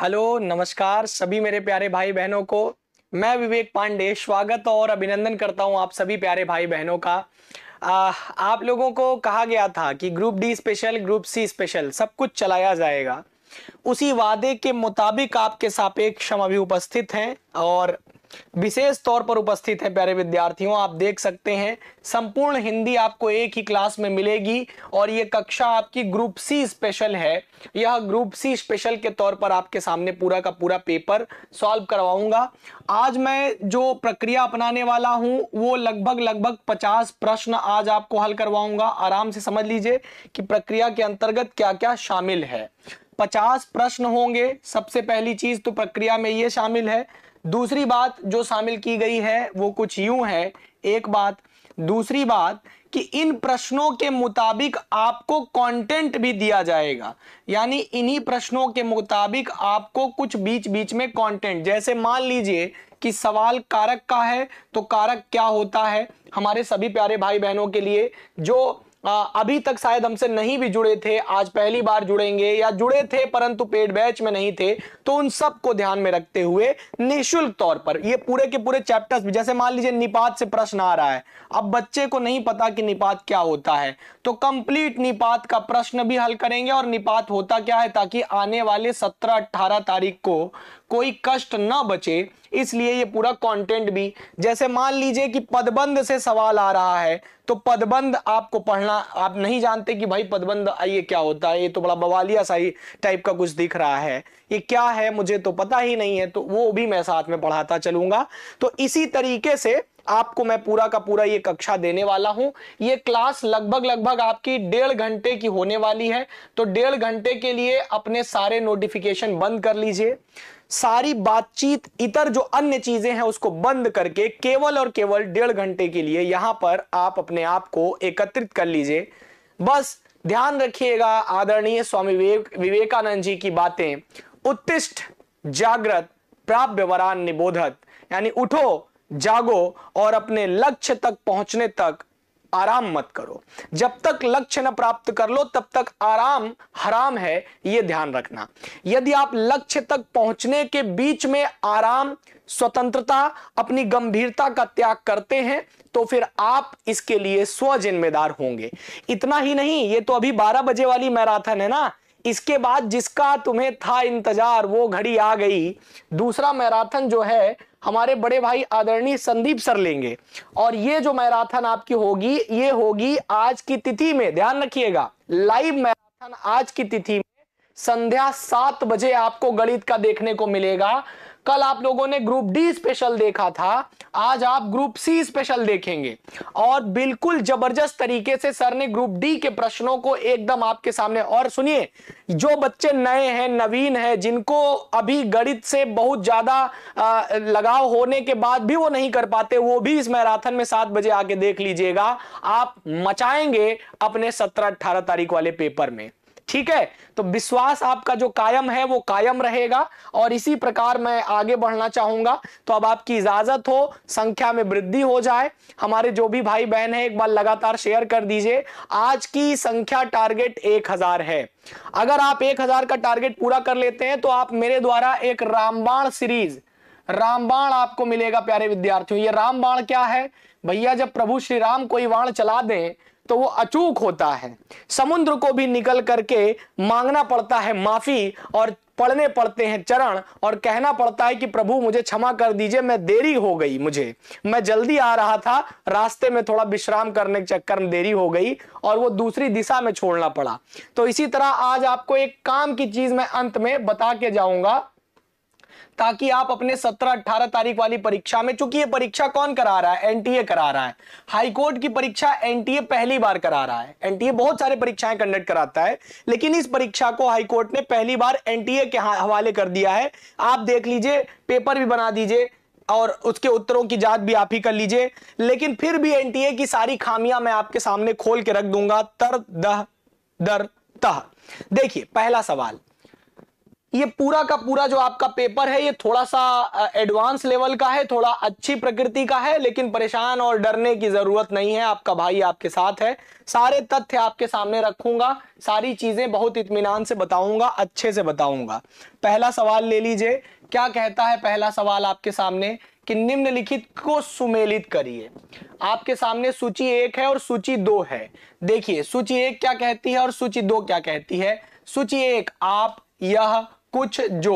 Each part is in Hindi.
हेलो नमस्कार सभी मेरे प्यारे भाई बहनों को मैं विवेक पांडे स्वागत और अभिनंदन करता हूं आप सभी प्यारे भाई बहनों का आ, आप लोगों को कहा गया था कि group D special group C special सब कुछ चलाया जाएगा उसी वादे के मुताबिक आपके सापेक्ष हम अभी उपस्थित हैं और विशेष तौर पर उपस्थित है प्यारे विद्यार्थियों आप देख सकते हैं संपूर्ण हिंदी आपको एक ही क्लास में मिलेगी और ये कक्षा आपकी ग्रुप सी स्पेशल है यह ग्रुप सी स्पेशल के तौर पर आपके सामने पूरा का पूरा पेपर सॉल्व करवाऊंगा आज मैं जो प्रक्रिया अपनाने वाला हूं वो लगभग लगभग पचास प्रश्न आज आपको हल करवाऊंगा आराम से समझ लीजिए कि प्रक्रिया के अंतर्गत क्या क्या शामिल है पचास प्रश्न होंगे सबसे पहली चीज तो प्रक्रिया में ये शामिल है दूसरी बात जो शामिल की गई है वो कुछ यूं है एक बात दूसरी बात कि इन प्रश्नों के मुताबिक आपको कंटेंट भी दिया जाएगा यानी इन्हीं प्रश्नों के मुताबिक आपको कुछ बीच बीच में कंटेंट जैसे मान लीजिए कि सवाल कारक का है तो कारक क्या होता है हमारे सभी प्यारे भाई बहनों के लिए जो अभी तक शायद हमसे नहीं भी जुड़े थे आज पहली बार जुड़ेंगे या जुड़े थे परंतु पेड बैच में नहीं थे तो उन सब को ध्यान में रखते हुए निःशुल्क तौर पर ये पूरे के पूरे चैप्टर्स भी जैसे मान लीजिए निपात से प्रश्न आ रहा है अब बच्चे को नहीं पता कि निपात क्या होता है तो कंप्लीट निपात का प्रश्न भी हल करेंगे और निपात होता क्या है ताकि आने वाले सत्रह अट्ठारह तारीख को कोई कष्ट न बचे इसलिए ये पूरा कंटेंट भी जैसे मान लीजिए कि पदबंध से सवाल आ रहा है तो पदबंध आपको पढ़ना आप नहीं जानते कि भाई पदबंध ये क्या होता है ये तो बड़ा बवालिया सा ही टाइप का कुछ दिख रहा है ये क्या है मुझे तो पता ही नहीं है तो वो भी मैं साथ में पढ़ाता चलूंगा तो इसी तरीके से आपको मैं पूरा का पूरा ये कक्षा देने वाला हूं ये क्लास लगभग लगभग आपकी डेढ़ घंटे की होने वाली है तो डेढ़ घंटे के लिए अपने सारे नोटिफिकेशन बंद कर लीजिए सारी बातचीत इतर जो अन्य चीजें हैं उसको बंद करके केवल और केवल डेढ़ घंटे के लिए यहां पर आप अपने आप को एकत्रित कर लीजिए बस ध्यान रखिएगा आदरणीय स्वामी विवेकानंद जी की बातें उत्तिष्ठ जागृत वरान निबोधत यानी उठो जागो और अपने लक्ष्य तक पहुंचने तक आराम मत करो जब तक लक्ष्य न प्राप्त कर लो तब तक आराम हराम है ये ध्यान रखना यदि आप लक्ष्य तक पहुंचने के बीच में आराम स्वतंत्रता अपनी गंभीरता का त्याग करते हैं तो फिर आप इसके लिए स्व जिम्मेदार होंगे इतना ही नहीं ये तो अभी 12 बजे वाली मैराथन है ना इसके बाद जिसका तुम्हें था इंतजार वो घड़ी आ गई दूसरा मैराथन जो है हमारे बड़े भाई आदरणीय संदीप सर लेंगे और ये जो मैराथन आपकी होगी ये होगी आज की तिथि में ध्यान रखिएगा लाइव मैराथन आज की तिथि में संध्या सात बजे आपको गणित का देखने को मिलेगा कल आप लोगों ने ग्रुप डी स्पेशल देखा था आज आप ग्रुप सी स्पेशल देखेंगे और बिल्कुल जबरदस्त तरीके से सर ने ग्रुप डी के प्रश्नों को एकदम आपके सामने और सुनिए जो बच्चे नए हैं नवीन हैं जिनको अभी गणित से बहुत ज्यादा लगाव होने के बाद भी वो नहीं कर पाते वो भी इस मैराथन में सात बजे आके देख लीजिएगा आप मचाएंगे अपने सत्रह अट्ठारह तारीख वाले पेपर में ठीक है तो विश्वास आपका जो कायम है वो कायम रहेगा और इसी प्रकार मैं आगे बढ़ना चाहूंगा तो अब आपकी इजाजत हो संख्या में वृद्धि हो जाए हमारे जो भी भाई बहन है एक बार लगातार शेयर कर दीजिए आज की संख्या टारगेट एक हजार है अगर आप एक हजार का टारगेट पूरा कर लेते हैं तो आप मेरे द्वारा एक रामबाण सीरीज रामबाण आपको मिलेगा प्यारे विद्यार्थियों ये रामबाण क्या है भैया जब प्रभु श्री राम कोई बाण चला दें तो वो अचूक होता है समुद्र को भी निकल करके मांगना पड़ता है माफी और पढ़ने पड़ते हैं चरण और कहना पड़ता है कि प्रभु मुझे क्षमा कर दीजिए मैं देरी हो गई मुझे मैं जल्दी आ रहा था रास्ते में थोड़ा विश्राम करने के चक्कर में देरी हो गई और वो दूसरी दिशा में छोड़ना पड़ा तो इसी तरह आज आपको एक काम की चीज मैं अंत में बता के जाऊंगा ताकि आप अपने 17-18 तारीख वाली परीक्षा में चूंकि ये परीक्षा कौन करा रहा है एनटीए करा रहा है हाईकोर्ट की परीक्षा एनटीए पहली बार करा रहा है एनटीए बहुत सारे परीक्षाएं कंडक्ट कराता है लेकिन इस परीक्षा को हाईकोर्ट ने पहली बार एनटीए के हवाले कर दिया है आप देख लीजिए पेपर भी बना दीजिए और उसके उत्तरों की जांच भी आप ही कर लीजिए लेकिन फिर भी एनटीए की सारी खामियां मैं आपके सामने खोल के रख दूंगा तर दर तह देखिए पहला सवाल ये पूरा का पूरा जो आपका पेपर है ये थोड़ा सा एडवांस लेवल का है थोड़ा अच्छी प्रकृति का है लेकिन परेशान और डरने की जरूरत नहीं है आपका भाई आपके साथ है सारे तथ्य आपके सामने रखूंगा सारी चीजें बहुत इतमान से बताऊंगा अच्छे से बताऊंगा पहला सवाल ले लीजिए क्या कहता है पहला सवाल आपके सामने कि निम्नलिखित को सुमेलित करिए आपके सामने सूची एक है और सूची दो है देखिए सूची एक क्या कहती है और सूची दो क्या कहती है सूची एक आप यह कुछ जो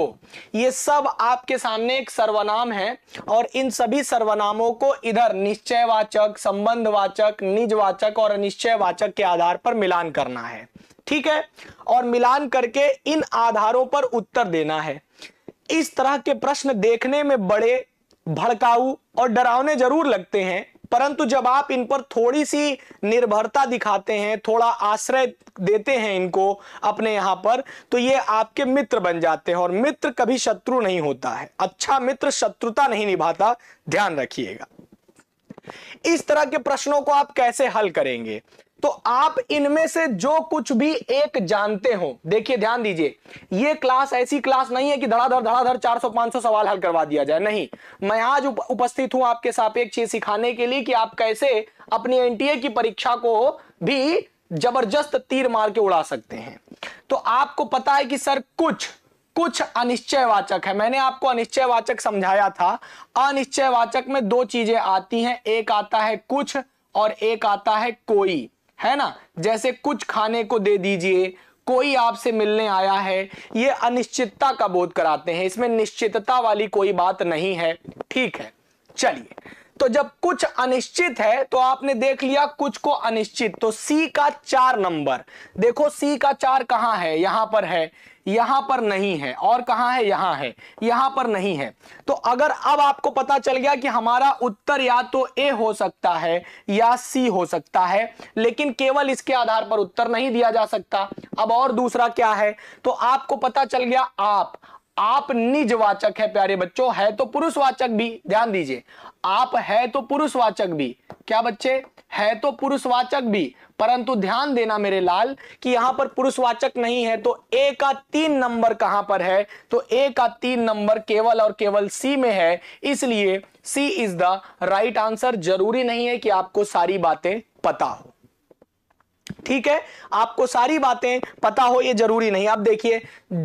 ये सब आपके सामने एक सर्वनाम है और इन सभी सर्वनामों को इधर निश्चयवाचक संबंधवाचक निजवाचक और अनिश्चयवाचक के आधार पर मिलान करना है ठीक है और मिलान करके इन आधारों पर उत्तर देना है इस तरह के प्रश्न देखने में बड़े भड़काऊ और डरावने जरूर लगते हैं परंतु जब आप इन पर थोड़ी सी निर्भरता दिखाते हैं थोड़ा आश्रय देते हैं इनको अपने यहां पर तो ये आपके मित्र बन जाते हैं और मित्र कभी शत्रु नहीं होता है अच्छा मित्र शत्रुता नहीं निभाता ध्यान रखिएगा इस तरह के प्रश्नों को आप कैसे हल करेंगे तो आप इनमें से जो कुछ भी एक जानते हो देखिए ध्यान दीजिए ये क्लास ऐसी क्लास नहीं है कि धड़ाधड़ धड़ाधड़ 400 500 सवाल हल करवा दिया जाए नहीं मैं आज उप, उपस्थित हूं आपके सापेक्ष चीज सिखाने के लिए कि आप कैसे अपनी एनटीए की परीक्षा को भी जबरदस्त तीर मार के उड़ा सकते हैं तो आपको पता है कि सर कुछ कुछ अनिश्चयवाचक है मैंने आपको अनिश्चयवाचक समझाया था अनिश्चयवाचक में दो चीजें आती हैं एक आता है कुछ और एक आता है कोई है ना जैसे कुछ खाने को दे दीजिए कोई आपसे मिलने आया है ये अनिश्चितता का बोध कराते हैं इसमें निश्चितता वाली कोई बात नहीं है ठीक है चलिए तो जब कुछ अनिश्चित है तो आपने देख लिया कुछ को अनिश्चित तो सी का चार नंबर देखो सी का चार कहां है यहां पर है यहां पर नहीं है और कहां है यहां है यहां पर नहीं है तो अगर अब आपको पता चल गया कि हमारा उत्तर या तो ए हो सकता है या सी हो सकता है लेकिन केवल इसके आधार पर उत्तर नहीं दिया जा सकता अब और दूसरा क्या है तो आपको पता चल गया आप आप निजवाचक है प्यारे बच्चों है तो पुरुषवाचक भी ध्यान दीजिए आप है तो पुरुषवाचक भी क्या बच्चे है तो पुरुषवाचक भी परंतु ध्यान देना मेरे लाल कि यहां पर पुरुषवाचक नहीं है तो ए का तीन नंबर कहां पर है तो ए का तीन नंबर केवल और केवल सी में है इसलिए C is the right answer जरूरी नहीं है कि आपको सारी बातें पता हो ठीक है आपको सारी बातें पता हो ये जरूरी नहीं आप देखिए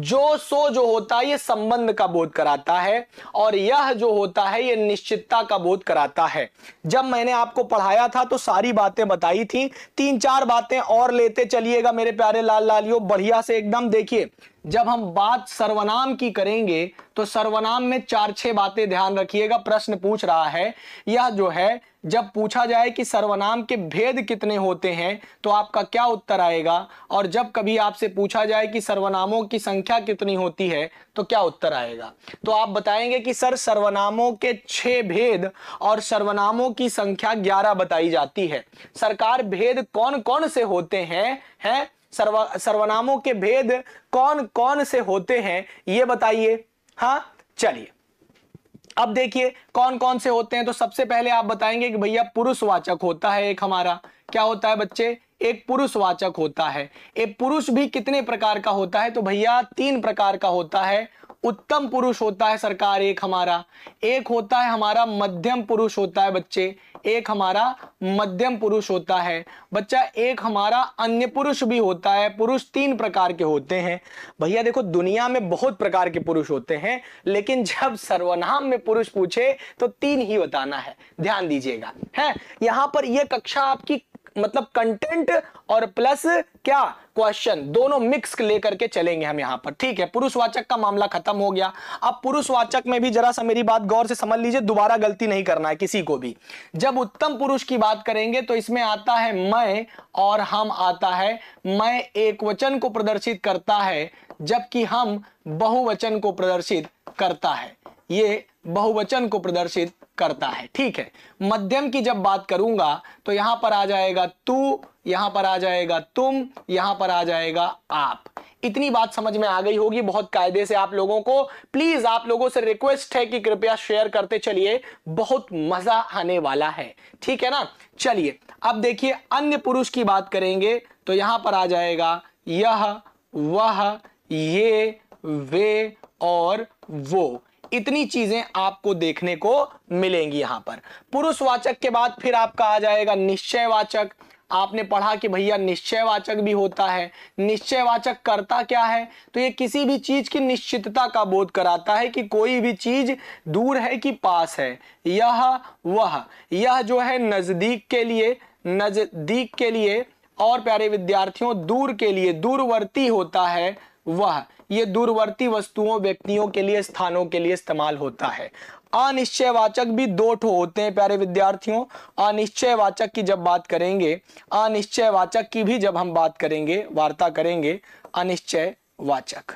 जो सो जो होता है ये संबंध का बोध कराता है और यह जो होता है ये निश्चितता का बोध कराता है जब मैंने आपको पढ़ाया था तो सारी बातें बताई थी तीन चार बातें और लेते चलिएगा मेरे प्यारे लाल लालियो बढ़िया से एकदम देखिए जब हम बात सर्वनाम की करेंगे तो सर्वनाम में चार छह बातें ध्यान रखिएगा प्रश्न पूछ रहा है यह जो है जब पूछा जाए कि सर्वनाम के भेद कितने होते हैं तो आपका क्या उत्तर आएगा और जब कभी आपसे पूछा जाए कि सर्वनामों की संख्या कितनी होती है तो क्या उत्तर आएगा तो आप बताएंगे कि सर सर्वनामों के छह भेद और सर्वनामों की संख्या ग्यारह बताई जाती है सरकार भेद कौन कौन से होते हैं है सर्व सर्वनामों के भेद कौन कौन से होते हैं ये बताइए हाँ चलिए अब देखिए कौन कौन से होते हैं तो सबसे पहले आप बताएंगे कि भैया पुरुषवाचक होता है एक हमारा क्या होता है बच्चे एक पुरुषवाचक होता है एक पुरुष भी कितने प्रकार का होता है तो भैया तीन प्रकार का होता है उत्तम पुरुष होता है सरकार एक हमारा एक होता है हमारा मध्यम पुरुष होता है बच्चे एक हमारा मध्यम पुरुष होता है बच्चा एक हमारा अन्य पुरुष भी होता है पुरुष तीन प्रकार के होते हैं भैया देखो दुनिया में बहुत प्रकार के पुरुष होते हैं लेकिन जब सर्वनाम में पुरुष पूछे तो तीन ही बताना है ध्यान दीजिएगा है यहां पर यह कक्षा आपकी मतलब कंटेंट और प्लस क्या क्वेश्चन दोनों मिक्स लेकर के चलेंगे हम यहां पर ठीक है पुरुषवाचक का मामला खत्म हो गया अब पुरुषवाचक में भी जरा सा मेरी बात गौर से समझ लीजिए दोबारा गलती नहीं करना है किसी को भी जब उत्तम पुरुष की बात करेंगे तो इसमें आता है मैं और हम आता है मैं एक वचन को प्रदर्शित करता है जबकि हम बहुवचन को प्रदर्शित करता है ये बहुवचन को प्रदर्शित करता है ठीक है मध्यम की जब बात करूंगा तो यहां पर आ जाएगा तू यहां पर आ जाएगा तुम यहां पर आ जाएगा आप इतनी बात समझ में आ गई होगी बहुत कायदे से आप लोगों को प्लीज आप लोगों से रिक्वेस्ट है कि कृपया शेयर करते चलिए बहुत मजा आने वाला है ठीक है ना चलिए अब देखिए अन्य पुरुष की बात करेंगे तो यहां पर आ जाएगा यह वह ये वे और वो इतनी चीजें आपको देखने को मिलेंगी यहां पर पुरुषवाचक के बाद फिर आपका आ जाएगा निश्चयवाचक आपने पढ़ा कि भैया निश्चयवाचक भी होता है निश्चयवाचक करता क्या है तो ये किसी भी चीज की निश्चितता का बोध कराता है कि कोई भी चीज दूर है कि पास है यह वह यह जो है नजदीक के लिए नजदीक के लिए और प्यारे विद्यार्थियों दूर के लिए दूरवर्ती होता है वह ये दूरवर्ती वस्तुओं व्यक्तियों के लिए स्थानों के लिए इस्तेमाल होता है अनिश्चयवाचक भी दो ठो होते हैं प्यारे विद्यार्थियों अनिश्चयवाचक की जब बात करेंगे अनिश्चयवाचक की भी जब हम बात करेंगे वार्ता करेंगे अनिश्चयवाचक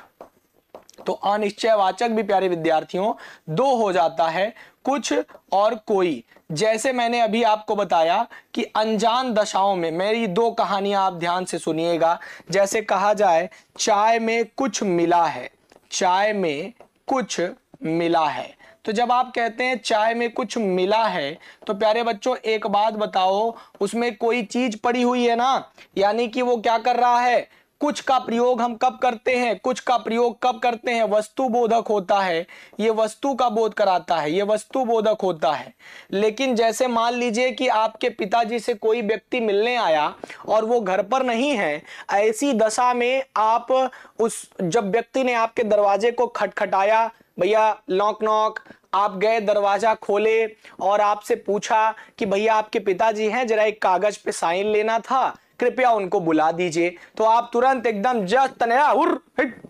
तो अनिश्चयवाचक भी प्यारे विद्यार्थियों दो हो जाता है कुछ और कोई जैसे मैंने अभी आपको बताया कि अनजान दशाओं में मेरी दो कहानियां आप ध्यान से सुनिएगा जैसे कहा जाए चाय में कुछ मिला है चाय में कुछ मिला है तो जब आप कहते हैं चाय में कुछ मिला है तो प्यारे बच्चों एक बात बताओ उसमें कोई चीज पड़ी हुई है ना यानी कि वो क्या कर रहा है कुछ का प्रयोग हम कब करते हैं कुछ का प्रयोग कब करते हैं वस्तु बोधक होता है ये वस्तु का बोध कराता है ये वस्तु बोधक होता है लेकिन जैसे मान लीजिए कि आपके पिताजी से कोई व्यक्ति मिलने आया और वो घर पर नहीं है ऐसी दशा में आप उस जब व्यक्ति ने आपके दरवाजे को खटखटाया भैया नॉक नॉक आप गए दरवाज़ा खोले और आपसे पूछा कि भैया आपके पिताजी हैं जरा एक कागज़ पे साइन लेना था कृपया उनको बुला दीजिए तो आप तुरंत एकदम जस्ट तनेरा हुर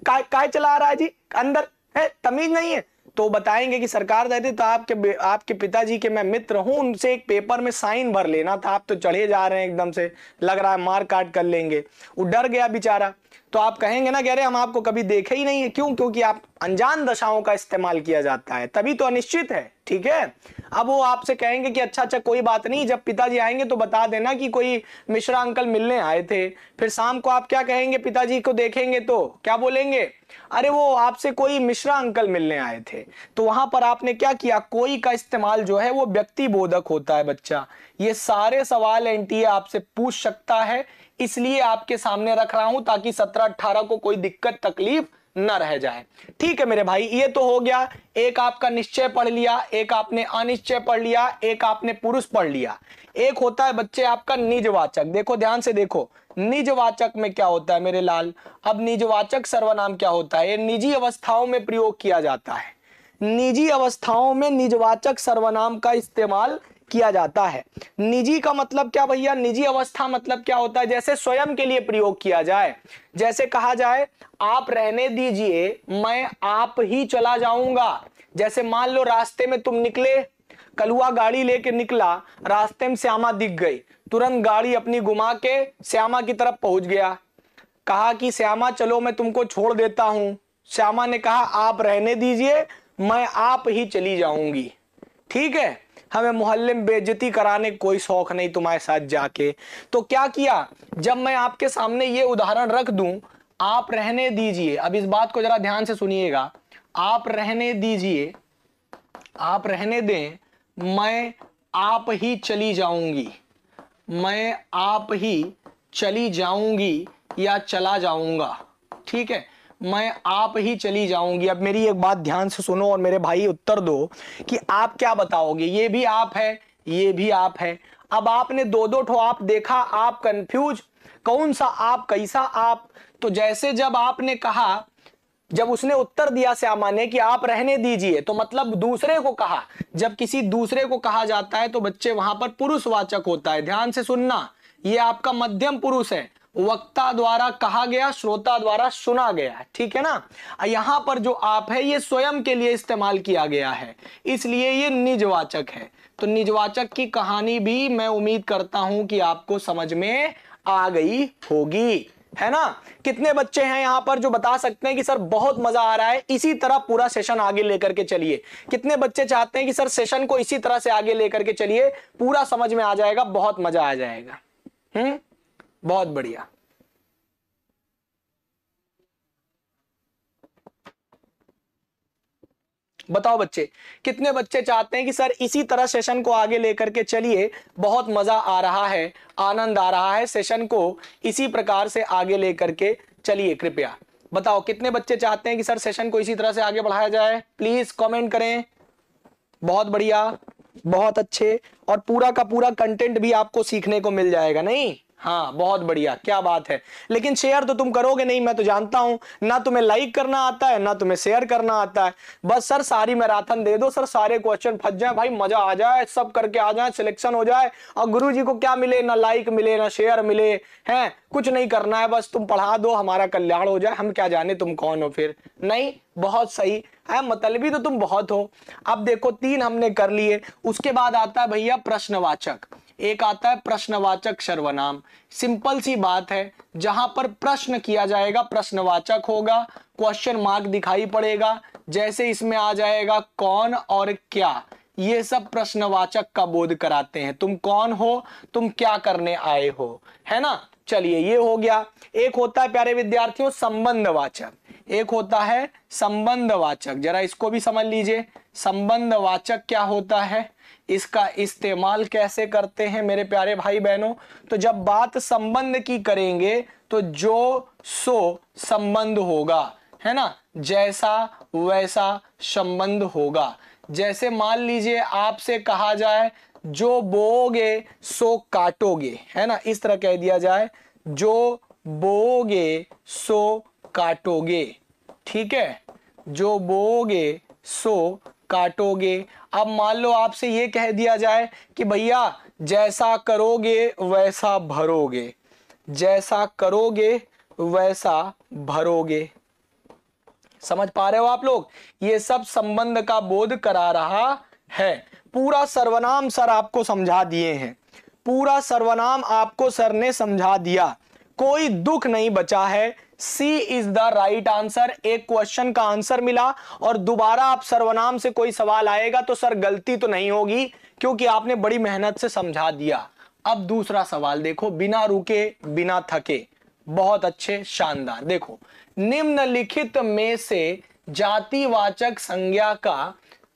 काय काय चला रहा है जी अंदर है तमीज नहीं है तो बताएंगे कि सरकार देते तो आपके आपके पिताजी के मैं मित्र हूं उनसे एक पेपर में साइन भर लेना था आप तो चढ़े जा रहे हैं एकदम से लग रहा है मार काट कर लेंगे वो डर गया बेचारा तो आप कहेंगे ना कह रहे हम आपको कभी देखे ही नहीं है क्यों क्योंकि आप अनजान दशाओं का इस्तेमाल किया जाता है तभी तो अनिश्चित है ठीक है अब वो आपसे कहेंगे कि अच्छा अच्छा कोई बात नहीं जब पिताजी आएंगे तो बता देना कि कोई मिश्रा अंकल मिलने आए थे फिर शाम को आप क्या कहेंगे पिताजी को देखेंगे तो क्या बोलेंगे अरे वो आपसे कोई मिश्रा अंकल मिलने आए थे तो वहां पर आपने क्या किया कोई का इस्तेमाल जो है वो व्यक्ति बोधक होता है बच्चा ये सारे सवाल एन आपसे पूछ सकता है इसलिए आपके सामने रख रहा हूं ताकि सत्रह अट्ठारह को कोई दिक्कत तकलीफ न रह जाए ठीक है मेरे भाई ये तो हो गया एक आपका निश्चय पढ़ लिया एक आपने अनिश्चय पढ़ लिया एक आपने पुरुष पढ़ लिया एक होता है बच्चे आपका निजवाचक देखो ध्यान से देखो निजवाचक में क्या होता है मेरे लाल अब निजवाचक सर्वनाम क्या होता है निजी अवस्थाओं में प्रयोग किया जाता है निजी अवस्थाओं में निजवाचक सर्वनाम का इस्तेमाल किया जाता है निजी का मतलब क्या भैया निजी अवस्था मतलब क्या होता है जैसे स्वयं के लिए प्रयोग किया जाए जैसे कहा जाए आप रहने दीजिए मैं आप ही चला जाऊंगा जैसे मान लो रास्ते में तुम निकले कलुआ गाड़ी लेके निकला रास्ते में श्यामा दिख गई तुरंत गाड़ी अपनी घुमा के श्यामा की तरफ पहुंच गया कहा कि श्यामा चलो मैं तुमको छोड़ देता हूं श्यामा ने कहा आप रहने दीजिए मैं आप ही चली जाऊंगी ठीक है हमें मोहल्ले में बेजती कराने कोई शौक नहीं तुम्हारे साथ जाके तो क्या किया जब मैं आपके सामने ये उदाहरण रख दूं आप रहने दीजिए अब इस बात को जरा ध्यान से सुनिएगा आप रहने दीजिए आप रहने दें मैं आप ही चली जाऊंगी मैं आप ही चली जाऊंगी या चला जाऊंगा ठीक है मैं आप ही चली जाऊंगी अब मेरी एक बात ध्यान से सुनो और मेरे भाई उत्तर दो कि आप क्या बताओगे ये भी आप है ये भी आप है अब आपने दो दो ठो आप देखा आप कंफ्यूज कौन सा आप कैसा आप तो जैसे जब आपने कहा जब उसने उत्तर दिया श्यामा ने कि आप रहने दीजिए तो मतलब दूसरे को कहा जब किसी दूसरे को कहा जाता है तो बच्चे वहां पर पुरुषवाचक होता है ध्यान से सुनना ये आपका मध्यम पुरुष है वक्ता द्वारा कहा गया श्रोता द्वारा सुना गया ठीक है ना यहां पर जो आप है ये स्वयं के लिए इस्तेमाल किया गया है इसलिए ये निजवाचक है तो निजवाचक की कहानी भी मैं उम्मीद करता हूं कि आपको समझ में आ गई होगी है ना कितने बच्चे हैं यहां पर जो बता सकते हैं कि सर बहुत मजा आ रहा है इसी तरह पूरा सेशन आगे लेकर के चलिए कितने बच्चे चाहते हैं कि सर सेशन को इसी तरह से आगे लेकर के चलिए पूरा समझ में आ जाएगा बहुत मजा आ जाएगा हम्म बहुत बढ़िया बताओ बच्चे कितने बच्चे चाहते हैं कि सर इसी तरह सेशन को आगे लेकर के चलिए बहुत मजा आ रहा है आनंद आ रहा है सेशन को इसी प्रकार से आगे लेकर के चलिए कृपया बताओ कितने बच्चे चाहते हैं कि सर सेशन को इसी तरह से आगे बढ़ाया जाए प्लीज कमेंट करें बहुत बढ़िया बहुत अच्छे और पूरा का पूरा कंटेंट भी आपको सीखने को मिल जाएगा नहीं हाँ बहुत बढ़िया क्या बात है लेकिन शेयर तो तुम करोगे नहीं मैं तो जानता हूँ ना तुम्हें लाइक करना आता है ना तुम्हें शेयर करना आता है बस सर सारी मैराथन दे दो सर सारे क्वेश्चन फंस जाए भाई मजा आ जाए सब करके आ जाए सिलेक्शन हो जाए और गुरु जी को क्या मिले ना लाइक मिले ना शेयर मिले हैं कुछ नहीं करना है बस तुम पढ़ा दो हमारा कल्याण हो जाए हम क्या जाने तुम कौन हो फिर नहीं बहुत सही है मतलबी तो तुम बहुत हो अब देखो तीन हमने कर लिए उसके बाद आता है भैया प्रश्नवाचक एक आता है प्रश्नवाचक सर्वनाम सिंपल सी बात है जहां पर प्रश्न किया जाएगा प्रश्नवाचक होगा क्वेश्चन मार्क दिखाई पड़ेगा जैसे इसमें आ जाएगा कौन और क्या ये सब प्रश्नवाचक का बोध कराते हैं तुम कौन हो तुम क्या करने आए हो है ना चलिए ये हो गया एक होता है प्यारे विद्यार्थियों संबंधवाचक एक होता है संबंधवाचक जरा इसको भी समझ लीजिए संबंधवाचक क्या होता है इसका इस्तेमाल कैसे करते हैं मेरे प्यारे भाई बहनों तो जब बात संबंध की करेंगे तो जो सो संबंध होगा है ना जैसा वैसा संबंध होगा जैसे मान लीजिए आपसे कहा जाए जो बोगे सो काटोगे है ना इस तरह कह दिया जाए जो बोगे सो काटोगे ठीक है जो बोगे सो काटोगे अब मान लो आपसे ये कह दिया जाए कि भैया जैसा करोगे वैसा भरोगे जैसा करोगे वैसा भरोगे समझ पा रहे हो आप लोग ये सब संबंध का बोध करा रहा है पूरा सर्वनाम सर आपको समझा दिए हैं पूरा सर्वनाम आपको सर ने समझा दिया कोई दुख नहीं बचा है C is the right answer एक क्वेश्चन का आंसर मिला और दोबारा आप सर्वनाम से कोई सवाल आएगा तो सर गलती तो नहीं होगी क्योंकि आपने बड़ी मेहनत से समझा दिया अब दूसरा सवाल देखो बिना रुके बिना थके बहुत अच्छे शानदार देखो निम्नलिखित में से जातिवाचक संज्ञा का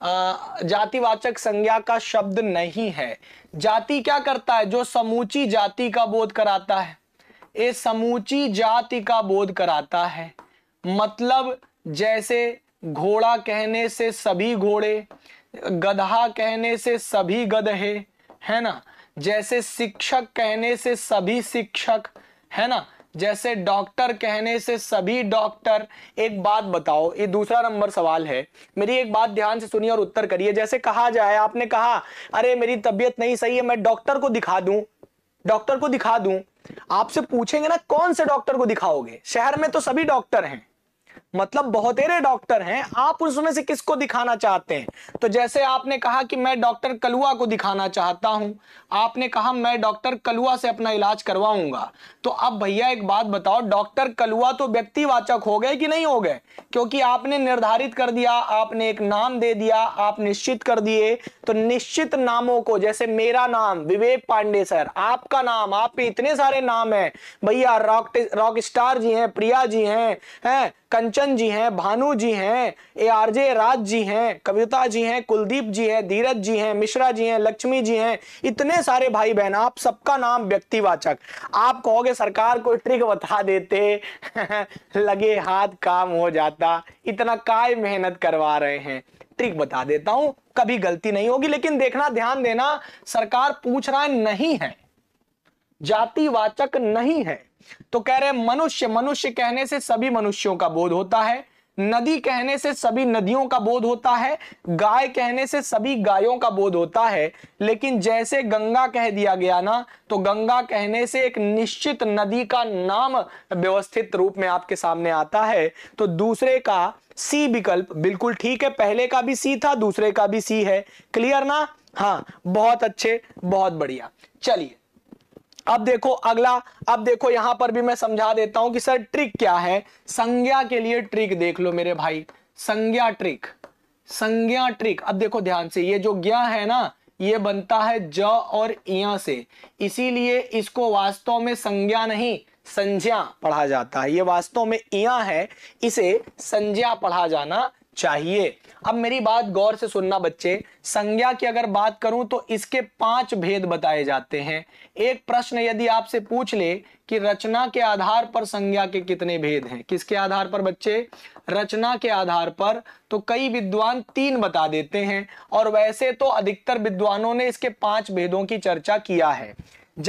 जातिवाचक संज्ञा का शब्द नहीं है जाति क्या करता है जो समूची जाति का बोध कराता है ये समूची जाति का बोध कराता है मतलब जैसे घोड़ा कहने से सभी घोड़े गधा कहने से सभी गधे है ना जैसे शिक्षक कहने से सभी शिक्षक है ना जैसे डॉक्टर कहने से सभी डॉक्टर एक बात बताओ ये दूसरा नंबर सवाल है मेरी एक बात ध्यान से सुनिए और उत्तर करिए जैसे कहा जाए आपने कहा अरे मेरी तबियत नहीं सही है मैं डॉक्टर को दिखा दूं डॉक्टर को दिखा दूं आपसे पूछेंगे ना कौन से डॉक्टर को दिखाओगे शहर में तो सभी डॉक्टर हैं मतलब बहुतेरे डॉक्टर हैं आप उसमें से किसको दिखाना चाहते हैं तो जैसे आपने कहा कि मैं डॉक्टर कलुआ को दिखाना चाहता हूं आपने कहा मैं डॉक्टर कलुआ से अपना इलाज करवाऊंगा तो अब भैया एक बात बताओ डॉक्टर कलुआ तो व्यक्तिवाचक हो गए कि नहीं हो गए क्योंकि आपने निर्धारित कर दिया आपने एक नाम दे दिया आप निश्चित कर दिए तो निश्चित नामों को जैसे मेरा नाम विवेक पांडे सर आपका नाम आप इतने सारे नाम है भैया रॉक रॉक स्टार जी हैं प्रिया जी हैं कंच गुलशन जी हैं भानु जी हैं ए आर जे राज जी हैं कविता जी हैं कुलदीप जी हैं धीरज जी हैं मिश्रा जी हैं लक्ष्मी जी हैं इतने सारे भाई बहन आप सबका नाम व्यक्तिवाचक आप कहोगे सरकार को ट्रिक बता देते लगे हाथ काम हो जाता इतना काय मेहनत करवा रहे हैं ट्रिक बता देता हूं कभी गलती नहीं होगी लेकिन देखना ध्यान देना सरकार पूछ रहा है नहीं है जातिवाचक नहीं है तो कह रहे मनुष्य मनुष्य कहने से सभी मनुष्यों का बोध होता है नदी कहने से सभी नदियों का बोध होता है गाय कहने से सभी गायों का बोध होता है लेकिन जैसे गंगा कह दिया गया ना तो गंगा कहने से एक निश्चित नदी का नाम व्यवस्थित रूप में आपके सामने आता है तो दूसरे का सी विकल्प बिल्कुल ठीक है पहले का भी सी था दूसरे का भी सी है क्लियर ना हाँ बहुत अच्छे बहुत बढ़िया चलिए अब देखो अगला अब देखो यहां पर भी मैं समझा देता हूं कि सर ट्रिक क्या है संज्ञा के लिए ट्रिक देख लो मेरे भाई संज्ञा ट्रिक संज्ञा ट्रिक अब देखो ध्यान से ये जो ज्ञा है ना ये बनता है ज और इया से इसीलिए इसको वास्तव में संज्ञा नहीं संज्ञा पढ़ा जाता है ये वास्तव में इया है इसे संज्ञा पढ़ा जाना चाहिए अब मेरी बात गौर से सुनना बच्चे संज्ञा की अगर बात करूं तो इसके पांच भेद बताए जाते हैं एक प्रश्न यदि आपसे पूछ ले कि रचना के आधार पर संज्ञा के कितने भेद हैं किसके आधार पर बच्चे रचना के आधार पर तो कई विद्वान तीन बता देते हैं और वैसे तो अधिकतर विद्वानों ने इसके पांच भेदों की चर्चा किया है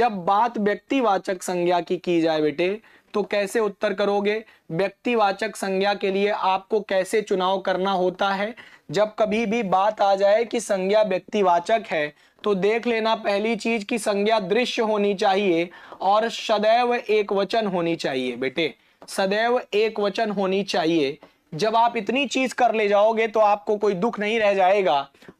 जब बात व्यक्तिवाचक संज्ञा की की जाए बेटे तो कैसे उत्तर करोगे व्यक्तिवाचक संज्ञा के लिए आपको कैसे चुनाव करना होता है जब कभी भी बात आ जाए कि संज्ञा व्यक्तिवाचक है तो देख लेना पहली चीज की संज्ञा दृश्य होनी चाहिए और सदैव एक वचन होनी चाहिए बेटे सदैव एक वचन होनी चाहिए जब आप इतनी चीज कर ले जाओगे तो आपको कोई दुख नहीं रह जाएगा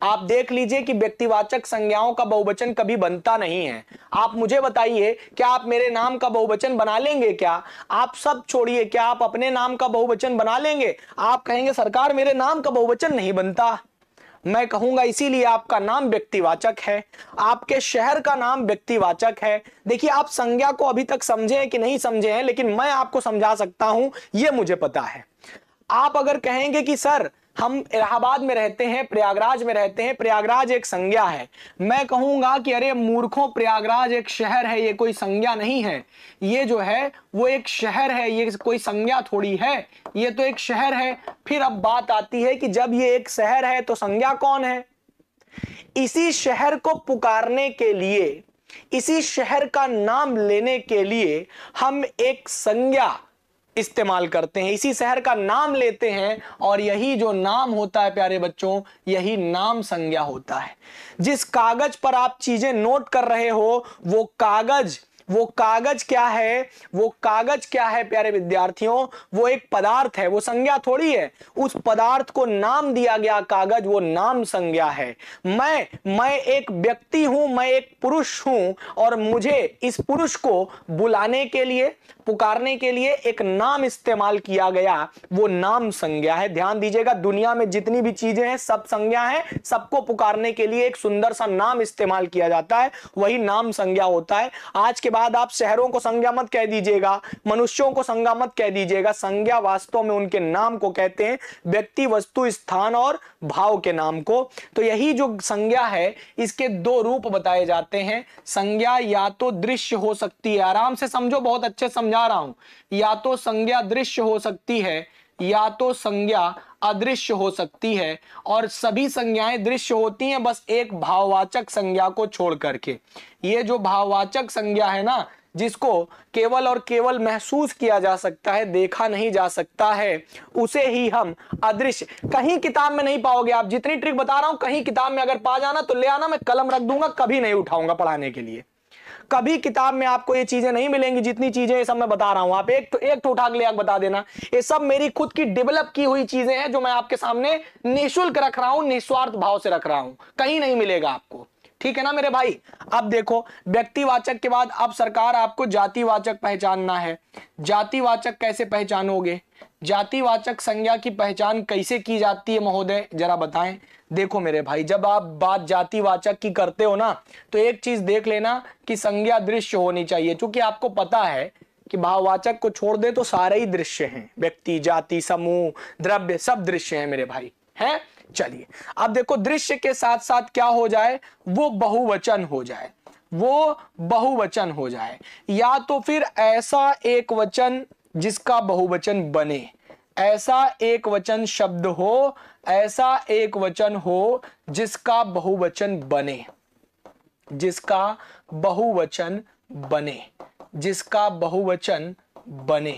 आप देख लीजिए कि व्यक्तिवाचक संज्ञाओं का बहुवचन कभी बनता नहीं है आप मुझे बताइए क्या आप मेरे नाम का बहुवचन बना लेंगे क्या आप सब छोड़िए क्या आप अपने नाम का बहुवचन बना लेंगे आप कहेंगे सरकार मेरे नाम का बहुवचन नहीं बनता मैं कहूंगा इसीलिए आपका नाम व्यक्तिवाचक है आपके शहर का नाम व्यक्तिवाचक है देखिए आप संज्ञा को अभी तक समझे हैं कि नहीं समझे हैं लेकिन मैं आपको समझा सकता हूं ये मुझे पता है आप अगर कहेंगे कि सर हम इलाहाबाद में रहते हैं प्रयागराज में रहते हैं प्रयागराज एक संज्ञा है मैं कहूंगा कि अरे मूर्खों प्रयागराज एक शहर है ये कोई संज्ञा नहीं है ये जो है वो एक शहर है ये कोई संज्ञा थोड़ी है ये तो एक शहर है फिर अब बात आती है कि जब ये एक शहर है तो संज्ञा कौन है इसी शहर को पुकारने के लिए इसी शहर का नाम लेने के लिए हम एक संज्ञा इस्तेमाल करते हैं इसी शहर का नाम लेते हैं और यही जो नाम होता है प्यारे बच्चों यही नाम संज्ञा होता है जिस कागज पर आप चीजें नोट कर रहे हो वो कागज वो कागज क्या है वो कागज क्या है प्यारे विद्यार्थियों वो एक पदार्थ है वो संज्ञा थोड़ी है उस पदार्थ को नाम दिया गया कागज वो नाम संज्ञा है मैं मैं एक व्यक्ति हूं मैं एक पुरुष हूं और मुझे इस पुरुष को बुलाने के लिए पुकारने के लिए एक नाम इस्तेमाल किया गया वो नाम संज्ञा है ध्यान दीजिएगा दुनिया में जितनी भी चीजें हैं सब संज्ञा है सबको पुकारने के लिए एक सुंदर सा नाम इस्तेमाल किया जाता है वही नाम संज्ञा होता है आज के बाद आप शहरों को संज्ञा मत कह दीजिएगा मनुष्यों को संज्ञा मत कह दीजिएगा संज्ञा वास्तव में उनके नाम को कहते हैं व्यक्ति वस्तु स्थान और भाव के नाम को तो यही जो संज्ञा है इसके दो रूप बताए जाते हैं संज्ञा या तो दृश्य हो सकती है आराम से समझो बहुत अच्छे समझ समझा रहा हूं या तो संज्ञा दृश्य हो सकती है या तो संज्ञा अदृश्य हो सकती है और सभी संज्ञाएं दृश्य होती हैं बस एक भाववाचक संज्ञा को छोड़ करके ये जो भाववाचक संज्ञा है ना जिसको केवल और केवल महसूस किया जा सकता है देखा नहीं जा सकता है उसे ही हम अदृश्य कहीं किताब में नहीं पाओगे आप जितनी ट्रिक बता रहा हूं कहीं किताब में अगर पा जाना तो ले आना मैं कलम रख दूंगा कभी नहीं उठाऊंगा पढ़ाने के लिए कभी किताब में आपको ये चीजें नहीं मिलेंगी जितनी चीजें ये सब मैं बता रहा हूं आप एक तो एक तो उठा के ले बता देना ये सब मेरी खुद की डेवलप की हुई चीजें हैं जो मैं आपके सामने निःशुल्क रख रहा हूं निस्वार्थ भाव से रख रहा हूं कहीं नहीं मिलेगा आपको ठीक है ना मेरे भाई अब देखो व्यक्तिवाचक के बाद अब सरकार आपको जातिवाचक पहचानना है जातिवाचक कैसे पहचानोगे जातिवाचक संज्ञा की पहचान कैसे की जाती है महोदय जरा बताएं देखो मेरे भाई जब आप बात जाति वाचक की करते हो ना तो एक चीज देख लेना कि संज्ञा दृश्य होनी चाहिए क्योंकि आपको पता है कि भाववाचक को छोड़ दे तो सारे ही दृश्य हैं व्यक्ति जाति समूह द्रव्य सब दृश्य हैं मेरे भाई हैं चलिए अब देखो दृश्य के साथ साथ क्या हो जाए वो बहुवचन हो जाए वो बहुवचन हो जाए या तो फिर ऐसा एक वचन जिसका बहुवचन बने ऐसा एक वचन शब्द हो ऐसा एक वचन हो जिसका बहुवचन बने जिसका बहुवचन बने जिसका बहुवचन बने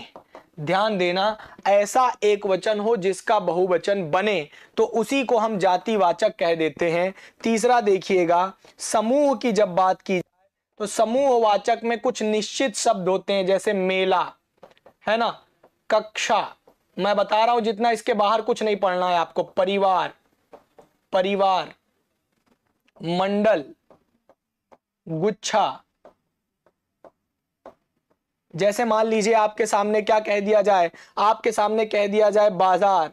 ध्यान देना ऐसा एक वचन हो जिसका बहुवचन बने तो उसी को हम जातिवाचक कह देते हैं तीसरा देखिएगा समूह की जब बात की जाए तो समूहवाचक में कुछ निश्चित शब्द होते हैं जैसे मेला है ना कक्षा मैं बता रहा हूं जितना इसके बाहर कुछ नहीं पढ़ना है आपको परिवार परिवार मंडल गुच्छा जैसे मान लीजिए आपके सामने क्या कह दिया जाए आपके सामने कह दिया जाए बाजार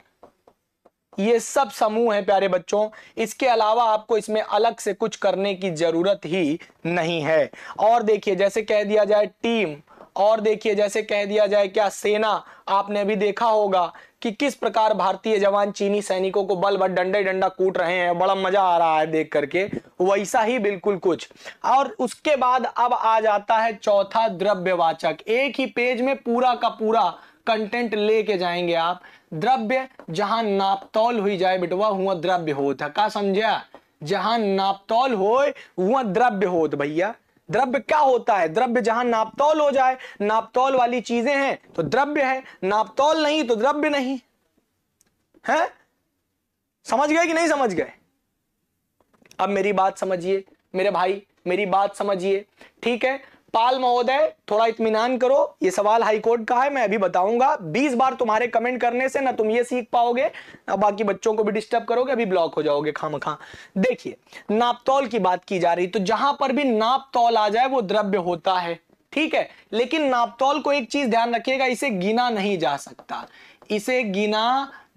ये सब समूह है प्यारे बच्चों इसके अलावा आपको इसमें अलग से कुछ करने की जरूरत ही नहीं है और देखिए जैसे कह दिया जाए टीम और देखिए जैसे कह दिया जाए क्या सेना आपने भी देखा होगा कि किस प्रकार भारतीय जवान चीनी सैनिकों को बल बल डंडे डंडा कूट रहे हैं बड़ा मजा आ रहा है देख करके वैसा ही बिल्कुल कुछ और उसके बाद अब आ जाता है चौथा द्रव्यवाचक एक ही पेज में पूरा का पूरा कंटेंट लेके जाएंगे आप द्रव्य जहां नापतौल हुई जाए बिटवा हुआ द्रव्य होता का समझा जहां नापतौल हो वह द्रव्य होत भैया द्रव्य क्या होता है द्रव्य जहां नापतौल हो जाए नापतौल वाली चीजें हैं तो द्रव्य है नापतौल नहीं तो द्रव्य नहीं है समझ गए कि नहीं समझ गए अब मेरी बात समझिए मेरे भाई मेरी बात समझिए ठीक है पाल महोदय थोड़ा इतमान करो ये सवाल हाईकोर्ट का है मैं अभी बताऊंगा बीस बार तुम्हारे कमेंट करने से ना तुम ये सीख पाओगे ना बाकी बच्चों को भी डिस्टर्ब करोगे अभी ब्लॉक हो जाओगे खाम खां देखिए नापतौल की बात की जा रही तो जहां पर भी नापतौल आ जाए वो द्रव्य होता है ठीक है लेकिन नापतौल को एक चीज ध्यान रखिएगा इसे गिना नहीं जा सकता इसे गिना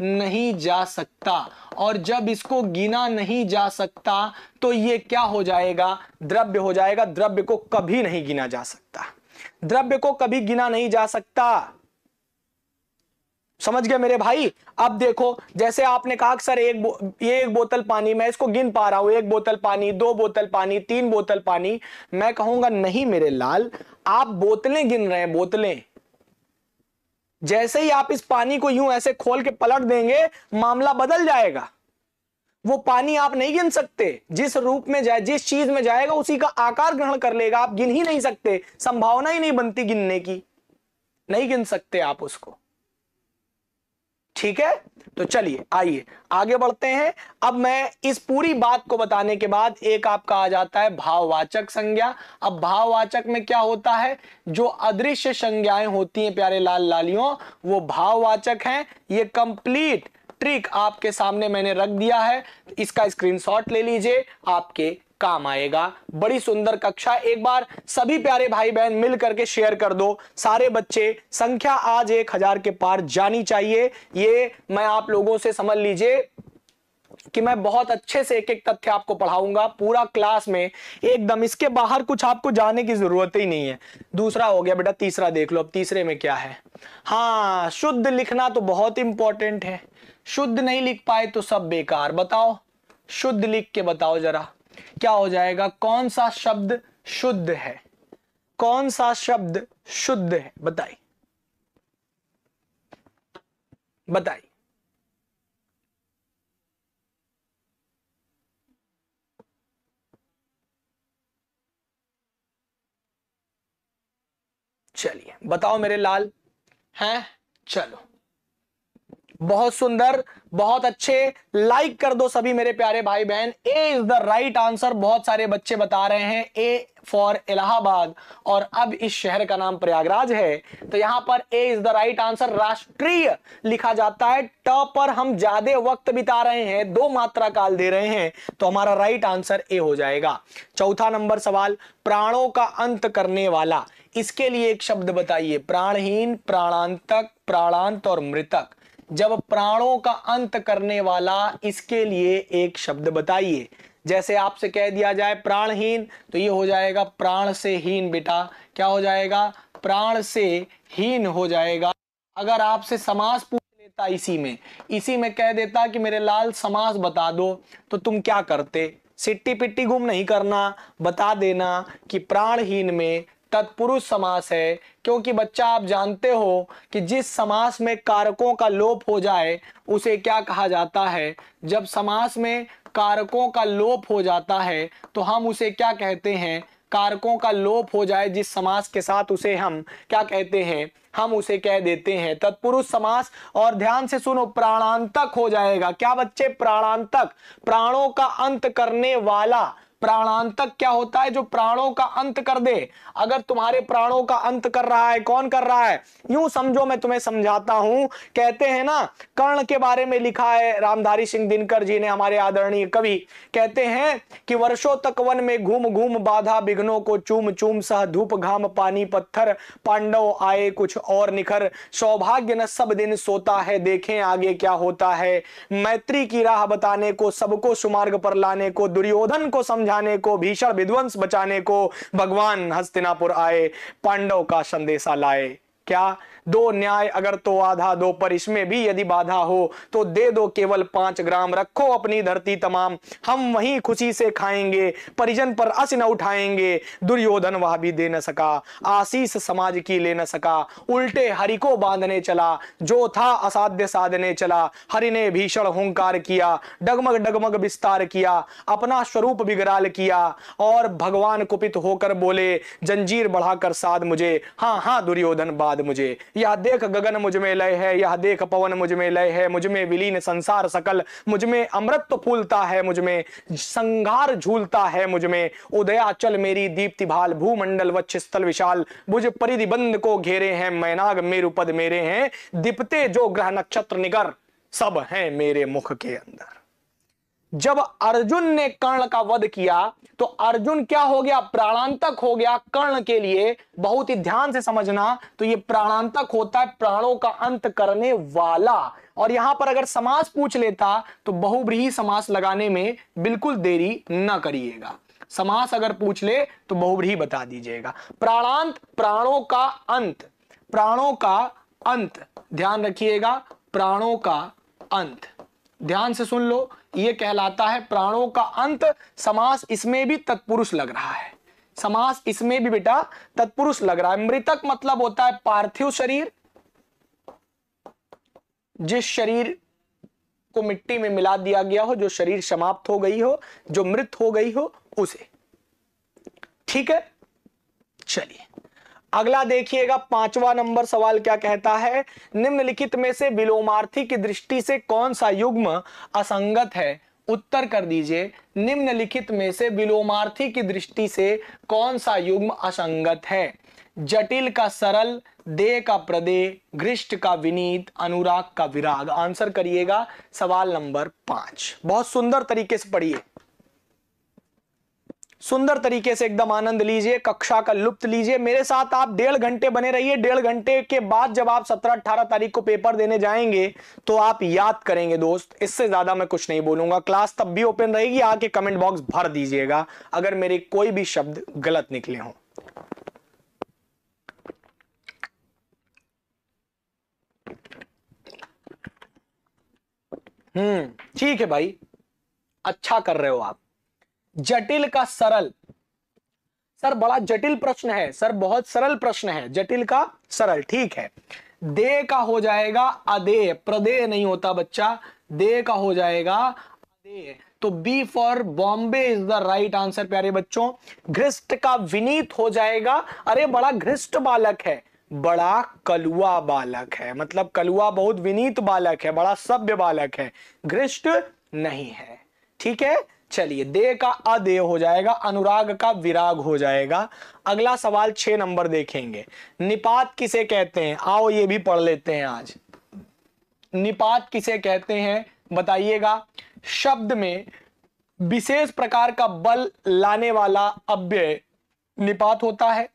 नहीं जा सकता और जब इसको गिना नहीं जा सकता तो ये क्या हो जाएगा द्रव्य हो जाएगा द्रव्य को कभी नहीं गिना जा सकता द्रव्य को कभी गिना नहीं जा सकता समझ गए मेरे भाई अब देखो जैसे आपने कहा सर एक बो, ये एक बोतल पानी मैं इसको गिन पा रहा हूं एक बोतल पानी दो बोतल पानी तीन बोतल पानी मैं कहूंगा नहीं मेरे लाल आप बोतलें गिन रहे हैं बोतलें जैसे ही आप इस पानी को यूं ऐसे खोल के पलट देंगे मामला बदल जाएगा वो पानी आप नहीं गिन सकते जिस रूप में जाए जिस चीज में जाएगा उसी का आकार ग्रहण कर लेगा आप गिन ही नहीं सकते संभावना ही नहीं बनती गिनने की नहीं गिन सकते आप उसको ठीक है तो चलिए आइए आगे बढ़ते हैं अब मैं इस पूरी बात को बताने के बाद एक आपका आ जाता है भाववाचक संज्ञा अब भाववाचक में क्या होता है जो अदृश्य संज्ञाएं होती हैं प्यारे लाल लालियों वो भाववाचक हैं ये कंप्लीट ट्रिक आपके सामने मैंने रख दिया है इसका स्क्रीनशॉट ले लीजिए आपके काम आएगा बड़ी सुंदर कक्षा एक बार सभी प्यारे भाई बहन मिल करके शेयर कर दो सारे बच्चे संख्या आज एक हजार के पार जानी चाहिए ये मैं आप लोगों से समझ लीजिए कि मैं बहुत अच्छे से एक एक तथ्य आपको पढ़ाऊंगा पूरा क्लास में एकदम इसके बाहर कुछ आपको जाने की जरूरत ही नहीं है दूसरा हो गया बेटा तीसरा देख लो अब तीसरे में क्या है हाँ शुद्ध लिखना तो बहुत इंपॉर्टेंट है शुद्ध नहीं लिख पाए तो सब बेकार बताओ शुद्ध लिख के बताओ जरा क्या हो जाएगा कौन सा शब्द शुद्ध है कौन सा शब्द शुद्ध है बताइए बताइए चलिए बताओ मेरे लाल हैं चलो बहुत सुंदर बहुत अच्छे लाइक कर दो सभी मेरे प्यारे भाई बहन A is the right answer बहुत सारे बच्चे बता रहे हैं ए फॉर इलाहाबाद और अब इस शहर का नाम प्रयागराज है तो यहां पर A is the right answer राष्ट्रीय लिखा जाता है ट पर हम ज्यादा वक्त बिता रहे हैं दो मात्रा काल दे रहे हैं तो हमारा राइट आंसर ए हो जाएगा चौथा नंबर सवाल प्राणों का अंत करने वाला इसके लिए एक शब्द बताइए प्राणहीन प्राणांतक प्राणांत और मृतक जब प्राणों का अंत करने वाला इसके लिए एक शब्द बताइए जैसे आपसे कह दिया जाए प्राणहीन तो ये हो जाएगा प्राण से हीन बेटा क्या हो जाएगा प्राण से हीन हो जाएगा अगर आपसे समास पूछ लेता इसी में इसी में कह देता कि मेरे लाल समास बता दो तो तुम क्या करते सिट्टी पिट्टी गुम नहीं करना बता देना कि प्राणहीन में तत्पुरुष समास है क्योंकि बच्चा आप जानते हो कि जिस समास में कारकों का लोप हो जाए उसे क्या कहा जाता है जब समास में कारकों का लोप हो जाता है तो हम उसे क्या कहते हैं कारकों का लोप हो जाए जिस समास के साथ उसे हम क्या कहते हैं हम उसे कह देते हैं तत्पुरुष समास और ध्यान से सुनो प्राणांतक हो जाएगा क्या बच्चे प्राणांतक प्राणों का अंत करने वाला प्राणांतक क्या होता है जो प्राणों का अंत कर दे अगर तुम्हारे प्राणों का अंत कर रहा है कौन कर रहा है यूं समझो मैं तुम्हें समझाता हूं कहते हैं ना कर्ण के बारे में लिखा है रामधारी सिंह दिनकर जी ने हमारे आदरणीय कवि कहते हैं कि वर्षों तक वन में घूम घूम बाधा विघ्नों को चूम चूम सह धूप घाम पानी पत्थर पांडव आए कुछ और निखर सौभाग्य न सब दिन सोता है देखें आगे क्या होता है मैत्री की राह बताने को सबको सुमार्ग पर लाने को दुर्योधन को समझ समझाने को भीषण विध्वंस बचाने को भगवान हस्तिनापुर आए पांडव का संदेशा लाए क्या दो न्याय अगर तो आधा दो पर इसमें भी यदि बाधा हो तो दे दो केवल पांच ग्राम रखो अपनी धरती तमाम हम वहीं खुशी से खाएंगे परिजन पर अस न उठाएंगे दुर्योधन वह भी दे न सका आशीष समाज की ले न सका उल्टे हरि को बांधने चला जो था असाध्य साधने चला हरि ने भीषण हूंकार किया डगमग डगमग विस्तार किया अपना स्वरूप बिगराल किया और भगवान कुपित होकर बोले जंजीर बढ़ाकर साध मुझे हाँ हाँ दुर्योधन बाद बाद मुझे यह देख गगन मुझ में लय है यह देख पवन मुझ में लय है मुझ में विलीन संसार सकल मुझ में अमृत तो फूलता है मुझ में संघार झूलता है मुझ में उदयाचल मेरी दीप्ति भाल भूमंडल वक्ष स्थल विशाल मुझ परिधि बंद को घेरे हैं मैनाग मेरु पद मेरे हैं दीपते जो ग्रह नक्षत्र निगर सब हैं मेरे मुख के अंदर जब अर्जुन ने कर्ण का वध किया तो अर्जुन क्या हो गया प्राणांतक हो गया कर्ण के लिए बहुत ही ध्यान से समझना तो ये प्राणांतक होता है प्राणों का अंत करने वाला और यहां पर अगर समास पूछ लेता तो बहुब्रीही समास लगाने में बिल्कुल देरी ना करिएगा समास अगर पूछ ले तो बहुब्रीही बता दीजिएगा प्राणांत प्राणों का अंत प्राणों का अंत ध्यान रखिएगा प्राणों का अंत ध्यान से सुन लो ये कहलाता है प्राणों का अंत समास इसमें भी तत्पुरुष लग रहा है समास इसमें भी बेटा तत्पुरुष लग रहा है मृतक मतलब होता है पार्थिव शरीर जिस शरीर को मिट्टी में मिला दिया गया हो जो शरीर समाप्त हो गई हो जो मृत हो गई हो उसे ठीक है चलिए अगला देखिएगा पांचवा नंबर सवाल क्या कहता है निम्नलिखित में से विलोमार्थी की दृष्टि से कौन सा युग्म असंगत है उत्तर कर दीजिए निम्नलिखित में से विलोमार्थी की दृष्टि से कौन सा युग्म असंगत है जटिल का सरल दे का प्रदे घृष्ट का विनीत अनुराग का विराग आंसर करिएगा सवाल नंबर पांच बहुत सुंदर तरीके से पढ़िए सुंदर तरीके से एकदम आनंद लीजिए कक्षा का लुप्त लीजिए मेरे साथ आप डेढ़ घंटे बने रहिए डेढ़ घंटे के बाद जब आप सत्रह अट्ठारह तारीख को पेपर देने जाएंगे तो आप याद करेंगे दोस्त इससे ज्यादा मैं कुछ नहीं बोलूंगा क्लास तब भी ओपन रहेगी आके कमेंट बॉक्स भर दीजिएगा अगर मेरे कोई भी शब्द गलत निकले हों हम्म, ठीक है भाई अच्छा कर रहे हो आप जटिल का सरल सर बड़ा जटिल प्रश्न है सर बहुत सरल प्रश्न है जटिल का सरल ठीक है दे का हो जाएगा अदे प्रदे नहीं होता बच्चा दे का हो जाएगा अदे तो B for Bombay is the right answer प्यारे बच्चों घृष्ट का विनीत हो जाएगा अरे बड़ा घृष्ट बालक है बड़ा कलुआ बालक है मतलब कलुआ बहुत विनीत बालक है बड़ा सभ्य बालक है घृष्ट नहीं है ठीक है चलिए देह का अदेह हो जाएगा अनुराग का विराग हो जाएगा अगला सवाल छह नंबर देखेंगे निपात किसे कहते हैं आओ ये भी पढ़ लेते हैं आज निपात किसे कहते हैं बताइएगा शब्द में विशेष प्रकार का बल लाने वाला अव्यय निपात होता है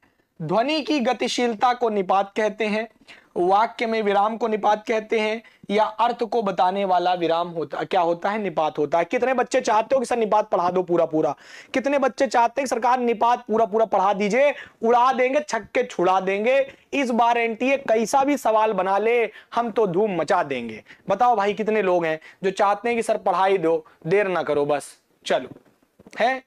ध्वनि की गतिशीलता को निपात कहते हैं वाक्य में विराम को निपात कहते हैं या अर्थ को बताने वाला विराम होता क्या होता है निपात होता है कितने बच्चे चाहते हो कि सर निपात पढ़ा दो पूरा पूरा कितने बच्चे चाहते हैं सरकार निपात पूरा पूरा पढ़ा दीजिए उड़ा देंगे छक्के छुड़ा देंगे इस बार एनटीए कैसा भी सवाल बना ले हम तो धूम मचा देंगे बताओ भाई कितने लोग हैं जो चाहते हैं कि सर पढ़ाई दो देर ना करो बस चलो है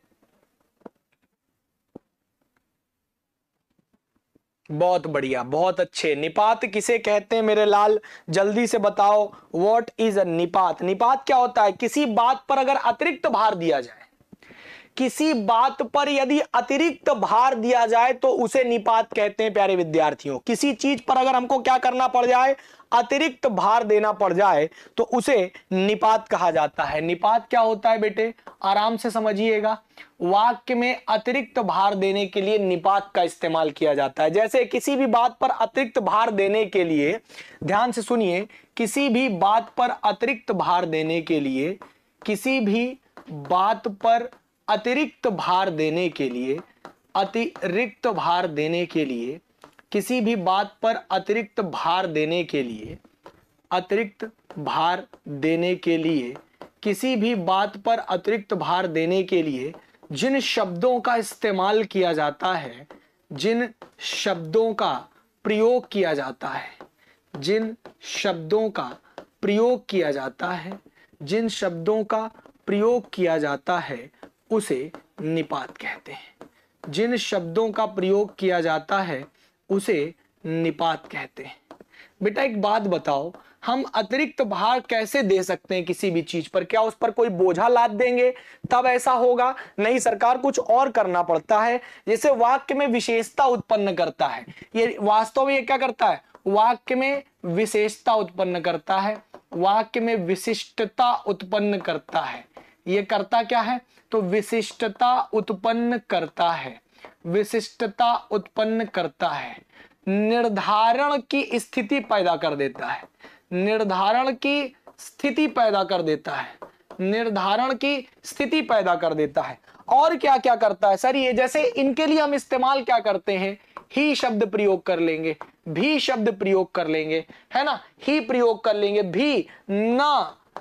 बहुत बढ़िया बहुत अच्छे निपात किसे कहते हैं मेरे लाल जल्दी से बताओ वॉट इज अ निपात निपात क्या होता है किसी बात पर अगर अतिरिक्त भार दिया जाए किसी बात पर यदि अतिरिक्त भार दिया जाए तो उसे निपात कहते हैं प्यारे विद्यार्थियों किसी चीज पर अगर हमको क्या करना पड़ जाए अतिरिक्त भार देना पड़ जाए तो उसे निपात कहा जाता है निपात क्या होता है बेटे आराम से समझिएगा वाक्य में अतिरिक्त भार देने के लिए निपात का इस्तेमाल किया जाता है जैसे किसी भी बात पर अतिरिक्त भार देने के लिए ध्यान से सुनिए किसी भी बात पर अतिरिक्त भार देने के लिए किसी भी बात पर अतिरिक्त भार देने के लिए अतिरिक्त भार देने के लिए किसी भी बात पर अतिरिक्त भार देने के लिए अतिरिक्त भार देने के लिए किसी भी बात पर अतिरिक्त भार देने के लिए जिन शब्दों का इस्तेमाल किया जाता है जिन शब्दों का प्रयोग किया जाता है जिन शब्दों का प्रयोग किया जाता है जिन शब्दों का प्रयोग किया जाता है उसे निपात कहते हैं जिन शब्दों का प्रयोग किया जाता है उसे निपात कहते हैं बेटा एक बात बताओ हम अतिरिक्त भार कैसे दे सकते हैं किसी भी चीज पर क्या उस पर कोई बोझा लाद देंगे तब ऐसा होगा नहीं सरकार कुछ और करना पड़ता है जैसे वाक्य में विशेषता उत्पन्न करता है ये वास्तव में ये क्या करता है वाक्य में विशेषता उत्पन्न करता है वाक्य में विशिष्टता उत्पन्न करता है ये करता क्या है तो विशिष्टता उत्पन्न करता है विशिष्टता उत्पन्न करता है निर्धारण की स्थिति पैदा कर देता है निर्धारण की स्थिति पैदा कर देता है निर्धारण की स्थिति पैदा कर देता है और क्या क्या करता है सर ये जैसे इनके लिए हम इस्तेमाल क्या करते हैं ही शब्द प्रयोग कर लेंगे भी शब्द प्रयोग कर लेंगे है ना ही प्रयोग कर लेंगे भी ना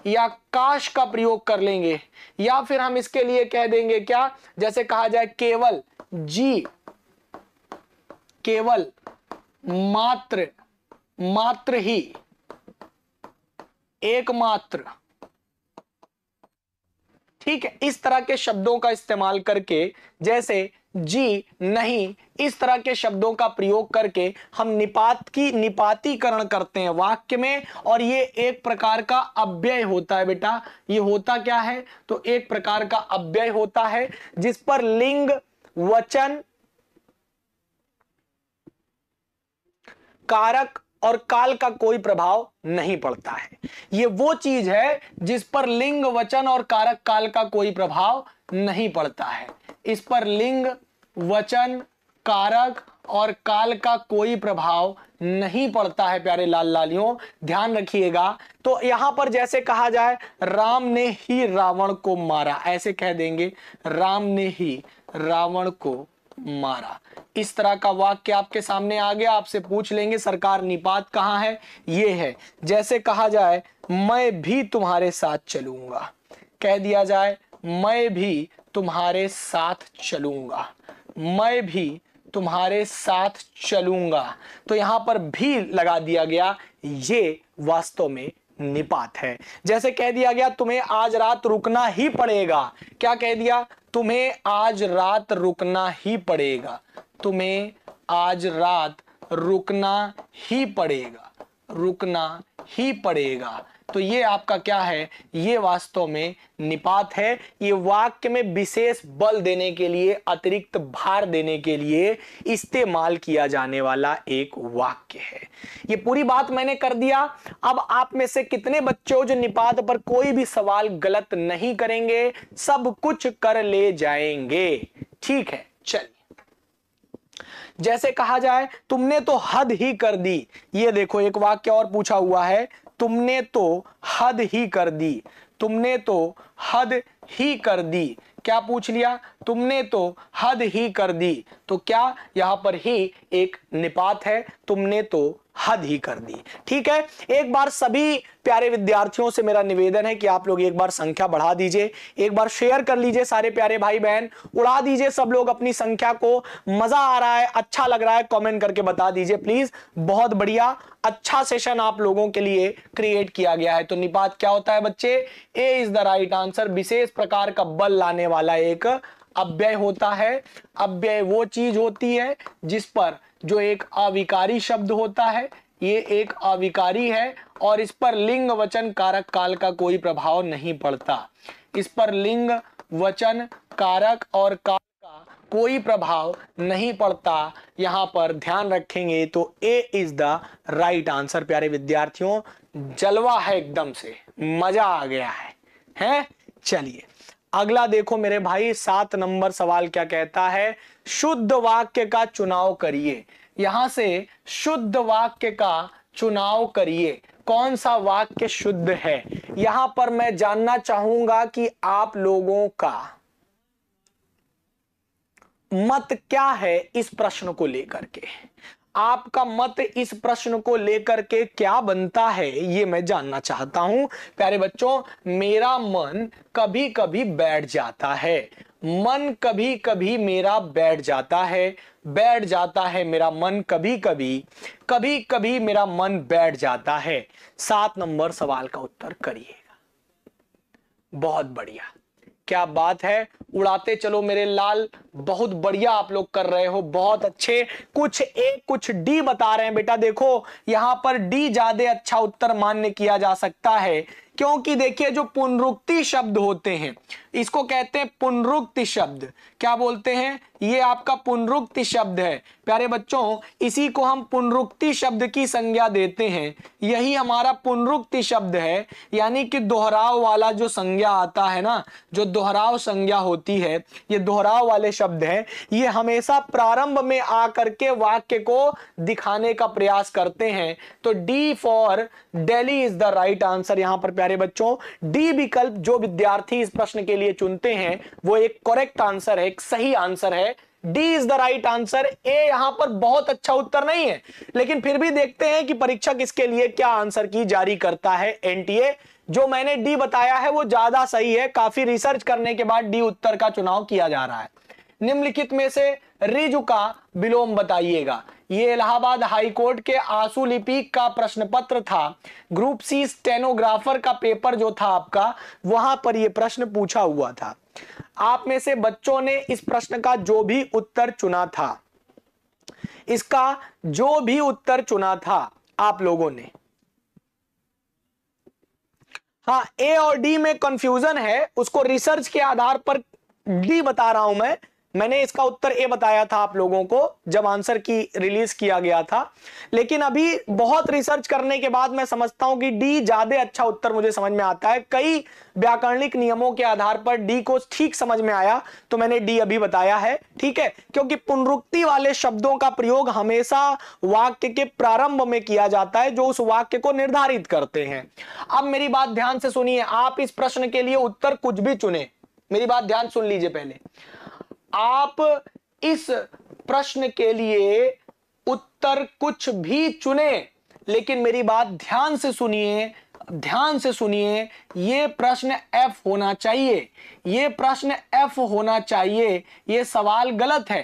या काश का प्रयोग कर लेंगे या फिर हम इसके लिए कह देंगे क्या जैसे कहा जाए केवल जी केवल मात्र मात्र ही एकमात्र ठीक है इस तरह के शब्दों का इस्तेमाल करके जैसे जी नहीं इस तरह के शब्दों का प्रयोग करके हम निपात की निपातीकरण करते हैं वाक्य में और ये एक प्रकार का अव्यय होता है बेटा ये होता क्या है तो एक प्रकार का अव्यय होता है जिस पर लिंग वचन कारक और काल का कोई प्रभाव नहीं पड़ता है ये वो चीज है जिस पर लिंग वचन और कारक काल का कोई प्रभाव नहीं पड़ता है इस पर लिंग वचन कारक और काल का कोई प्रभाव नहीं पड़ता है प्यारे लाल लालियों ध्यान रखिएगा तो यहां पर जैसे कहा जाए राम ने ही रावण को मारा ऐसे कह देंगे राम ने ही रावण को मारा इस तरह का वाक्य आपके सामने आ गया आपसे पूछ लेंगे सरकार निपात कहां है ये है जैसे कहा जाए मैं भी तुम्हारे साथ चलूंगा कह दिया जाए मैं भी तुम्हारे साथ चलूंगा मैं भी तुम्हारे साथ चलूंगा तो यहां पर भी लगा दिया गया ये वास्तव में निपात है जैसे कह दिया गया तुम्हें आज रात रुकना ही पड़ेगा क्या कह दिया तुम्हें आज रात रुकना ही पड़ेगा तुम्हें आज रात रुकना ही पड़ेगा रुकना ही पड़ेगा तो ये आपका क्या है ये वास्तव में निपात है ये वाक्य में विशेष बल देने के लिए अतिरिक्त भार देने के लिए इस्तेमाल किया जाने वाला एक वाक्य है ये पूरी बात मैंने कर दिया अब आप में से कितने बच्चों जो निपात पर कोई भी सवाल गलत नहीं करेंगे सब कुछ कर ले जाएंगे ठीक है चल जैसे कहा जाए तुमने तो हद ही कर दी ये देखो एक वाक्य और पूछा हुआ है तुमने तो हद ही कर दी तुमने तो हद ही कर दी क्या पूछ लिया तुमने तो हद ही कर दी तो क्या यहां पर ही एक निपात है तुमने तो हद ही कर दी ठीक है एक बार सभी प्यारे विद्यार्थियों से मेरा निवेदन है कि आप लोग एक बार संख्या बढ़ा दीजिए एक बार शेयर कर लीजिए सारे प्यारे भाई बहन उड़ा दीजिए सब लोग अपनी संख्या को मजा आ रहा है अच्छा लग रहा है कमेंट करके बता दीजिए प्लीज बहुत बढ़िया अच्छा सेशन आप लोगों के लिए क्रिएट किया गया है तो निपात क्या होता है बच्चे A is the right answer विशेष प्रकार का बल लाने वाला एक अव्यय होता है अव्यय वो चीज होती है जिस पर जो एक अविकारी शब्द होता है ये एक अविकारी है और इस पर लिंग वचन कारक काल का कोई प्रभाव नहीं पड़ता इस पर लिंग वचन कारक और काल का कोई प्रभाव नहीं पड़ता यहां पर ध्यान रखेंगे तो A is the right answer प्यारे विद्यार्थियों जलवा है एकदम से मजा आ गया है हैं चलिए अगला देखो मेरे भाई सात नंबर सवाल क्या कहता है शुद्ध वाक्य का चुनाव करिए यहां से शुद्ध वाक्य का चुनाव करिए कौन सा वाक्य शुद्ध है यहां पर मैं जानना चाहूंगा कि आप लोगों का मत क्या है इस प्रश्न को लेकर के आपका मत इस प्रश्न को लेकर के क्या बनता है ये मैं जानना चाहता हूं प्यारे बच्चों मेरा मन कभी कभी बैठ जाता है मन कभी कभी मेरा बैठ जाता है बैठ जाता है मेरा मन कभी कभी कभी कभी मेरा मन बैठ जाता है सात नंबर सवाल का उत्तर करिएगा बहुत बढ़िया क्या बात है उड़ाते चलो मेरे लाल बहुत बढ़िया आप लोग कर रहे हो बहुत अच्छे कुछ ए कुछ डी बता रहे हैं बेटा देखो यहां पर डी ज्यादा अच्छा उत्तर मान्य किया जा सकता है क्योंकि देखिए जो पुनरुक्ति शब्द होते हैं इसको कहते हैं पुनरुक्ति शब्द क्या बोलते हैं ये आपका पुनरुक्ति शब्द है प्यारे बच्चों इसी को हम पुनरुक्ति शब्द की संज्ञा देते हैं यही हमारा पुनरुक्ति शब्द है यानी कि दोहराव वाला जो संज्ञा आता है ना जो दोहराव संज्ञा होती है ये दोहराव वाले शब्द है ये हमेशा प्रारंभ में आकर के वाक्य को दिखाने का प्रयास करते हैं तो D for daily is the right answer यहां पर प्यारे बच्चों डी विकल्प जो विद्यार्थी इस प्रश्न के लिए लिए चुनते हैं वो एक करेक्ट आंसर है एक सही आंसर है D is the right answer A यहां पर बहुत अच्छा उत्तर नहीं है लेकिन फिर भी देखते हैं कि परीक्षक इसके लिए क्या आंसर की जारी करता है एनटीए जो मैंने डी बताया है वो ज्यादा सही है काफी रिसर्च करने के बाद डी उत्तर का चुनाव किया जा रहा है निम्नलिखित में से रिजु का विलोम बताइएगा ये इलाहाबाद हाईकोर्ट के आंसू लिपिक का प्रश्न पत्र था ग्रुप सी स्टेनोग्राफर का पेपर जो था आपका वहां पर यह प्रश्न पूछा हुआ था आप में से बच्चों ने इस प्रश्न का जो भी उत्तर चुना था इसका जो भी उत्तर चुना था आप लोगों ने हाँ ए और डी में कंफ्यूजन है उसको रिसर्च के आधार पर डी बता रहा हूं मैं मैंने इसका उत्तर ए बताया था आप लोगों को जब आंसर की रिलीज किया गया था लेकिन अभी बहुत रिसर्च करने के बाद मैं समझता हूं कि डी ज्यादा अच्छा उत्तर मुझे समझ में आता है कई व्याकरणिक नियमों के आधार पर डी को ठीक समझ में आया तो मैंने डी अभी बताया है ठीक है क्योंकि पुनरुक्ति वाले शब्दों का प्रयोग हमेशा वाक्य के प्रारंभ में किया जाता है जो उस वाक्य को निर्धारित करते हैं अब मेरी बात ध्यान से सुनिए आप इस प्रश्न के लिए उत्तर कुछ भी चुने मेरी बात ध्यान सुन लीजिए पहले आप इस प्रश्न के लिए उत्तर कुछ भी चुने लेकिन मेरी बात ध्यान से सुनिए ध्यान से सुनिए यह प्रश्न एफ होना चाहिए यह प्रश्न एफ होना चाहिए यह सवाल गलत है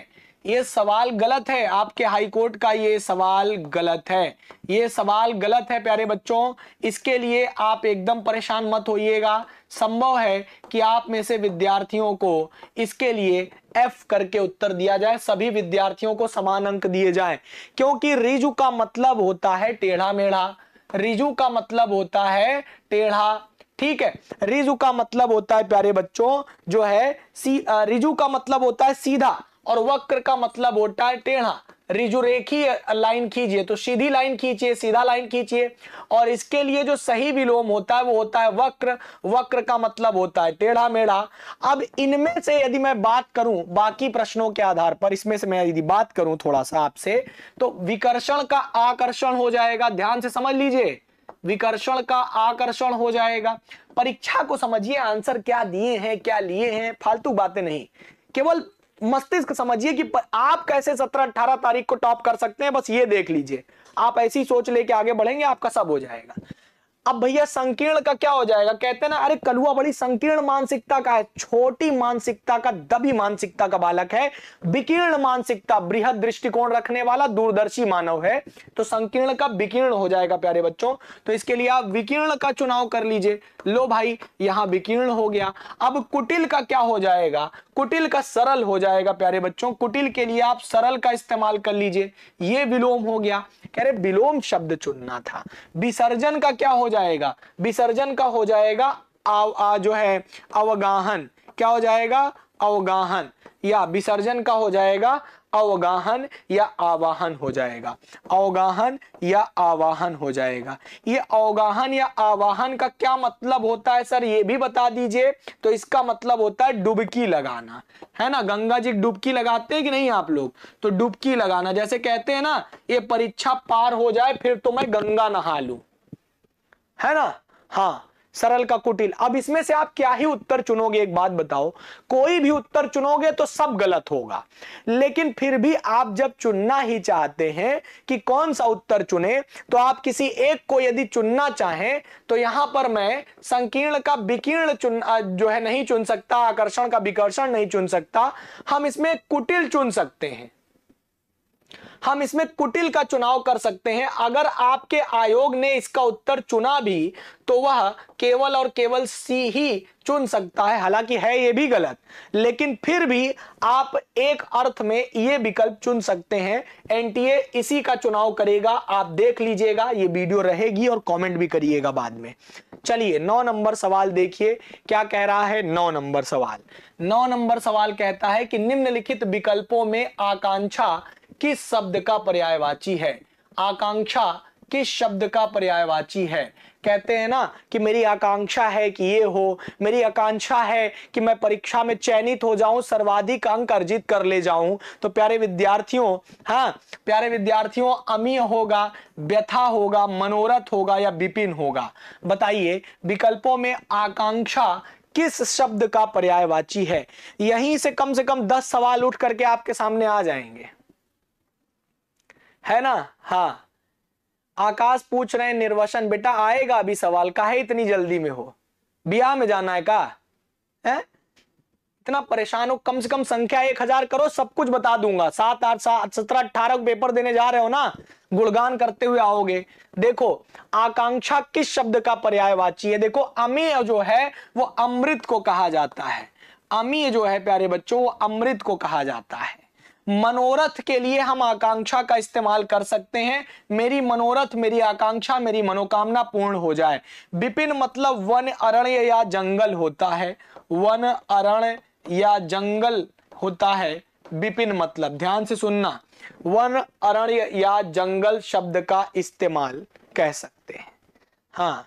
ये सवाल गलत है आपके हाई कोर्ट का ये सवाल गलत है ये सवाल गलत है प्यारे बच्चों इसके लिए आप एकदम परेशान मत होइएगा संभव है कि आप में से विद्यार्थियों को इसके लिए एफ करके उत्तर दिया जाए सभी विद्यार्थियों को समान अंक दिए जाए क्योंकि रिजु का मतलब होता है टेढ़ा मेढ़ा रिजु का मतलब होता है टेढ़ा ठीक है रिजु का मतलब होता है प्यारे बच्चों जो है सी रिजु का मतलब होता है सीधा और वक्र का मतलब होता है टेढ़ा रिजु रेखी लाइन खींचिए तो सीधी लाइन खींचिए सीधा लाइन खींचिए और इसके लिए जो सही विलोम होता है वो होता है वक्र वक्र का मतलब होता है टेढ़ा मेढ़ा अब इनमें से यदि मैं बात करूं बाकी प्रश्नों के आधार पर इसमें से मैं यदि बात करूं थोड़ा सा आपसे तो विकर्षण का आकर्षण हो जाएगा ध्यान से समझ लीजिए विकर्षण का आकर्षण हो जाएगा परीक्षा को समझिए आंसर क्या दिए हैं क्या लिए हैं फालतू बातें नहीं केवल मस्तिष्क समझिए कि आप कैसे सत्रह अठारह तारीख को टॉप कर सकते हैं बस ये देख लीजिए आप ऐसी सोच लेके आगे बढ़ेंगे आपका सब हो जाएगा अब भैया संकीर्ण का क्या हो जाएगा कहते हैं ना अरे कलुआ बड़ी संकीर्ण मानसिकता का है छोटी मानसिकता का दबी मानसिकता का बालक है विकीर्ण मानसिकता बृहद दृष्टिकोण रखने वाला दूरदर्शी मानव है तो संकीर्ण का विकीर्ण हो जाएगा प्यारे बच्चों तो इसके लिए आप विकीर्ण का चुनाव कर लीजिए लो भाई यहां विकीर्ण हो गया अब कुटिल का क्या हो जाएगा कुटिल का सरल हो जाएगा प्यारे बच्चों कुटिल के लिए आप सरल का इस्तेमाल कर लीजिए ये विलोम हो गया कह रहे विलोम शब्द चुनना था विसर्जन का क्या हो जाएगा विसर्जन का हो जाएगा आव, आ, जो है अवगाहन क्या हो जाएगा अवगाहन या विसर्जन का हो जाएगा अवगाहन या आवाहन हो जाएगा अवगाहन या आवाहन हो जाएगा ये अवगाहन या आवाहन का क्या मतलब होता है सर ये भी बता दीजिए तो इसका मतलब होता है डुबकी लगाना है ना गंगा जी डुबकी लगाते हैं कि नहीं आप लोग तो डुबकी लगाना जैसे कहते हैं ना ये परीक्षा पार हो जाए फिर तो मैं गंगा नहा लू है ना हाँ सरल का कुटिल अब इसमें से आप क्या ही उत्तर चुनोगे एक बात बताओ कोई भी उत्तर चुनोगे तो सब गलत होगा लेकिन फिर भी आप जब चुनना ही चाहते हैं कि कौन सा उत्तर चुने तो आप किसी एक को यदि चुनना चाहें तो यहां पर मैं संकीर्ण का विकीर्ण चुन जो है नहीं चुन सकता आकर्षण का विकर्षण नहीं चुन सकता हम इसमें कुटिल चुन सकते हैं हम इसमें कुटिल का चुनाव कर सकते हैं अगर आपके आयोग ने इसका उत्तर चुना भी तो वह केवल और केवल सी ही चुन सकता है हालांकि है ये भी गलत लेकिन फिर भी आप एक अर्थ में ये विकल्प चुन सकते हैं एनटीए इसी का चुनाव करेगा आप देख लीजिएगा ये वीडियो रहेगी और कमेंट भी करिएगा बाद में चलिए नौ नंबर सवाल देखिए क्या कह रहा है नौ नंबर सवाल नौ नंबर सवाल कहता है कि निम्नलिखित विकल्पों में आकांक्षा किस शब्द का पर्यायवाची है आकांक्षा किस शब्द का पर्यायवाची है कहते हैं ना कि मेरी आकांक्षा है कि ये हो मेरी आकांक्षा है कि मैं परीक्षा में चयनित हो जाऊं सर्वाधिक अंक अर्जित कर ले जाऊं तो प्यारे विद्यार्थियों हाँ प्यारे विद्यार्थियों अमीय होगा व्यथा होगा मनोरथ होगा या विपिन होगा बताइए विकल्पों में आकांक्षा किस शब्द का पर्यायवाची है यहीं से कम से कम दस सवाल उठ करके आपके सामने आ जाएंगे है ना हाँ आकाश पूछ रहे हैं निर्वसन बेटा आएगा अभी सवाल का है इतनी जल्दी में हो बियाह में जाना है का है इतना परेशान हो कम से कम संख्या एक हजार करो सब कुछ बता दूंगा सात आठ सात सत्रह अठारह पेपर देने जा रहे हो ना गुणगान करते हुए आओगे देखो आकांक्षा किस शब्द का पर्यायवाची है देखो अमीय जो है वो अमृत को कहा जाता है अमीय जो है प्यारे बच्चों वो अमृत को कहा जाता है मनोरथ के लिए हम आकांक्षा का इस्तेमाल कर सकते हैं मेरी मनोरथ मेरी आकांक्षा मेरी मनोकामना पूर्ण हो जाए विपिन मतलब वन अरण्य या जंगल होता है वन अरण्य या जंगल होता है विपिन मतलब ध्यान से सुनना वन अरण्य या जंगल शब्द का इस्तेमाल कह सकते हैं हाँ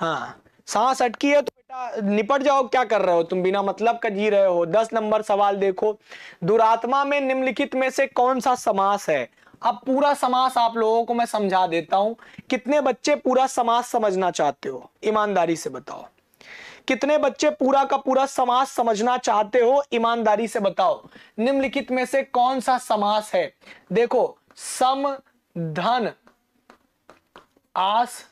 हाँ सांस अटकी है तो बेटा निपट जाओ क्या कर रहे हो तुम बिना मतलब का जी रहे हो दस नंबर सवाल देखो दुरात्मा में निम्नलिखित में से कौन सा समास है अब पूरा समास आप लोगों को मैं समझा देता हूं कितने बच्चे पूरा समास समझना चाहते हो ईमानदारी से बताओ कितने बच्चे पूरा का पूरा समास समझना चाहते हो ईमानदारी से बताओ निम्नलिखित में से कौन सा समास है देखो सम धन आस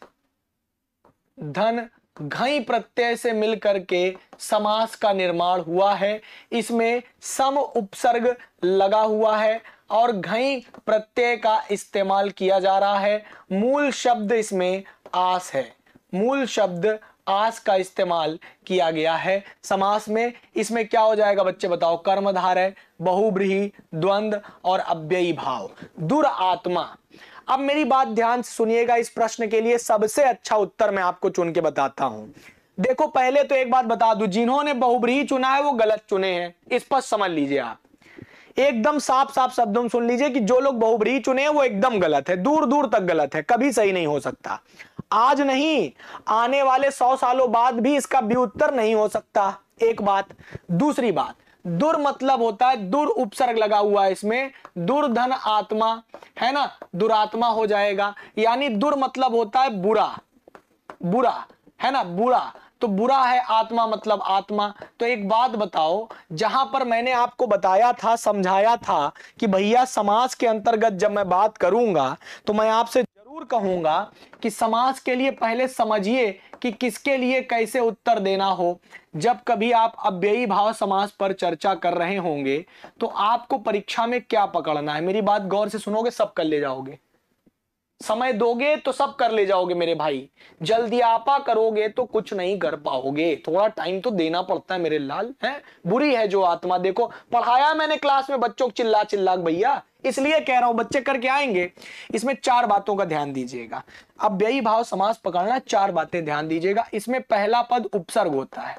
धन घई प्रत्यय से मिलकर के समास का निर्माण हुआ है इसमें सम उपसर्ग लगा हुआ है और घई प्रत्यय का इस्तेमाल किया जा रहा है मूल शब्द इसमें आस है मूल शब्द आस का इस्तेमाल किया गया है समास में इसमें क्या हो जाएगा बच्चे बताओ कर्मधारय बहुब्रीही द्वंद और अव्ययी भाव आत्मा अब मेरी बात ध्यान से सुनिएगा इस प्रश्न के लिए सबसे अच्छा उत्तर मैं आपको चुन के बताता हूं देखो पहले तो एक बात बता दू जिन्होंने बहुब्रीही चुना है वो गलत चुने हैं स्पष्ट समझ लीजिए आप एकदम साफ साफ शब्दों में सुन लीजिए कि जो लोग बहुब्री चुने वो एकदम गलत है दूर दूर तक गलत है कभी सही नहीं हो सकता आज नहीं आने वाले सौ सालों बाद भी इसका भी उत्तर नहीं हो सकता एक बात दूसरी बात दुर मतलब होता है दुर उपसर्ग लगा हुआ है इसमें दुर्धन आत्मा है ना दुरात्मा हो जाएगा यानी दुर मतलब होता है बुरा बुरा है ना बुरा तो बुरा है आत्मा मतलब आत्मा तो एक बात बताओ जहां पर मैंने आपको बताया था समझाया था कि भैया समाज के अंतर्गत जब मैं बात करूंगा तो मैं आपसे जरूर कहूंगा कि समाज के लिए पहले समझिए कि किसके लिए कैसे उत्तर देना हो जब कभी आप अव्ययी भाव समाज पर चर्चा कर रहे होंगे तो आपको परीक्षा में क्या पकड़ना है मेरी बात गौर से सुनोगे सब कर ले जाओगे समय दोगे तो सब कर ले जाओगे मेरे भाई जल्दी आपा करोगे तो कुछ नहीं कर पाओगे थोड़ा टाइम तो देना पड़ता है मेरे लाल है बुरी है जो आत्मा देखो पढ़ाया मैंने क्लास में बच्चों को चिल्ला चिल्ला भैया इसलिए कह रहा हूं बच्चे करके आएंगे इसमें चार बातों का ध्यान दीजिएगा अब व्ययी भाव समास पकड़ना चार बातें ध्यान दीजिएगा इसमें पहला पद उपसर्ग होता है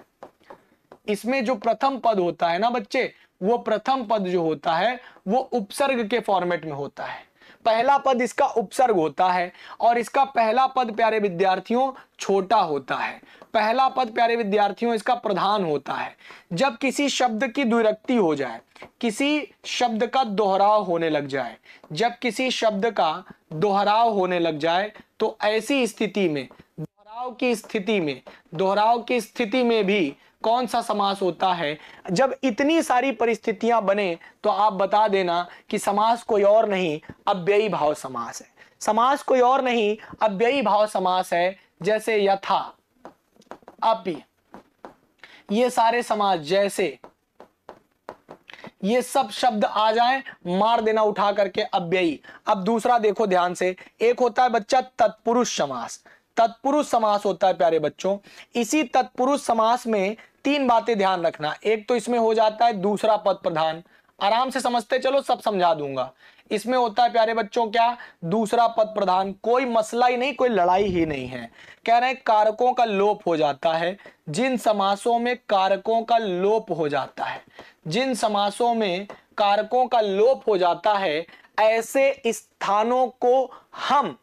इसमें जो प्रथम पद होता है ना बच्चे वो प्रथम पद जो होता है वो उपसर्ग के फॉर्मेट में होता है पहला पद इसका उपसर्ग होता है और इसका पहला पद प्यारे विद्यार्थियों छोटा होता है पहला पद प्यारे विद्यार्थियों इसका प्रधान होता है जब किसी शब्द की द्विरक्ति हो जाए किसी शब्द का दोहराव होने लग जाए जब किसी शब्द का दोहराव होने लग जाए तो ऐसी स्थिति में दोहराव की स्थिति में दोहराव की स्थिति में भी कौन सा समास होता है जब इतनी सारी परिस्थितियां बने तो आप बता देना कि समास कोई और नहीं अव्ययी भाव समास है समास कोई और नहीं अव्ययी भाव समास है जैसे यथा अपि ये सारे समास जैसे ये सब शब्द आ जाए मार देना उठा करके अव्ययी अब दूसरा देखो ध्यान से एक होता है बच्चा तत्पुरुष समास तत्पुरुष समास होता है प्यारे बच्चों इसी तत्पुरुष समास में तीन बातें ध्यान रखना एक तो इसमें हो जाता है दूसरा पद प्रधान आराम से समझते चलो सब समझा दूंगा इसमें होता है प्यारे बच्चों क्या दूसरा पद प्रधान कोई मसला ही नहीं कोई लड़ाई ही नहीं है कह रहे हैं कारकों का लोप हो जाता है जिन समासों में कारकों का लोप हो जाता है जिन समासों में कारकों का लोप हो जाता है ऐसे स्थानों को हम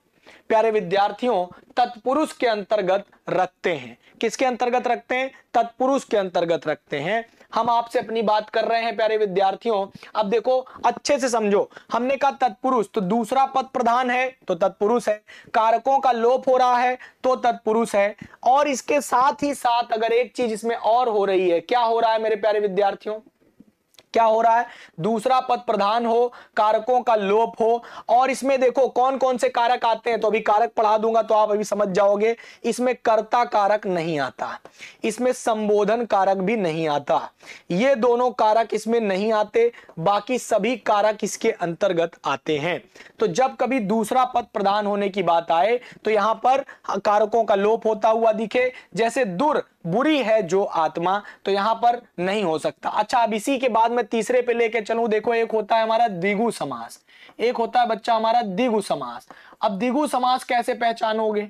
प्यारे विद्यार्थियों तत्पुरुष के अंतर्गत रखते हैं किसके अंतर्गत रखते हैं तत्पुरुष के अंतर्गत रखते हैं हम आपसे अपनी बात कर रहे हैं प्यारे विद्यार्थियों अब देखो अच्छे से समझो हमने कहा तत्पुरुष तो दूसरा पद प्रधान है तो तत्पुरुष है कारकों का लोप हो रहा है तो तत्पुरुष है और इसके साथ ही साथ अगर एक चीज इसमें और हो रही है क्या हो रहा है मेरे प्यारे विद्यार्थियों क्या हो रहा है दूसरा पद प्रधान हो कारकों का लोप हो और इसमें देखो कौन कौन से कारक आते हैं तो अभी कारक पढ़ा दूंगा तो आप अभी समझ जाओगे इसमें कर्ता कारक नहीं आता इसमें संबोधन कारक भी नहीं आता ये दोनों कारक इसमें नहीं आते बाकी सभी कारक इसके अंतर्गत आते हैं तो जब कभी दूसरा पद प्रधान होने की बात आए तो यहां पर कारकों का लोप होता हुआ दिखे जैसे दुर बुरी है जो आत्मा तो यहां पर नहीं हो सकता अच्छा अब इसी के बाद में तीसरे पे लेके चलू देखो एक होता है हमारा दिगु समास एक होता है बच्चा हमारा दिगु समास अब दिगु समास कैसे पहचानोगे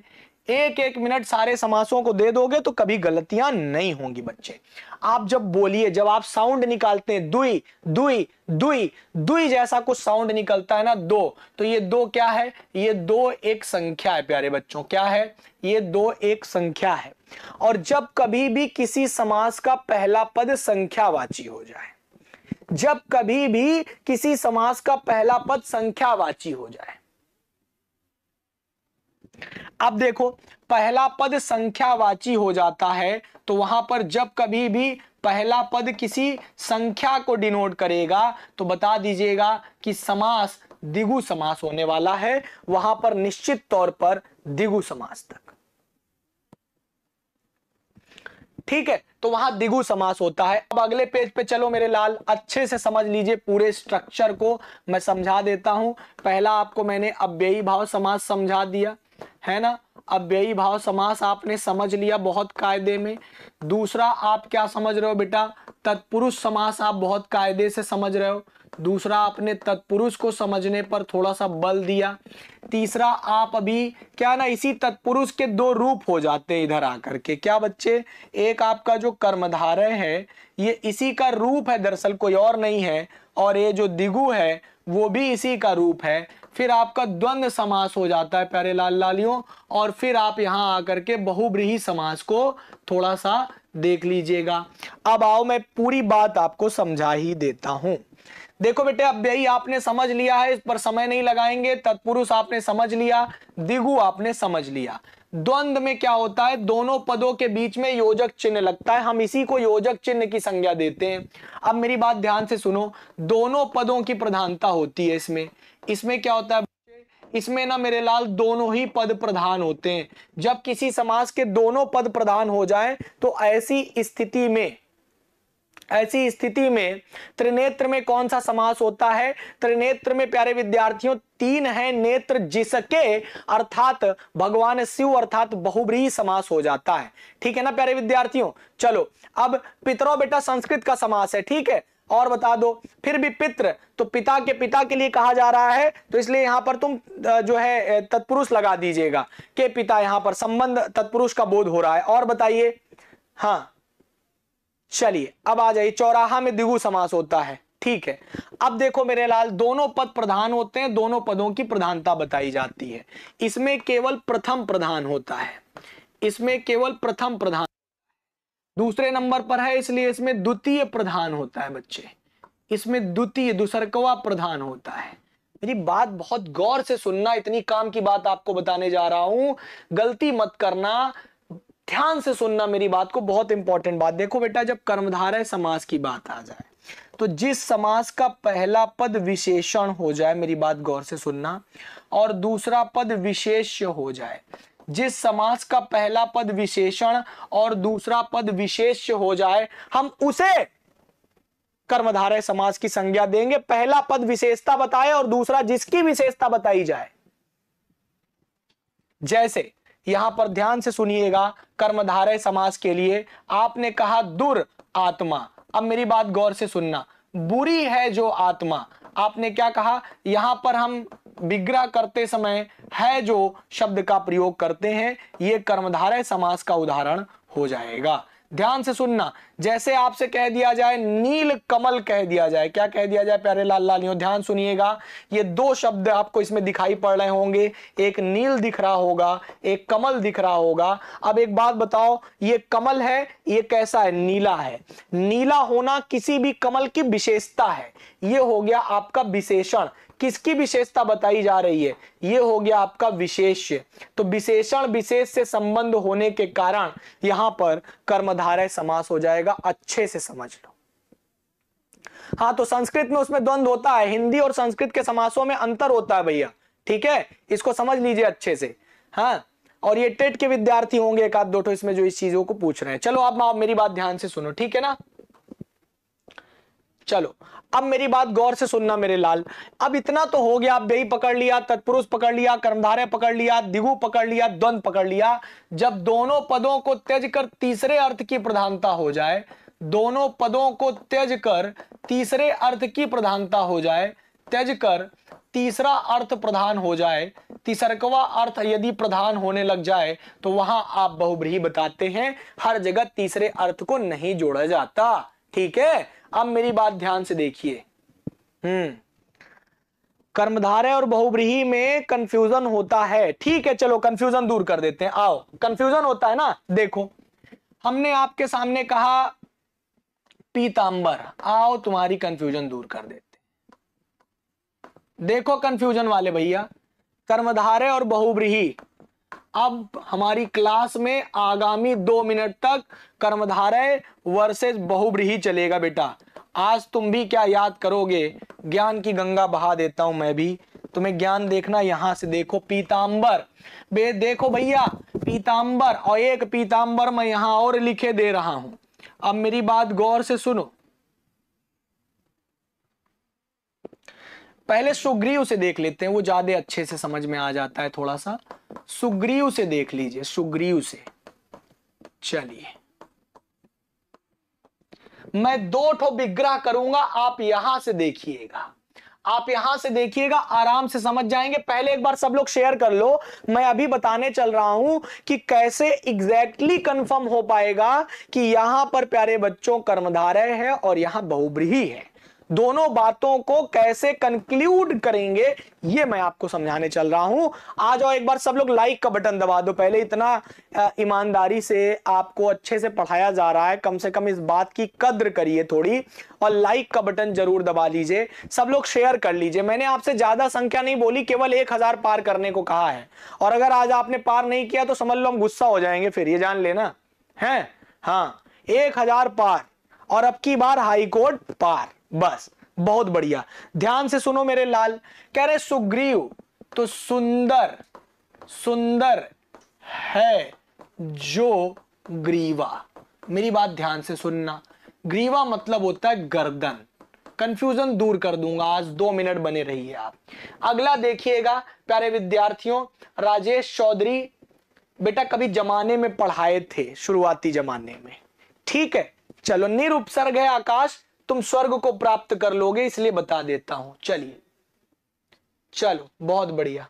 एक एक मिनट सारे समासों को दे दोगे तो कभी गलतियां नहीं होंगी बच्चे आप जब बोलिए जब आप साउंड निकालते हैं दुई दुई दुई दुई जैसा कुछ साउंड निकलता है ना दो तो ये दो क्या है ये दो एक संख्या है प्यारे बच्चों क्या है ये दो एक संख्या है और जब कभी भी किसी समास का पहला पद संख्यावाची हो जाए जब कभी भी किसी समास का पहला पद संख्यावाची हो जाए अब देखो पहला पद संख्यावाची हो जाता है तो वहां पर जब कभी भी पहला पद किसी संख्या को डिनोट करेगा तो बता दीजिएगा कि समास दिगु समास होने वाला है वहां पर निश्चित तौर पर दिगु समास तक ठीक है तो वहां दिगु समास होता है अब अगले पेज पे चलो मेरे लाल अच्छे से समझ लीजिए पूरे स्ट्रक्चर को मैं समझा देता हूं पहला आपको मैंने अव्ययी भाव समास समझा दिया है ना अव्ययी भाव समास आपने समझ लिया बहुत कायदे में दूसरा आप क्या समझ रहे हो बेटा तत्पुरुष समास आप बहुत कायदे से समझ रहे हो दूसरा आपने तत्पुरुष को समझने पर थोड़ा सा बल दिया तीसरा आप अभी क्या ना इसी तत्पुरुष के दो रूप हो जाते हैं इधर आकर के क्या बच्चे एक आपका जो कर्मधारय है ये इसी का रूप है दरअसल कोई और नहीं है और ये जो दिगु है वो भी इसी का रूप है फिर आपका द्वंद्व समास हो जाता है प्यारे लाल लालियों और फिर आप यहाँ आकर के बहुब्रीही समास को थोड़ा सा देख लीजिएगा अब आओ मैं पूरी बात आपको समझा ही देता हूँ देखो बेटे अब यही आपने समझ लिया है इस पर समय नहीं लगाएंगे तत्पुरुष आपने समझ लिया दिगु आपने समझ लिया द्वंद में क्या होता है दोनों पदों के बीच में योजक चिन्ह लगता है हम इसी को योजक चिन्ह की संज्ञा देते हैं अब मेरी बात ध्यान से सुनो दोनों पदों की प्रधानता होती है इसमें इसमें क्या होता है इसमें ना मेरे लाल दोनों ही पद प्रधान होते हैं जब किसी समाज के दोनों पद प्रधान हो जाए तो ऐसी स्थिति में ऐसी स्थिति में त्रिनेत्र में कौन सा समास होता है त्रिनेत्र में प्यारे विद्यार्थियों तीन है नेत्र जिसके अर्थात भगवान शिव अर्थात बहुब्री समास हो जाता है ठीक है ना प्यारे विद्यार्थियों चलो अब पितरों बेटा संस्कृत का समास है ठीक है और बता दो फिर भी पित्र तो पिता के पिता के लिए कहा जा रहा है तो इसलिए यहां पर तुम जो है तत्पुरुष लगा दीजिएगा के पिता यहां पर संबंध तत्पुरुष का बोध हो रहा है और बताइए हाँ चलिए अब आ जाइए चौराहा में दिगु समास होता है ठीक है अब देखो मेरे लाल दोनों पद प्रधान होते हैं दोनों पदों की प्रधानता बताई जाती है इसमें केवल प्रथम प्रधान होता है इसमें केवल प्रथम प्रधान दूसरे नंबर पर है इसलिए इसमें द्वितीय प्रधान होता है बच्चे इसमें द्वितीय दुसरकवा प्रधान होता है मेरी बात बहुत गौर से सुनना इतनी काम की बात आपको बताने जा रहा हूं गलती मत करना ध्यान से सुनना मेरी बात को बहुत इंपॉर्टेंट बात देखो बेटा जब कर्मधारय समास की बात आ जाए तो जिस समास का पहला पद विशेषण हो जाए मेरी बात गौर से सुनना और दूसरा पद विशेष्य हो जाए जिस समास का पहला पद विशेषण और दूसरा पद विशेष हो जाए हम उसे कर्मधारय समास की संज्ञा देंगे पहला पद विशेषता बताए और दूसरा जिसकी विशेषता बताई जाए जैसे यहां पर ध्यान से सुनिएगा कर्मधारय समास के लिए आपने कहा दुर आत्मा अब मेरी बात गौर से सुनना बुरी है जो आत्मा आपने क्या कहा यहां पर हम विग्रह करते समय है जो शब्द का प्रयोग करते हैं ये कर्मधारय समास का उदाहरण हो जाएगा ध्यान से सुनना जैसे आपसे कह दिया जाए नील कमल कह दिया जाए क्या कह दिया जाए प्यारे लाल लालियों ध्यान सुनिएगा ये दो शब्द आपको इसमें दिखाई पड़ रहे होंगे एक नील दिख रहा होगा एक कमल दिख रहा होगा अब एक बात बताओ ये कमल है ये कैसा है नीला है नीला होना किसी भी कमल की विशेषता है ये हो गया आपका विशेषण किसकी विशेषता बताई जा रही है ये हो गया आपका विशेष्य तो विशेषण विशेष से संबंध होने के कारण यहां पर कर्मधारय समास हो जाएगा अच्छे से समझ लो हाँ तो संस्कृत में उसमें द्वंद्व होता है हिंदी और संस्कृत के समासों में अंतर होता है भैया ठीक है इसको समझ लीजिए अच्छे से हाँ और ये टेट के विद्यार्थी होंगे एक आध दो तो इसमें जो इस चीजों को पूछ रहे हैं चलो आप मेरी बात ध्यान से सुनो ठीक है ना चलो अब मेरी बात गौर से सुनना मेरे लाल अब इतना तो हो गया व्ययी पकड़ लिया तत्पुरुष पकड़ लिया कर्मधारय पकड़ लिया दिगु पकड़ लिया द्वंद पकड़ लिया जब दोनों पदों को त्यज कर तीसरे अर्थ की प्रधानता हो जाए दोनों पदों को त्यज कर तीसरे अर्थ की प्रधानता हो जाए त्यज कर तीसरा अर्थ प्रधान हो जाए तीसरकवा अर्थ यदि प्रधान होने लग जाए तो वहां आप बहुब्रीही बताते हैं हर जगह तीसरे अर्थ को नहीं जोड़ा जाता ठीक है अब मेरी बात ध्यान से देखिए हम्म कर्मधारय और बहुब्रीही में कंफ्यूजन होता है ठीक है चलो कंफ्यूजन दूर कर देते हैं आओ कंफ्यूजन होता है ना देखो हमने आपके सामने कहा पीतांबर आओ तुम्हारी कंफ्यूजन दूर कर देते देखो कंफ्यूजन वाले भैया कर्मधारय और बहुब्रीही अब हमारी क्लास में आगामी दो मिनट तक कर्मधारय वर्सेस बहुब्रीही चलेगा बेटा आज तुम भी क्या याद करोगे ज्ञान की गंगा बहा देता हूं मैं भी तुम्हें ज्ञान देखना यहां से देखो पीताम्बर बे देखो भैया पीताम्बर और एक पीताम्बर मैं यहां और लिखे दे रहा हूं अब मेरी बात गौर से सुनो पहले सुग्रीव से देख लेते हैं वो ज्यादा अच्छे से समझ में आ जाता है थोड़ा सा सुग्रीव से देख लीजिए सुग्रीव से चलिए मैं दो ठो विग्रह करूंगा आप यहां से देखिएगा आप यहां से देखिएगा आराम से समझ जाएंगे पहले एक बार सब लोग शेयर कर लो मैं अभी बताने चल रहा हूं कि कैसे एग्जैक्टली exactly कंफर्म हो पाएगा कि यहां पर प्यारे बच्चों कर्मधारय है और यहां बहुब्रीही है दोनों बातों को कैसे कंक्लूड करेंगे ये मैं आपको समझाने चल रहा हूं आ जाओ एक बार सब लोग लाइक का बटन दबा दो पहले इतना ईमानदारी से आपको अच्छे से पढ़ाया जा रहा है कम से कम इस बात की कद्र करिए थोड़ी और लाइक का बटन जरूर दबा लीजिए सब लोग शेयर कर लीजिए मैंने आपसे ज्यादा संख्या नहीं बोली केवल एक हजार पार करने को कहा है और अगर आज आपने पार नहीं किया तो समझ लो हम गुस्सा हो जाएंगे फिर ये जान लेना है हाँ एक हजार पार और अब की बार हाईकोर्ट पार बस बहुत बढ़िया ध्यान से सुनो मेरे लाल कह रहे सुग्रीव तो सुंदर सुंदर है जो ग्रीवा मेरी बात ध्यान से सुनना ग्रीवा मतलब होता है गर्दन कंफ्यूजन दूर कर दूंगा आज दो मिनट बने रहिए आप अगला देखिएगा प्यारे विद्यार्थियों राजेश चौधरी बेटा कभी जमाने में पढ़ाए थे शुरुआती जमाने में ठीक है चलो निरुपसर्ग है आकाश तुम स्वर्ग को प्राप्त कर लोगे इसलिए बता देता हूं चलिए चलो बहुत बढ़िया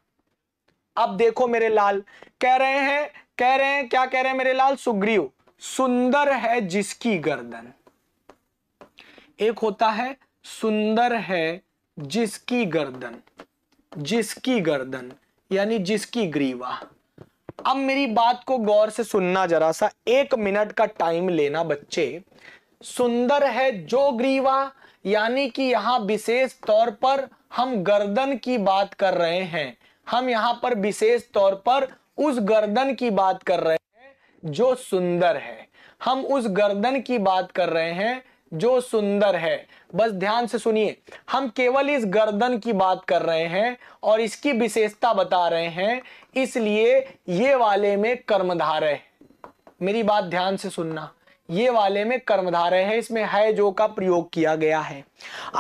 अब देखो मेरे लाल कह रहे हैं कह रहे हैं क्या कह रहे हैं मेरे लाल सुग्रीव सुंदर है जिसकी गर्दन एक होता है सुंदर है जिसकी गर्दन जिसकी गर्दन यानी जिसकी ग्रीवा अब मेरी बात को गौर से सुनना जरा सा एक मिनट का टाइम लेना बच्चे सुंदर है जो ग्रीवा यानी कि यहां विशेष तौर पर हम गर्दन की बात कर रहे हैं हम यहां पर विशेष तौर पर उस गर्दन की बात कर रहे हैं जो सुंदर है हम उस गर्दन की बात कर रहे हैं जो सुंदर है बस ध्यान से सुनिए हम केवल इस गर्दन की बात कर रहे हैं और इसकी विशेषता बता रहे हैं इसलिए ये वाले में कर्मधार है मेरी बात ध्यान से सुनना ये वाले में कर्मधारय है इसमें है जो का प्रयोग किया गया है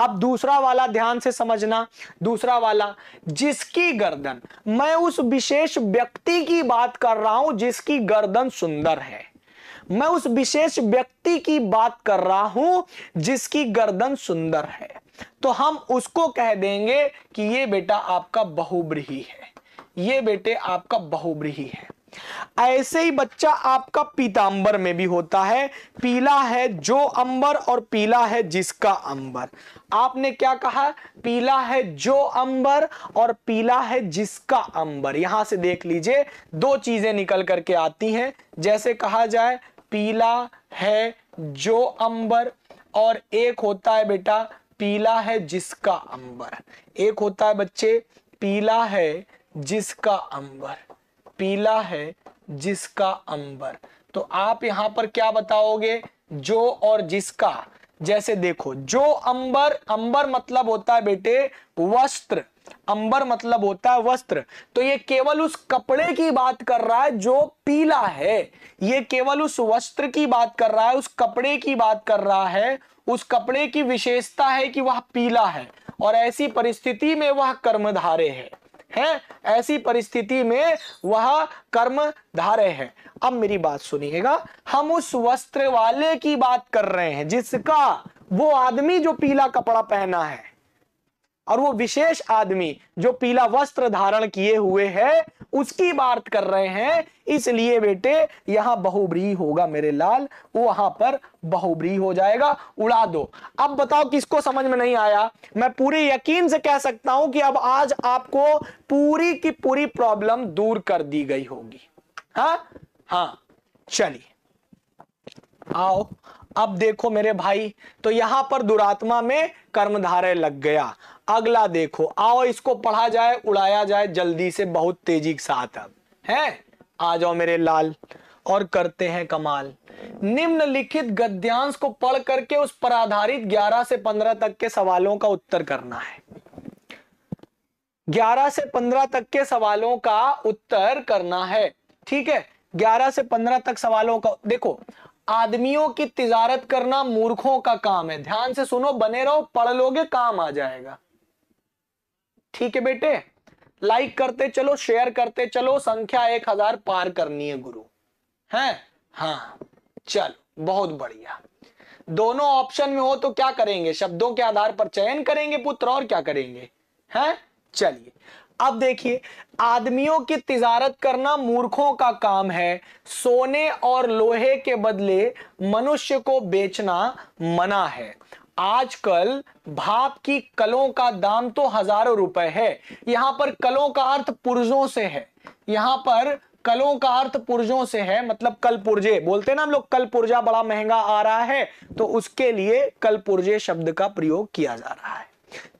अब दूसरा वाला ध्यान से समझना दूसरा वाला जिसकी गर्दन मैं उस विशेष व्यक्ति की बात कर रहा हूं जिसकी गर्दन सुंदर है मैं उस विशेष व्यक्ति की बात कर रहा हूं जिसकी गर्दन सुंदर है तो हम उसको कह देंगे कि ये बेटा आपका बहुब्रीही है ये बेटे आपका बहुब्रीही है ऐसे ही बच्चा आपका पीतांबर में भी होता है पीला है जो अंबर और पीला है जिसका अंबर आपने क्या कहा पीला है जो अंबर और पीला है जिसका अंबर यहां से देख लीजिए दो चीजें निकल करके आती हैं जैसे कहा जाए पीला है जो अंबर और एक होता है बेटा पीला है जिसका अंबर एक होता है बच्चे पीला है जिसका अंबर पीला है जिसका अंबर तो आप यहां पर क्या बताओगे जो और जिसका जैसे देखो जो अंबर अंबर मतलब होता है बेटे वस्त्र अंबर मतलब होता है वस्त्र तो ये केवल उस कपड़े की बात कर रहा है जो पीला है ये केवल उस वस्त्र की बात कर रहा है उस कपड़े की बात कर रहा है उस कपड़े की विशेषता है कि वह पीला है और ऐसी परिस्थिति में वह कर्मधारे है हैं ऐसी परिस्थिति में वह कर्म धारे हैं अब मेरी बात सुनिएगा हम उस वस्त्र वाले की बात कर रहे हैं जिसका वो आदमी जो पीला कपड़ा पहना है और वो विशेष आदमी जो पीला वस्त्र धारण किए हुए है उसकी बात कर रहे हैं इसलिए बेटे यहां बहुब्री होगा मेरे लाल वो वहां पर बहुब्री हो जाएगा उड़ा दो अब बताओ किसको समझ में नहीं आया मैं पूरे यकीन से कह सकता हूं कि अब आज आपको पूरी की पूरी प्रॉब्लम दूर कर दी गई होगी हा हा चलिए आओ अब देखो मेरे भाई तो यहां पर दुरात्मा में कर्मधारय लग गया अगला देखो आओ इसको पढ़ा जाए उड़ाया जाए जल्दी से बहुत तेजी के साथ अब है आ जाओ मेरे लाल और करते हैं कमाल निम्नलिखित गद्यांश को पढ़ करके उस पर आधारित 11 से 15 तक के सवालों का उत्तर करना है 11 से 15 तक के सवालों का उत्तर करना है ठीक है 11 से 15 तक सवालों का देखो आदमियों की तिजारत करना मूर्खों का काम है ध्यान से सुनो बने रहो पढ़ लोगे काम आ जाएगा ठीक है बेटे लाइक करते चलो शेयर करते चलो संख्या एक हजार पार करनी है गुरु है हाँ चलो बहुत बढ़िया दोनों ऑप्शन में हो तो क्या करेंगे शब्दों के आधार पर चयन करेंगे पुत्र और क्या करेंगे हैं चलिए अब देखिए आदमियों की तिजारत करना मूर्खों का काम है सोने और लोहे के बदले मनुष्य को बेचना मना है आजकल भाप की कलों का दाम तो हजारों रुपए है यहां पर कलों का अर्थ पुर्जों से है यहां पर कलों का अर्थ पुर्जों से है मतलब कल पुर्जे बोलते ना हम लोग कल पुर्जा बड़ा महंगा आ रहा है तो उसके लिए कल पुर्जे शब्द का प्रयोग किया जा रहा है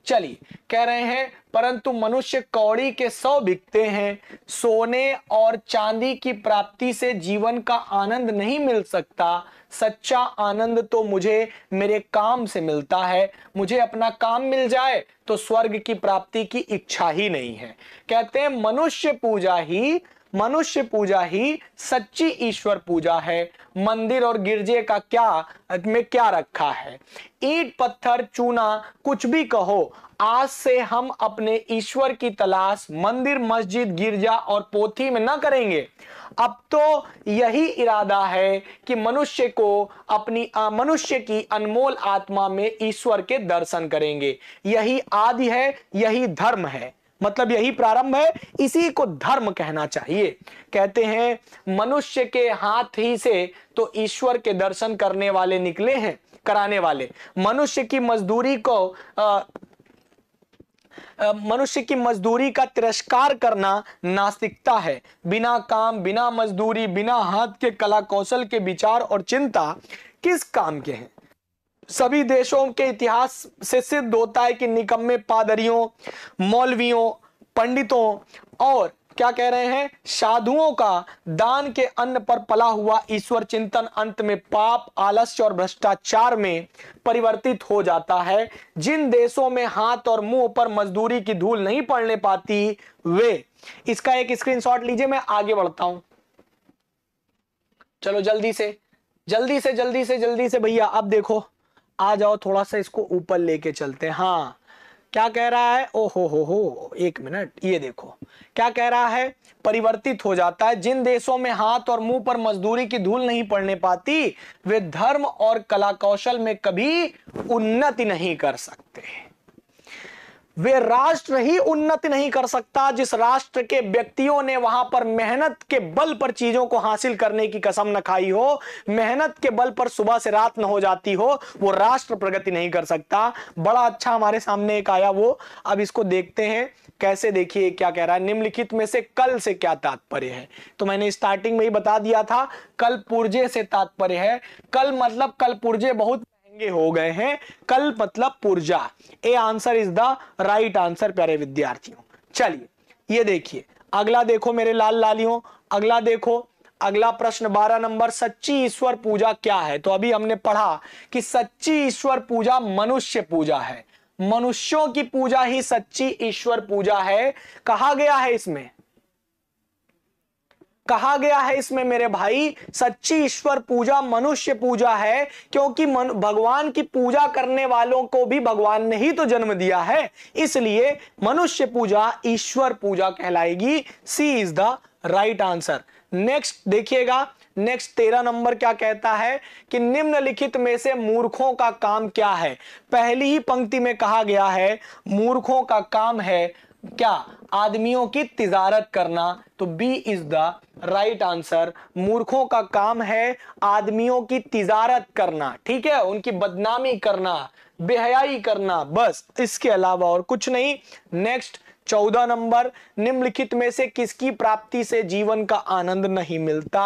चलिए कह रहे हैं परंतु मनुष्य कौड़ी के सौ बिकते हैं सोने और चांदी की प्राप्ति से जीवन का आनंद नहीं मिल सकता सच्चा आनंद तो मुझे मेरे काम से मिलता है मुझे अपना काम मिल जाए तो स्वर्ग की प्राप्ति की इच्छा ही नहीं है कहते हैं मनुष्य पूजा ही मनुष्य पूजा ही सच्ची ईश्वर पूजा है मंदिर और गिरजे का क्या में क्या रखा है ईट पत्थर चूना कुछ भी कहो आज से हम अपने ईश्वर की तलाश मंदिर मस्जिद गिरजा और पोथी में न करेंगे अब तो यही इरादा है कि मनुष्य को अपनी मनुष्य की अनमोल आत्मा में ईश्वर के दर्शन करेंगे यही आदि है यही धर्म है मतलब यही प्रारंभ है इसी को धर्म कहना चाहिए कहते हैं मनुष्य के हाथ ही से तो ईश्वर के दर्शन करने वाले निकले हैं कराने वाले मनुष्य की मजदूरी को मनुष्य की मजदूरी का तिरस्कार करना नास्तिकता है बिना काम बिना मजदूरी बिना हाथ के कला कौशल के विचार और चिंता किस काम के हैं सभी देशों के इतिहास से सिद्ध होता है कि निकम्मे पादरियों मौलवियों पंडितों और क्या कह रहे हैं साधुओं का दान के अन्न पर पला हुआ ईश्वर चिंतन अंत में पाप आलस्य और भ्रष्टाचार में परिवर्तित हो जाता है जिन देशों में हाथ और मुंह पर मजदूरी की धूल नहीं पड़ने पाती वे इसका एक स्क्रीनशॉट लीजिए मैं आगे बढ़ता हूं चलो जल्दी से जल्दी से जल्दी से जल्दी से भैया अब देखो आ जाओ थोड़ा सा इसको ऊपर लेके चलते हैं हाँ क्या कह रहा है ओ हो हो हो एक मिनट ये देखो क्या कह रहा है परिवर्तित हो जाता है जिन देशों में हाथ और मुंह पर मजदूरी की धूल नहीं पड़ने पाती वे धर्म और कला कौशल में कभी उन्नति नहीं कर सकते वे राष्ट्र ही उन्नति नहीं कर सकता जिस राष्ट्र के व्यक्तियों ने वहां पर मेहनत के बल पर चीजों को हासिल करने की कसम न खाई हो मेहनत के बल पर सुबह से रात न हो जाती हो वो राष्ट्र प्रगति नहीं कर सकता बड़ा अच्छा हमारे सामने एक आया वो अब इसको देखते हैं कैसे देखिए क्या कह रहा है निम्नलिखित में से कल से क्या तात्पर्य है तो मैंने स्टार्टिंग में ही बता दिया था कल पुर्जे से तात्पर्य है कल मतलब कल पुर्जे बहुत ये हो गए हैं कल मतलब पुर्जा A answer is the right answer प्यारे विद्यार्थियों चलिए ये देखिए अगला देखो मेरे लाल लालियों अगला देखो अगला प्रश्न बारह नंबर सच्ची ईश्वर पूजा क्या है तो अभी हमने पढ़ा कि सच्ची ईश्वर पूजा मनुष्य पूजा है मनुष्यों की पूजा ही सच्ची ईश्वर पूजा है कहा गया है इसमें कहा गया है इसमें मेरे भाई सच्ची ईश्वर पूजा मनुष्य पूजा है क्योंकि मन, भगवान की पूजा करने वालों को भी भगवान ने ही तो जन्म दिया है इसलिए मनुष्य पूजा ईश्वर पूजा कहलाएगी C is the right answer next देखिएगा नेक्स्ट तेरह नंबर क्या कहता है कि निम्नलिखित में से मूर्खों का काम क्या है पहली ही पंक्ति में कहा गया है मूर्खों का काम है क्या आदमियों की तिजारत करना तो B is the right answer मूर्खों का काम है आदमियों की तिजारत करना ठीक है उनकी बदनामी करना बेहयाई करना बस इसके अलावा और कुछ नहीं नेक्स्ट चौदह नंबर निम्नलिखित में से किसकी प्राप्ति से जीवन का आनंद नहीं मिलता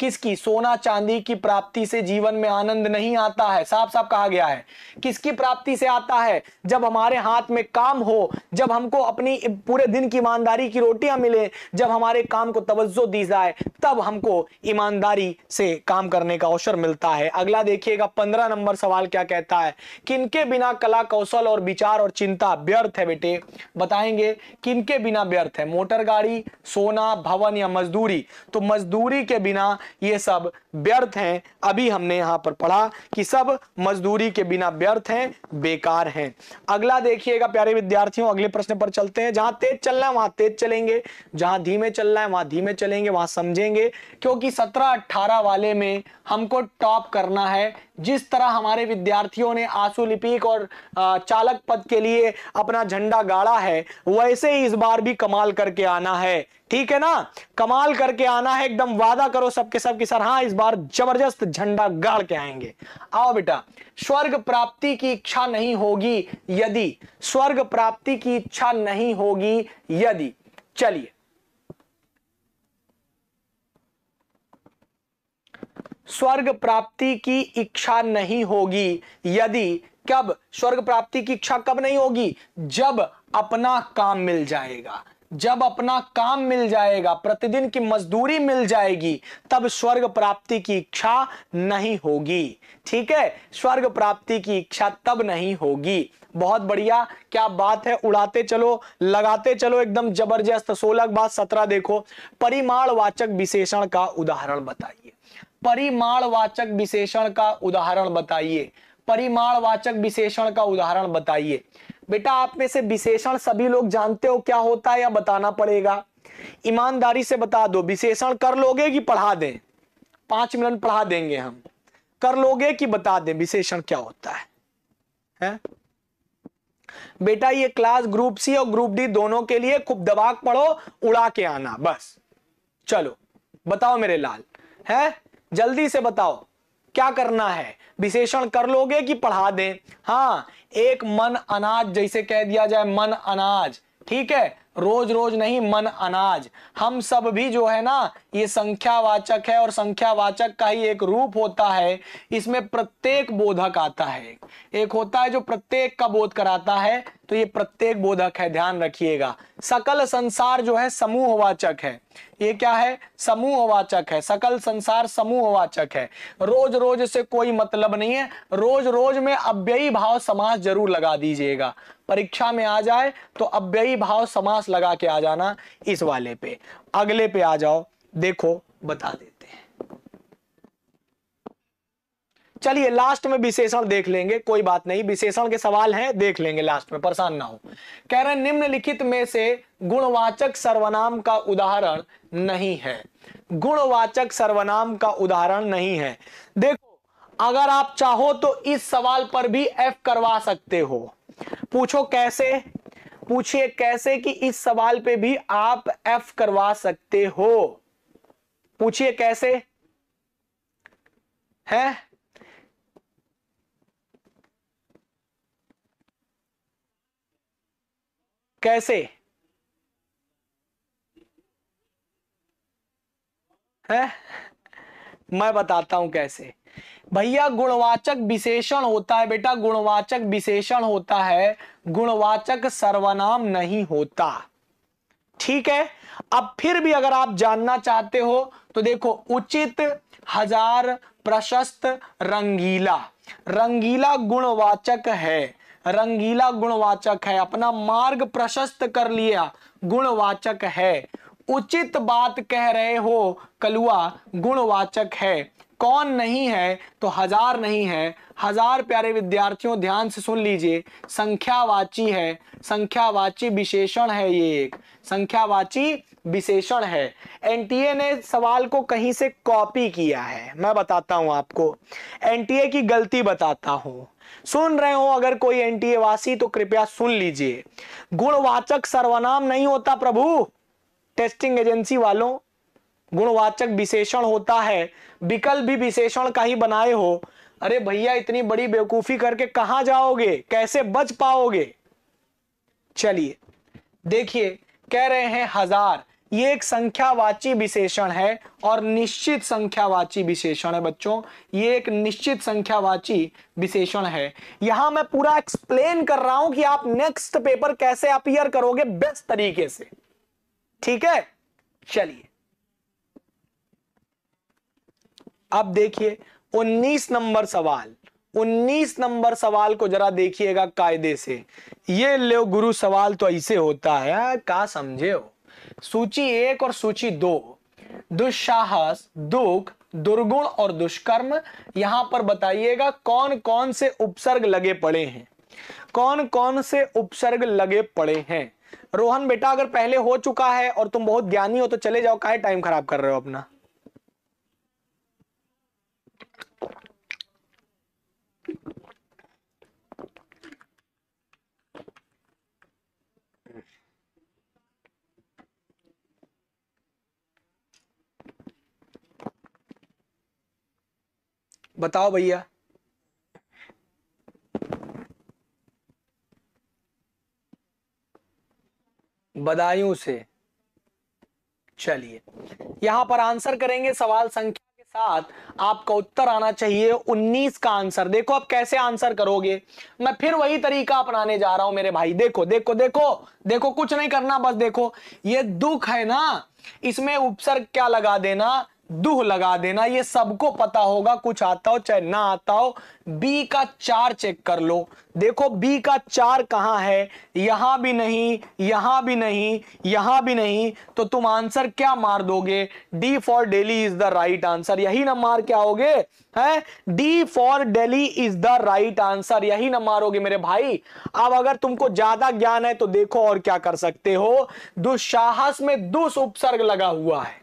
किसकी सोना चांदी की प्राप्ति से जीवन में आनंद नहीं आता है साफ साफ कहा गया है किसकी प्राप्ति से आता है जब हमारे हाथ में काम हो जब हमको अपनी पूरे दिन की ईमानदारी की रोटियां मिले जब हमारे काम को तवज्जो दी जाए तब हमको ईमानदारी से काम करने का अवसर मिलता है अगला देखिएगा पंद्रह नंबर सवाल क्या कहता है किनके बिना कला कौशल और विचार और चिंता व्यर्थ है बेटे बताएंगे किन के बिना व्यर्थ है मोटर गाड़ी सोना भवन या मजदूरी तो मजदूरी के बिना ये सब व्यर्थ हैं अभी हमने यहाँ पर पढ़ा कि सब मजदूरी के बिना व्यर्थ हैं बेकार हैं अगला देखिएगा प्यारे विद्यार्थियों अगले प्रश्न पर चलते हैं जहां तेज चलना है वहां तेज चलेंगे जहां धीमे चलना है वहां धीमे चलेंगे वहां समझेंगे क्योंकि सत्रह अट्ठारह वाले में हमको टॉप करना है जिस तरह हमारे विद्यार्थियों ने आंसू लिपिक और चालक पद के लिए अपना झंडा गाड़ा है वैसे ही इस बार भी कमाल करके आना है ठीक है ना कमाल करके आना है एकदम वादा करो सबके सब की सर हाँ इस बार जबरदस्त झंडा गाड़ के आएंगे आओ बेटा स्वर्ग प्राप्ति की इच्छा नहीं होगी यदि स्वर्ग प्राप्ति की इच्छा नहीं होगी यदि चलिए स्वर्ग प्राप्ति की इच्छा नहीं होगी यदि कब स्वर्ग प्राप्ति की इच्छा कब नहीं होगी जब अपना काम मिल जाएगा जब अपना काम मिल जाएगा प्रतिदिन की मजदूरी मिल जाएगी तब स्वर्ग प्राप्ति की इच्छा नहीं होगी ठीक है स्वर्ग प्राप्ति की इच्छा तब नहीं होगी बहुत बढ़िया क्या बात है उड़ाते चलो लगाते चलो एकदम जबरदस्त सोलह बात सत्रह देखो परिमाण वाचक विशेषण का उदाहरण बताइए परिमाणवाचक विशेषण का उदाहरण बताइए परिमाणवाचक विशेषण का उदाहरण बताइए बेटा आप में से विशेषण सभी लोग जानते हो क्या होता है या बताना पड़ेगा ईमानदारी से बता दो विशेषण कर लोगे कि पढ़ा दें पांच मिनट पढ़ा देंगे हम कर लोगे कि बता दें विशेषण क्या होता है, है? बेटा ये क्लास ग्रुप सी और ग्रुप डी दोनों के लिए खूब दबाक पढ़ो उड़ा के आना बस चलो बताओ मेरे लाल है जल्दी से बताओ क्या करना है विशेषण कर लोगे कि पढ़ा दें हाँ एक मन अनाज जैसे कह दिया जाए मन अनाज ठीक है रोज रोज नहीं मन अनाज हम सब भी जो है ना ये संख्यावाचक है और संख्यावाचक का ही एक रूप होता है इसमें प्रत्येक बोधक आता है एक होता है जो प्रत्येक का बोध कराता है तो ये प्रत्येक बोधक है ध्यान रखिएगा सकल संसार जो है समूहवाचक है ये क्या है समूहवाचक है सकल संसार समूहवाचक है रोज रोज से कोई मतलब नहीं है रोज रोज में अव्ययी भाव समाज जरूर लगा दीजिएगा परीक्षा में आ जाए तो अव्ययी भाव समास लगा के आ जाना इस वाले पे अगले पे आ जाओ देखो बता देते हैं चलिए लास्ट में विशेषण देख लेंगे कोई बात नहीं विशेषण के सवाल हैं देख लेंगे लास्ट में परेशान ना हो कह रहे निम्नलिखित में से गुणवाचक सर्वनाम का उदाहरण नहीं है गुणवाचक सर्वनाम का उदाहरण नहीं है देखो अगर आप चाहो तो इस सवाल पर भी एफ करवा सकते हो पूछो कैसे पूछिए कैसे कि इस सवाल पे भी आप एफ करवा सकते हो पूछिए कैसे है कैसे है मैं बताता हूं कैसे भैया गुणवाचक विशेषण होता है बेटा गुणवाचक विशेषण होता है गुणवाचक सर्वनाम नहीं होता ठीक है अब फिर भी अगर आप जानना चाहते हो तो देखो उचित हजार प्रशस्त रंगीला रंगीला गुणवाचक है रंगीला गुणवाचक है अपना मार्ग प्रशस्त कर लिया गुणवाचक है उचित बात कह रहे हो कलुआ गुणवाचक है कौन नहीं है तो हजार नहीं है हजार प्यारे विद्यार्थियों ध्यान से सुन लीजिए संख्यावाची है संख्यावाची विशेषण है ये एक संख्यावाची विशेषण है एनटीए ने सवाल को कहीं से कॉपी किया है मैं बताता हूं आपको एनटीए की गलती बताता हूं सुन रहे हो अगर कोई एनटीए वासी तो कृपया सुन लीजिए गुणवाचक सर्वनाम नहीं होता प्रभु टेस्टिंग एजेंसी वालों गुणवाचक विशेषण होता है विकल्प भी विशेषण का ही बनाए हो अरे भैया इतनी बड़ी बेवकूफी करके कहा जाओगे कैसे बच पाओगे चलिए देखिए कह रहे हैं हजार ये एक संख्यावाची विशेषण है और निश्चित संख्यावाची विशेषण है बच्चों ये एक निश्चित संख्यावाची विशेषण है यहां मैं पूरा एक्सप्लेन कर रहा हूं कि आप नेक्स्ट पेपर कैसे अपियर करोगे बेस्ट तरीके से ठीक है चलिए अब देखिए 19 नंबर सवाल 19 नंबर सवाल को जरा देखिएगा कायदे से ये लो गुरु सवाल तो ऐसे होता है का समझे हो सूची एक और सूची दो दुस्साहस दुख दुर्गुण और दुष्कर्म यहां पर बताइएगा कौन कौन से उपसर्ग लगे पड़े हैं कौन कौन से उपसर्ग लगे पड़े हैं रोहन बेटा अगर पहले हो चुका है और तुम बहुत ज्ञानी हो तो चले जाओ काहे टाइम खराब कर रहे हो अपना बताओ भैया बदायूं से चलिए यहां पर आंसर करेंगे सवाल संख्या के साथ आपका उत्तर आना चाहिए 19 का आंसर देखो आप कैसे आंसर करोगे मैं फिर वही तरीका अपनाने जा रहा हूं मेरे भाई देखो देखो देखो देखो कुछ नहीं करना बस देखो ये दुख है ना इसमें उपसर्ग क्या लगा देना दुह लगा देना ये सबको पता होगा कुछ आता हो चाहे ना आता हो बी का चार चेक कर लो देखो बी का चार कहां है यहां भी नहीं यहां भी नहीं यहां भी नहीं तो तुम आंसर क्या मार दोगे D for daily is the right answer यही ना मार क्या होगे है D for daily is the right answer यही ना मारोगे मेरे भाई अब अगर तुमको ज्यादा ज्ञान है तो देखो और क्या कर सकते हो दुस्साहस में दुष उपसर्ग लगा हुआ है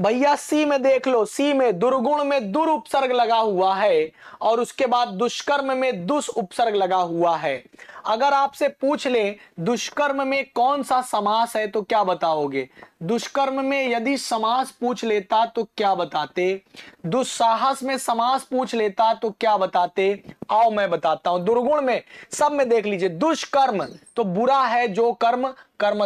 भैया सी में देख लो सी में दुर्गुण में दुर उपसर्ग लगा हुआ है और उसके बाद दुष्कर्म में दुष उपसर्ग लगा हुआ है अगर आपसे पूछ ले दुष्कर्म में कौन सा समास है तो क्या बताओगे दुष्कर्म में यदि समास पूछ लेता तो क्या बताते दुस्साहस में समास पूछ लेता तो क्या बताते आओ मैं बताता हूं दुर्गुण में सब में देख लीजिए दुष्कर्म तो बुरा है जो कर्म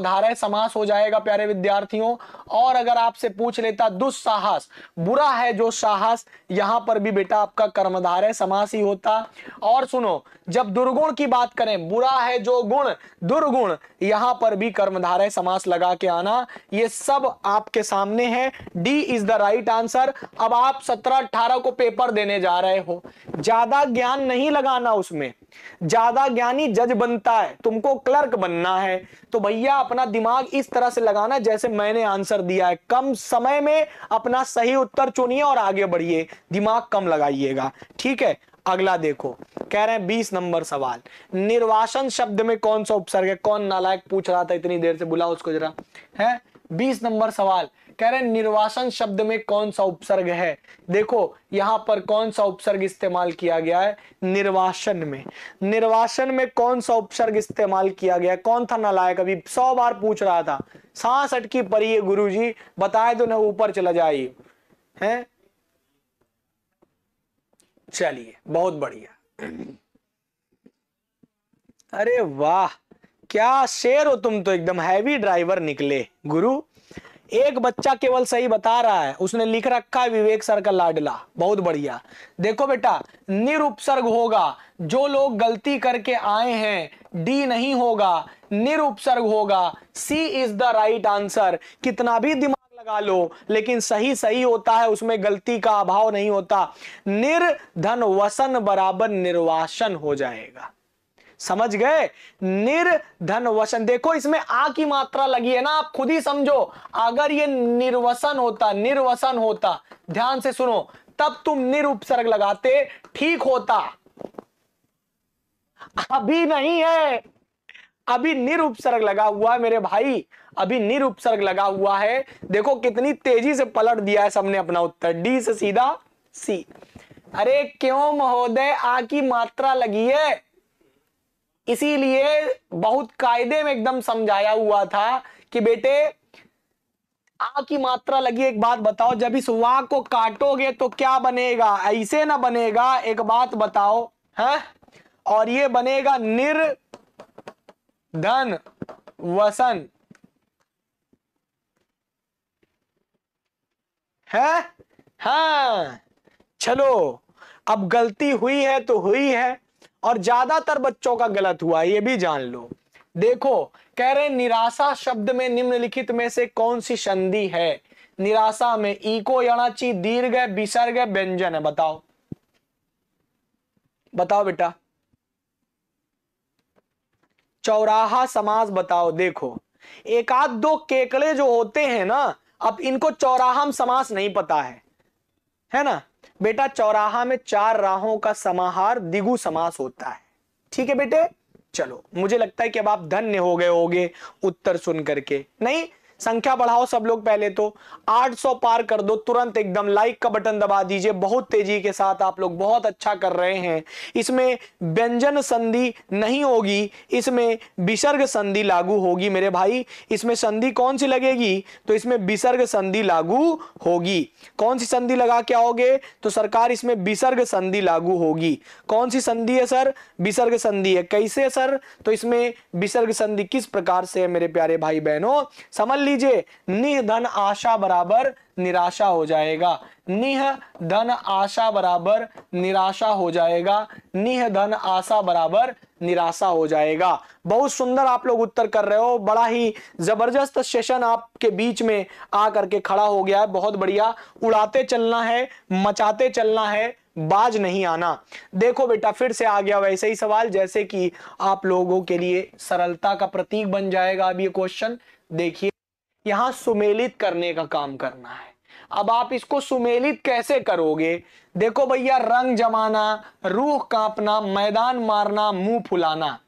है समास हो जाएगा प्यारे विद्यार्थियों और अगर आपसे पूछ लेता दुस्साहस बुरा है जो साहस यहां पर भी बेटा आपका कर्मधार है समास ही होता और सुनो जब दुर्गुण की बात करें बुरा है जो गुण दुर्गुण यहां पर भी कर्मधारय समास लगा के आना ये सब आपके सामने है D is the right answer अब आप सत्रह अठारह को पेपर देने जा रहे हो ज्यादा ज्ञान नहीं लगाना उसमें ज्यादा ज्ञानी जज बनता है तुमको क्लर्क बनना है तो भैया अपना दिमाग इस तरह से लगाना जैसे मैंने आंसर दिया है कम समय में अपना सही उत्तर चुनिए और आगे बढ़िए दिमाग कम लगाइएगा ठीक है अगला देखो कह रहे हैं बीस नंबर सवाल निर्वासन शब्द में कौन सा उपसर्ग है कौन नालायक पूछ रहा था इतनी देर से बुला उसको जरा है बीस नंबर सवाल कह रहे हैं निर्वासन शब्द में कौन सा उपसर्ग है देखो यहां पर कौन सा उपसर्ग इस्तेमाल किया गया है निर्वासन में निर्वासन में कौन सा उपसर्ग इस्तेमाल किया गया कौन था नालायक अभी सौ बार पूछ रहा था सांस अटकी गुरु जी बताए तो ना ऊपर चला जाइए हैं चलिए बहुत बढ़िया अरे वाह क्या शेर हो तुम तो एकदम हैवी ड्राइवर निकले गुरु एक बच्चा केवल सही बता रहा है उसने लिख रखा है विवेक सर का लाडला बहुत बढ़िया देखो बेटा निरुपसर्ग होगा जो लोग गलती करके आए हैं डी नहीं होगा निरुपसर्ग होगा C is the right answer कितना भी दिमाग लगा लो लेकिन सही सही होता है उसमें गलती का अभाव नहीं होता निर्धन वसन बराबर निर्वासन हो जाएगा समझ गए निर्धन वसन देखो इसमें आ की मात्रा लगी है ना आप खुद ही समझो अगर ये निर्वसन होता निर्वसन होता ध्यान से सुनो तब तुम निरुपसर्ग लगाते ठीक होता अभी नहीं है अभी निरुपसर्ग लगा हुआ है मेरे भाई अभी निरुपसर्ग लगा हुआ है देखो कितनी तेजी से पलट दिया है सबने अपना उत्तर डी से सीधा सी अरे क्यों महोदय आ की मात्रा लगी है इसीलिए बहुत कायदे में एकदम समझाया हुआ था कि बेटे आ की मात्रा लगी एक बात बताओ जब इस वाह को काटोगे तो क्या बनेगा ऐसे ना बनेगा एक बात बताओ है और ये बनेगा निर धन वसन है हाँ चलो अब गलती हुई है तो हुई है और ज्यादातर बच्चों का गलत हुआ ये भी जान लो देखो कह रहे निराशा शब्द में निम्नलिखित में से कौन सी संधि है निराशा में इको यणाची दीर्घ विसर्ग व्यंजन है बताओ बताओ बेटा चौराहा समाज बताओ देखो एकाध दो केकड़े जो होते हैं ना अब इनको चौराहा समास नहीं पता है है ना बेटा चौराहा में चार राहों का समाहार दिगु समास होता है ठीक है बेटे चलो मुझे लगता है कि अब आप धन्य हो गए होगे उत्तर सुन करके नहीं संख्या बढ़ाओ सब लोग पहले तो 800 पार कर दो तुरंत एकदम लाइक का बटन दबा दीजिए बहुत तेजी के साथ आप लोग बहुत अच्छा कर रहे हैं इसमें व्यंजन संधि नहीं होगी इसमें विसर्ग संधि लागू होगी मेरे भाई इसमें संधि कौन सी लगेगी तो इसमें विसर्ग संधि लागू होगी कौन सी संधि लगा के आओगे तो सरकार इसमें विसर्ग संधि लागू होगी कौन सी संधि है सर विसर्ग संधि है कैसे सर तो इसमें विसर्ग संधि किस प्रकार से है मेरे प्यारे भाई बहनों समझ लीजिए निह धन आशा बराबर निराशा हो जाएगा निह धन आशा बराबर निराशा हो जाएगा निह धन आशा बराबर निराशा हो जाएगा बहुत सुंदर आप लोग उत्तर कर रहे हो बड़ा ही जबरदस्त सेशन आपके बीच में आ करके खड़ा हो गया है बहुत बढ़िया उड़ाते चलना है मचाते चलना है बाज नहीं आना देखो बेटा फिर से आ गया वैसे ही सवाल जैसे कि आप लोगों के लिए सरलता का प्रतीक बन जाएगा अब ये क्वेश्चन देखिए यहां सुमेलित करने का काम करना है अब आप इसको सुमेलित कैसे करोगे देखो भैया रंग जमाना रूह कांपना मैदान मारना मुंह फुलाना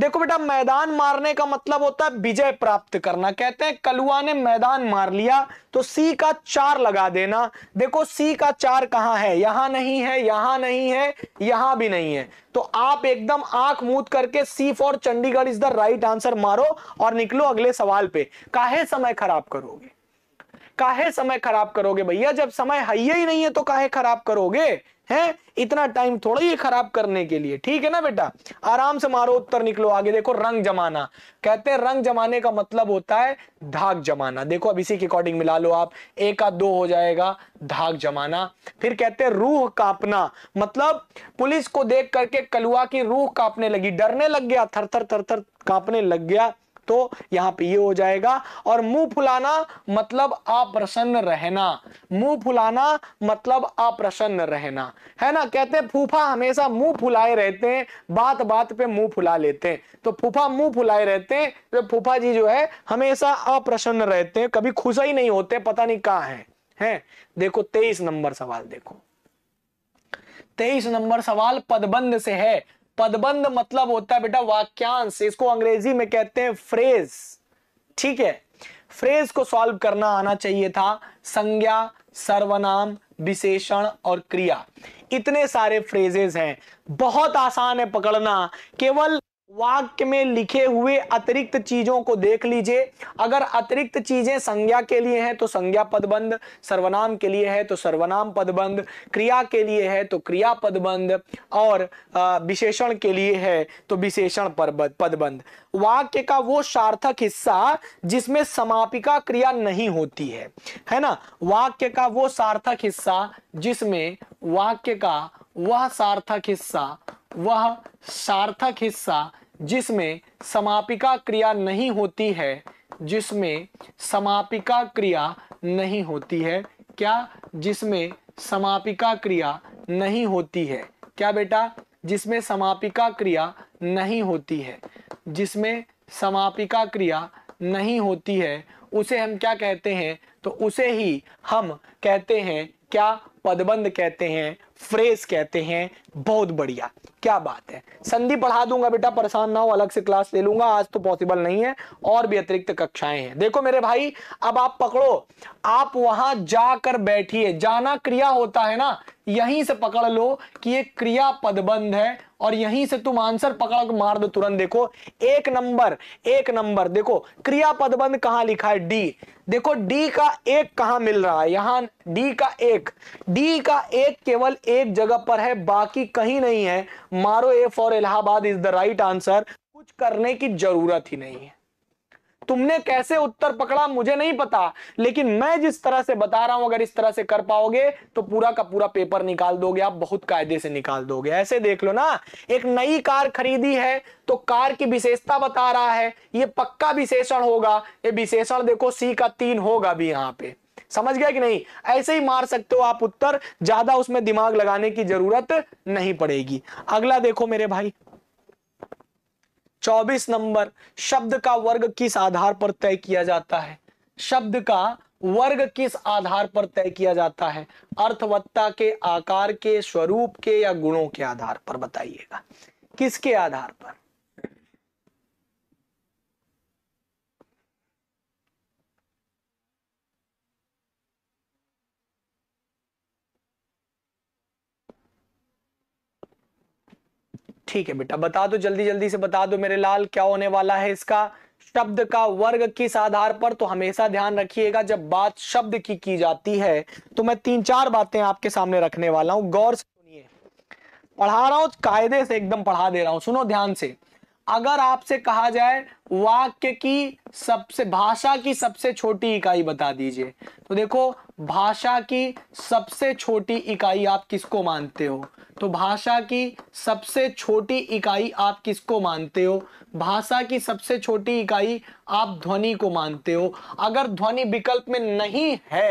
देखो बेटा मैदान मारने का मतलब होता है विजय प्राप्त करना कहते हैं कलुआ ने मैदान मार लिया तो सी का चार लगा देना देखो सी का चार कहां है यहां नहीं है यहां नहीं है यहां भी नहीं है तो आप एकदम आंख मूद करके C for Chandigarh is the right answer मारो और निकलो अगले सवाल पे काहे समय खराब करोगे काहे समय खराब करोगे भैया जब समय है ही नहीं है तो काहे खराब करोगे हैं इतना टाइम थोड़ा ही खराब करने के लिए ठीक है ना बेटा आराम से मारो उत्तर निकलो आगे देखो रंग जमाना कहते हैं रंग जमाने का मतलब होता है धाग जमाना देखो अब इसी के अकॉर्डिंग मिला लो आप एक का दो हो जाएगा धाग जमाना फिर कहते हैं रूह कांपना मतलब पुलिस को देख करके कलुआ की रूह कांपने लगी डरने लग गया थर थर थर थर कांपने लग गया तो यहां पे ये हो जाएगा और मुंह फुलाना मतलब अप्रसन्न रहना मुंह फुलाना मतलब अप्रसन्न रहना है ना कहते हैं फूफा हमेशा मुंह फुलाए रहते हैं बात बात पे मुंह फुला लेते हैं तो फूफा मुंह फुलाए रहते हैं तो फूफा जी जो है हमेशा अप्रसन्न रहते हैं कभी खुश ही नहीं होते पता नहीं कहा है है? देखो तेईस नंबर सवाल देखो तेईस नंबर सवाल पदबंध से है पदबंध मतलब होता है बेटा वाक्यांश इसको अंग्रेजी में कहते हैं फ्रेज ठीक है फ्रेज को सॉल्व करना आना चाहिए था संज्ञा सर्वनाम विशेषण और क्रिया इतने सारे फ्रेजेस हैं बहुत आसान है पकड़ना केवल वाक्य में लिखे हुए अतिरिक्त चीजों को देख लीजिए अगर अतिरिक्त चीजें संज्ञा के लिए हैं तो संज्ञा पदबंध सर्वनाम के लिए है तो सर्वनाम पदबंध क्रिया के लिए है तो क्रिया पदबंध और विशेषण के लिए है तो विशेषण पदबंध वाक्य का वो सार्थक हिस्सा जिसमें समापिका क्रिया नहीं होती है है ना वाक्य का वो सार्थक हिस्सा जिसमें वाक्य का वह सार्थक हिस्सा वह सार्थक हिस्सा जिसमें समापिका क्रिया नहीं होती है जिसमें समापिका क्रिया नहीं होती है क्या जिसमें समापिका क्रिया नहीं होती है क्या बेटा जिसमें समापिका क्रिया नहीं होती है जिसमें समापिका क्रिया नहीं होती है उसे हम क्या कहते हैं तो उसे ही हम कहते हैं क्या पदबंध कहते हैं फ्रेज कहते हैं बहुत बढ़िया क्या बात है संधि पढ़ा दूंगा बेटा परेशान ना हो अलग से क्लास ले लूंगा आज तो पॉसिबल नहीं है और भी अतिरिक्त कक्षाएं हैं देखो मेरे भाई अब आप पकड़ो आप वहां जाकर बैठिए जाना क्रिया होता है ना यहीं से पकड़ लो कि ये क्रिया पदबंध है और यहीं से तुम आंसर पकड़ मार दो तुरंत देखो एक नंबर एक नंबर देखो क्रिया पदबंध कहां लिखा है डी देखो डी का एक कहां मिल रहा है यहां डी का एक डी का एक केवल एक जगह पर है बाकी कहीं नहीं है मारो A for Allahabad is the right answer कुछ करने की जरूरत ही नहीं है तुमने कैसे उत्तर पकड़ा मुझे नहीं पता लेकिन मैं जिस तरह से बता रहा हूं अगर इस तरह से कर पाओगे तो पूरा का पूरा पेपर निकाल दोगे आप बहुत कायदे से निकाल दोगे ऐसे देख लो ना एक नई कार खरीदी है तो कार की विशेषता बता रहा है ये पक्का विशेषण होगा ये विशेषण देखो सी का तीन होगा भी यहां पर समझ गया कि नहीं ऐसे ही मार सकते हो आप उत्तर ज्यादा उसमें दिमाग लगाने की जरूरत नहीं पड़ेगी अगला देखो मेरे भाई चौबीस नंबर शब्द का वर्ग किस आधार पर तय किया जाता है शब्द का वर्ग किस आधार पर तय किया जाता है अर्थवत्ता के आकार के स्वरूप के या गुणों के आधार पर बताइएगा किसके आधार पर ठीक है बेटा बता दो जल्दी जल्दी से बता दो मेरे लाल क्या होने वाला है इसका शब्द का वर्ग किस आधार पर तो हमेशा ध्यान रखिएगा जब बात शब्द की की जाती है तो मैं तीन चार बातें आपके सामने रखने वाला हूं गौर से सुनिए पढ़ा रहा हूं कायदे से एकदम पढ़ा दे रहा हूं सुनो ध्यान से अगर आपसे कहा जाए वाक्य की सबसे भाषा की सबसे छोटी इकाई बता दीजिए तो देखो भाषा की सबसे छोटी इकाई आप किसको मानते हो तो भाषा की सबसे छोटी इकाई आप किसको मानते हो भाषा की सबसे छोटी इकाई आप ध्वनि को मानते हो अगर ध्वनि विकल्प में नहीं है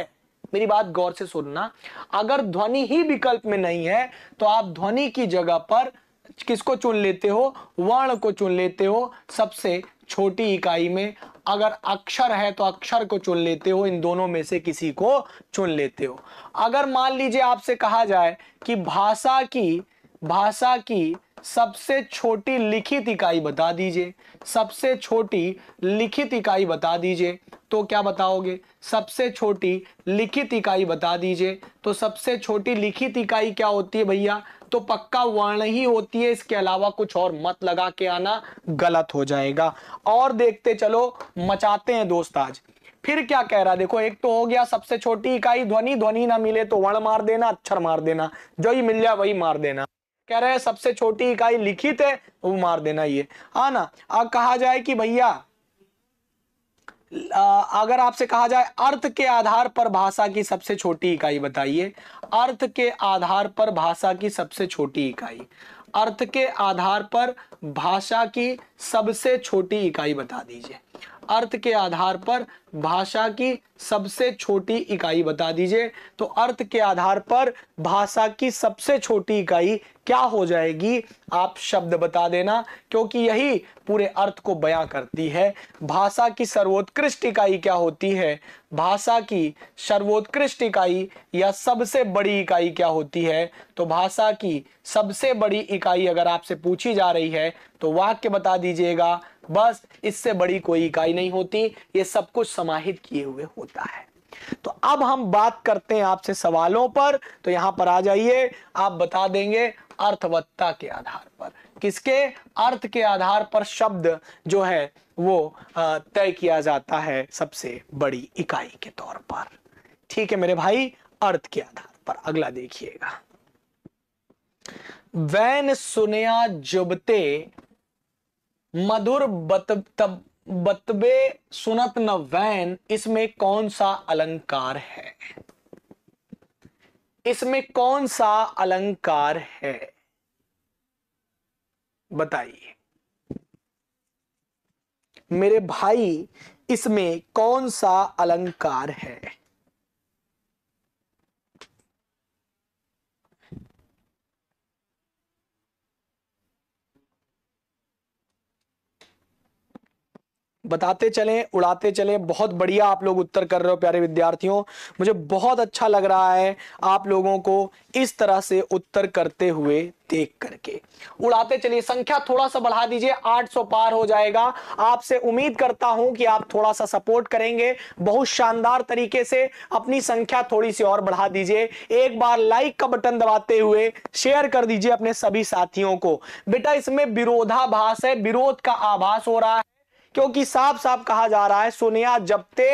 मेरी बात गौर से सुनना अगर ध्वनि ही विकल्प में नहीं है तो आप ध्वनि की जगह पर किसको चुन लेते हो वर्ण को चुन लेते हो सबसे छोटी इकाई में अगर अक्षर है तो अक्षर को चुन लेते हो इन दोनों में से किसी को चुन लेते हो अगर मान लीजिए आपसे कहा जाए कि भाषा की भाषा की सबसे छोटी लिखित इकाई बता दीजिए सबसे छोटी लिखित इकाई बता दीजिए तो क्या बताओगे सबसे छोटी लिखित इकाई बता दीजिए तो सबसे छोटी लिखित इकाई क्या होती है भैया तो पक्का वर्ण ही होती है इसके अलावा कुछ और मत लगा के आना गलत हो जाएगा और देखते चलो मचाते हैं दोस्त आज फिर क्या कह रहा देखो एक तो हो गया सबसे छोटी इकाई ध्वनि ध्वनि ना मिले तो वर्ण मार देना अक्षर मार देना जो ही मिल जाए वही मार देना कह रहे हैं सबसे छोटी इकाई लिखित है वो मार देना ये हा ना अब कहा जाए कि भैया अगर आपसे कहा जाए अर्थ के आधार पर भाषा की सबसे छोटी इकाई बताइए अर्थ के आधार पर भाषा की सबसे छोटी इकाई अर्थ के आधार पर भाषा की सबसे छोटी इकाई बता दीजिए अर्थ के आधार पर भाषा की सबसे छोटी इकाई बता दीजिए तो अर्थ के आधार पर भाषा की सबसे छोटी इकाई क्या हो जाएगी आप शब्द बता देना क्योंकि यही पूरे अर्थ को बयां करती है भाषा की सर्वोत्कृष्ट इकाई क्या होती है भाषा की सर्वोत्कृष्ट इकाई या सबसे बड़ी इकाई क्या होती है तो भाषा की सबसे बड़ी इकाई अगर आपसे पूछी जा रही है तो वाक्य बता दीजिएगा बस इससे बड़ी कोई इकाई नहीं होती ये सब कुछ समाहित किए हुए होता है तो अब हम बात करते हैं आपसे सवालों पर तो यहां पर आ जाइए आप बता देंगे अर्थवत्ता के आधार पर किसके अर्थ के आधार पर शब्द जो है वो तय किया जाता है सबसे बड़ी इकाई के तौर पर ठीक है मेरे भाई अर्थ के आधार पर अगला देखिएगा वैन सुनया जुबते मधुर बत, तब, बतबे सुनत नवैन इसमें कौन सा अलंकार है इसमें कौन सा अलंकार है बताइए मेरे भाई इसमें कौन सा अलंकार है बताते चलें उड़ाते चलें बहुत बढ़िया आप लोग उत्तर कर रहे हो प्यारे विद्यार्थियों मुझे बहुत अच्छा लग रहा है आप लोगों को इस तरह से उत्तर करते हुए देख करके उड़ाते चलिए संख्या थोड़ा सा बढ़ा दीजिए 800 पार हो जाएगा आपसे उम्मीद करता हूं कि आप थोड़ा सा सपोर्ट करेंगे बहुत शानदार तरीके से अपनी संख्या थोड़ी सी और बढ़ा दीजिए एक बार लाइक का बटन दबाते हुए शेयर कर दीजिए अपने सभी साथियों को बेटा इसमें विरोधाभास है विरोध का आभास हो रहा है क्योंकि साफ साफ कहा जा रहा है सुनिया जबते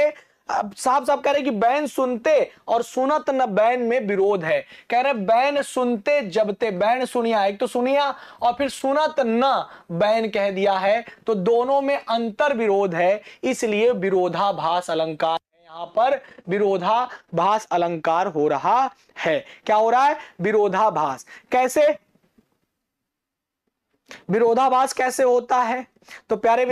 अब साफ कह रहे कि बैन सुनते और सुनत न बैन में विरोध है कह रहे बैन सुनते जबते बैन सुनिया एक तो सुनिया और फिर सुनत न बैन कह दिया है तो दोनों में अंतर विरोध है इसलिए विरोधाभास अलंकार यहां पर विरोधाभास अलंकार हो रहा है क्या हो रहा है विरोधाभास कैसे विरोधाभास कैसे होता है तो प्यारे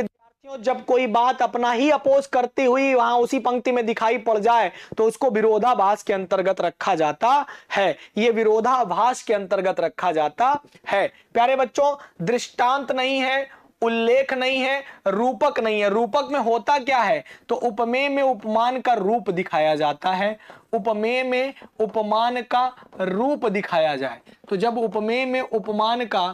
क्यों जब कोई बात अपना ही अपोज करती हुई वहां उसी पंक्ति में दिखाई पड़ जाए तो उसको विरोधाभास के अंतर्गत रखा जाता है ये विरोधाभास के अंतर्गत रखा जाता है प्यारे बच्चों दृष्टांत नहीं है उल्लेख नहीं है रूपक नहीं है रूपक में होता क्या है तो उपमेय में उपमान का रूप दिखाया जाता है उपमेय में उपमान का रूप दिखाया जाए तो जब उपमेय में उपमान का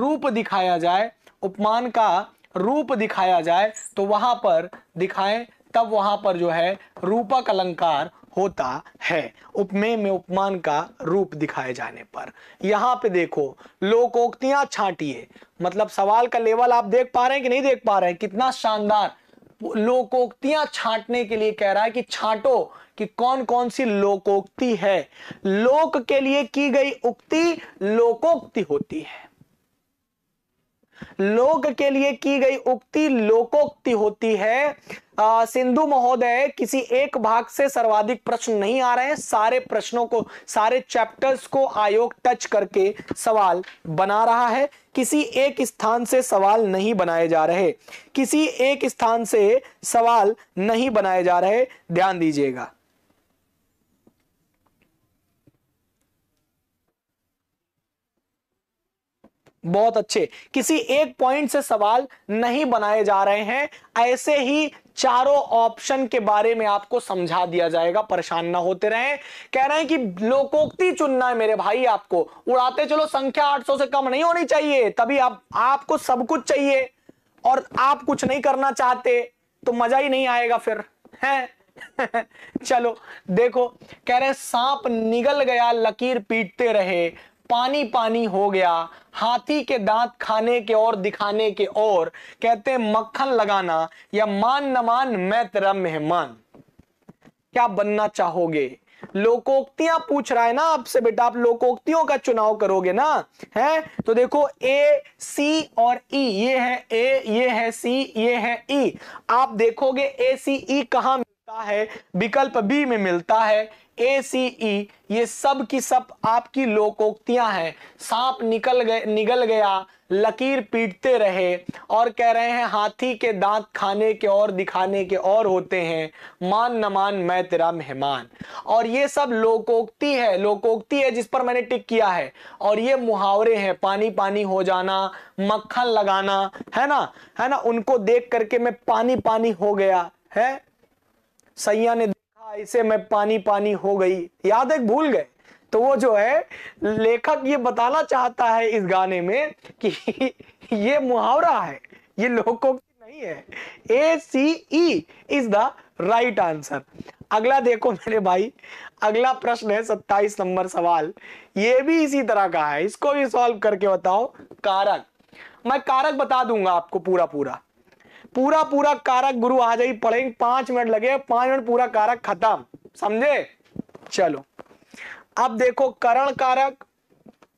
रूप दिखाया जाए उपमान का रूप दिखाया जाए तो वहां पर दिखाएं तब वहां पर जो है रूपक अलंकार होता है उपमेय में उपमान का रूप दिखाए जाने पर यहां पे देखो लोकोक्तियां छाटिए मतलब सवाल का लेवल आप देख पा रहे हैं कि नहीं देख पा रहे हैं कितना शानदार लोकोक्तियां छांटने के लिए कह रहा है कि छांटो कि कौन कौन सी लोकोक्ति है लोक के लिए की गई उक्ति लोकोक्ति होती है लोक के लिए की गई उक्ति लोकोक्ति होती है सिंधु महोदय किसी एक भाग से सर्वाधिक प्रश्न नहीं आ रहे हैं सारे प्रश्नों को सारे चैप्टर्स को आयोग टच करके सवाल बना रहा है किसी एक स्थान से सवाल नहीं बनाए जा रहे किसी एक स्थान से सवाल नहीं बनाए जा रहे ध्यान दीजिएगा बहुत अच्छे किसी एक पॉइंट से सवाल नहीं बनाए जा रहे हैं ऐसे ही चारों ऑप्शन के बारे में आपको समझा दिया जाएगा परेशान ना होते रहे कह रहे हैं कि लोकोक्ति चुनना है मेरे भाई आपको उड़ाते चलो संख्या 800 से कम नहीं होनी चाहिए तभी आप आपको सब कुछ चाहिए और आप कुछ नहीं करना चाहते तो मजा ही नहीं आएगा फिर है चलो देखो कह रहे सांप निगल गया लकीर पीटते रहे पानी पानी हो गया हाथी के दांत खाने के और दिखाने के और कहते हैं मक्खन लगाना या मान न मान मैं तेरा मेहमान क्या बनना चाहोगे लोकोक्तियां पूछ रहा है ना आपसे बेटा आप लोकोक्तियों का चुनाव करोगे ना है तो देखो ए सी और ई e, ये है ए ये है सी ये है ई e। आप देखोगे ए सी ई e कहा मिलता है विकल्प बी में मिलता है ए सी ई ये सब की सब आपकी लोकोक्तियां हैं सांप निकल गए निगल गया लकीर पीटते रहे और कह रहे हैं हाथी के दांत खाने के और दिखाने के और होते हैं मान न मान मैं तेरा मेहमान और ये सब लोकोक्ति है लोकोक्ति है जिस पर मैंने टिक किया है और ये मुहावरे हैं पानी पानी हो जाना मक्खन लगाना है ना है ना उनको देख करके मैं पानी पानी हो गया है सैया ने देखा ऐसे में पानी पानी हो गई याद है भूल गए तो वो जो है लेखक ये बताना चाहता है इस गाने में कि ये मुहावरा है ये लोगों की नहीं है A C E is the right answer अगला देखो मेरे भाई अगला प्रश्न है सत्ताईस नंबर सवाल ये भी इसी तरह का है इसको भी सॉल्व करके बताओ कारक मैं कारक बता दूंगा आपको पूरा पूरा पूरा पूरा कारक गुरु आ जाए पढ़ेंगे पांच मिनट लगे पांच मिनट पूरा कारक खत्म समझे चलो अब देखो करण कारक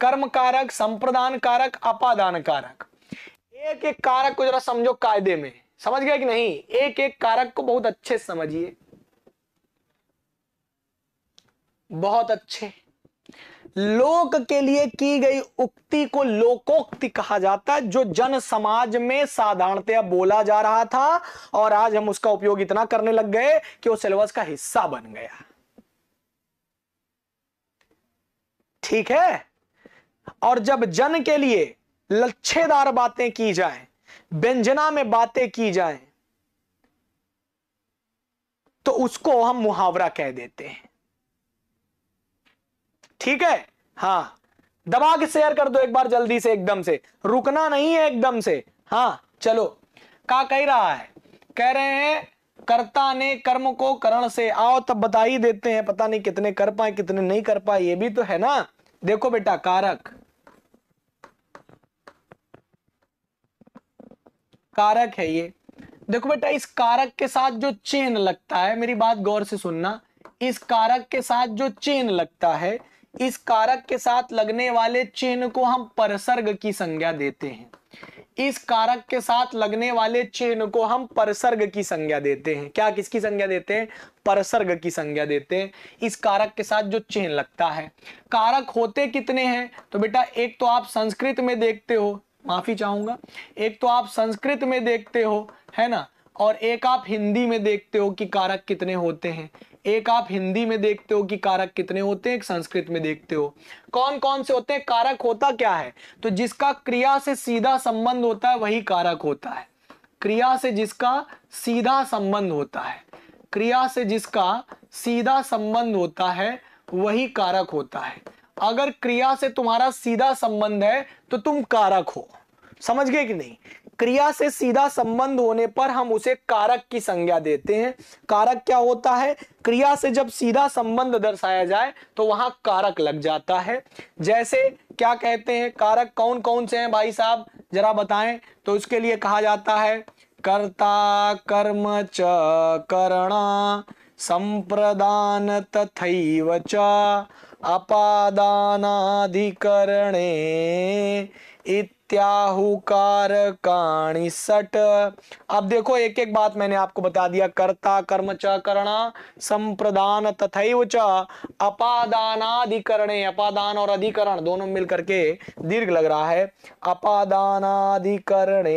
कर्म कारक संप्रदान कारक अपादान कारक एक एक कारक को जरा समझो कायदे में समझ गया कि नहीं एक एक कारक को बहुत अच्छे समझिए बहुत अच्छे लोक के लिए की गई उक्ति को लोकोक्ति कहा जाता है जो जन समाज में साधारणतया बोला जा रहा था और आज हम उसका उपयोग इतना करने लग गए कि वो सिलेबस का हिस्सा बन गया ठीक है और जब जन के लिए लच्छेदार बातें की जाए व्यंजना में बातें की जाए तो उसको हम मुहावरा कह देते हैं ठीक है हाँ दबा के शेयर कर दो एक बार जल्दी से एकदम से रुकना नहीं है एकदम से हाँ चलो का कह रहा है कह रहे हैं कर्ता ने कर्म को करण से आओ तब बता ही देते हैं पता नहीं कितने कर पाए कितने नहीं कर पाए ये भी तो है ना देखो बेटा कारक कारक है ये देखो बेटा इस कारक के साथ जो चेन लगता है मेरी बात गौर से सुनना इस कारक के साथ जो चेन लगता है इस कारक के साथ लगने वाले चिन्ह को हम परसर्ग की संज्ञा देते हैं इस कारक के साथ लगने वाले चिन्ह को हम परसर्ग की संज्ञा देते हैं क्या किसकी संज्ञा देते हैं परसर्ग की संज्ञा देते हैं इस कारक के साथ जो चिन्ह लगता है कारक होते कितने हैं तो बेटा एक तो आप संस्कृत में देखते हो माफी चाहूंगा एक तो आप संस्कृत में देखते हो है ना और एक आप हिंदी में देखते हो कि कारक कितने होते हैं एक आप हिंदी में देखते हो कि कारक कितने होते हैं एक संस्कृत में देखते हो कौन कौन से होते हैं कारक होता क्या है तो जिसका क्रिया से सीधा संबंध होता है वही कारक होता है क्रिया से जिसका सीधा संबंध होता है क्रिया से जिसका सीधा संबंध होता है वही कारक होता है अगर क्रिया से तुम्हारा सीधा संबंध है तो तुम कारक हो समझ गए कि नहीं क्रिया से सीधा संबंध होने पर हम उसे कारक की संज्ञा देते हैं कारक क्या होता है क्रिया से जब सीधा संबंध दर्शाया जाए तो वहां कारक लग जाता है जैसे क्या कहते हैं कारक कौन कौन से हैं भाई साहब जरा बताएं तो इसके लिए कहा जाता है कर्ता कर्म च करणा संप्रदान तथैव च अपादानाधिकरणे इत प्रत्याहुकार काणी सट अब देखो एक एक बात मैंने आपको बता दिया कर्ता कर्म च करणा संप्रदान तथा च अपादानाधिकरण अपादान और अधिकरण दोनों मिलकर के दीर्घ लग रहा है अपादानाधिकरण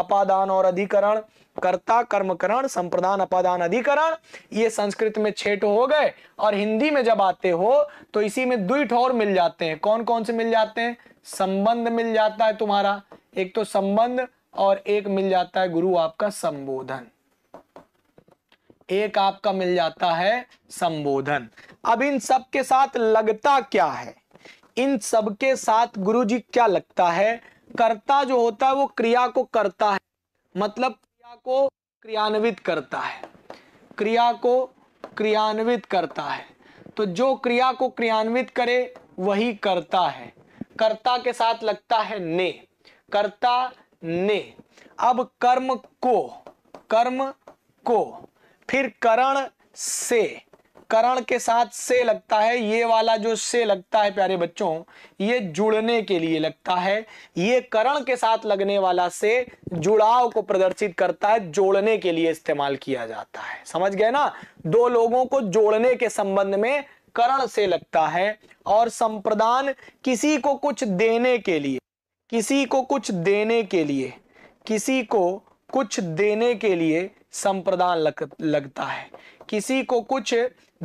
अपादान और अधिकरण कर्ता कर्मकरण संप्रदान अपादान अधिकरण ये संस्कृत में छेठ हो गए और हिंदी में जब आते हो तो इसी में दुई ठोर मिल जाते हैं कौन कौन से मिल जाते हैं संबंध मिल जाता है तुम्हारा एक तो संबंध और एक मिल जाता है गुरु आपका संबोधन एक आपका मिल जाता है संबोधन अब इन सब के साथ लगता क्या है इन सब के साथ गुरु जी क्या लगता है कर्ता जो होता है वो क्रिया को करता है मतलब क्रिया को क्रियान्वित करता है क्रिया को क्रियान्वित करता है तो जो क्रिया को क्रियान्वित करे वही करता है कर्ता के साथ लगता है ने कर्ता ने अब कर्म को कर्म को फिर करण से करण के साथ से लगता है ये वाला जो से लगता है प्यारे बच्चों ये जुड़ने के लिए लगता है ये करण के साथ लगने वाला से जुड़ाव को प्रदर्शित करता है जोड़ने के लिए इस्तेमाल किया जाता है समझ गए ना दो लोगों को जोड़ने के संबंध में करण से लगता है और संप्रदान किसी को कुछ देने के लिए किसी को कुछ देने के लिए किसी को कुछ देने के लिए संप्रदान लग, लगता है किसी को कुछ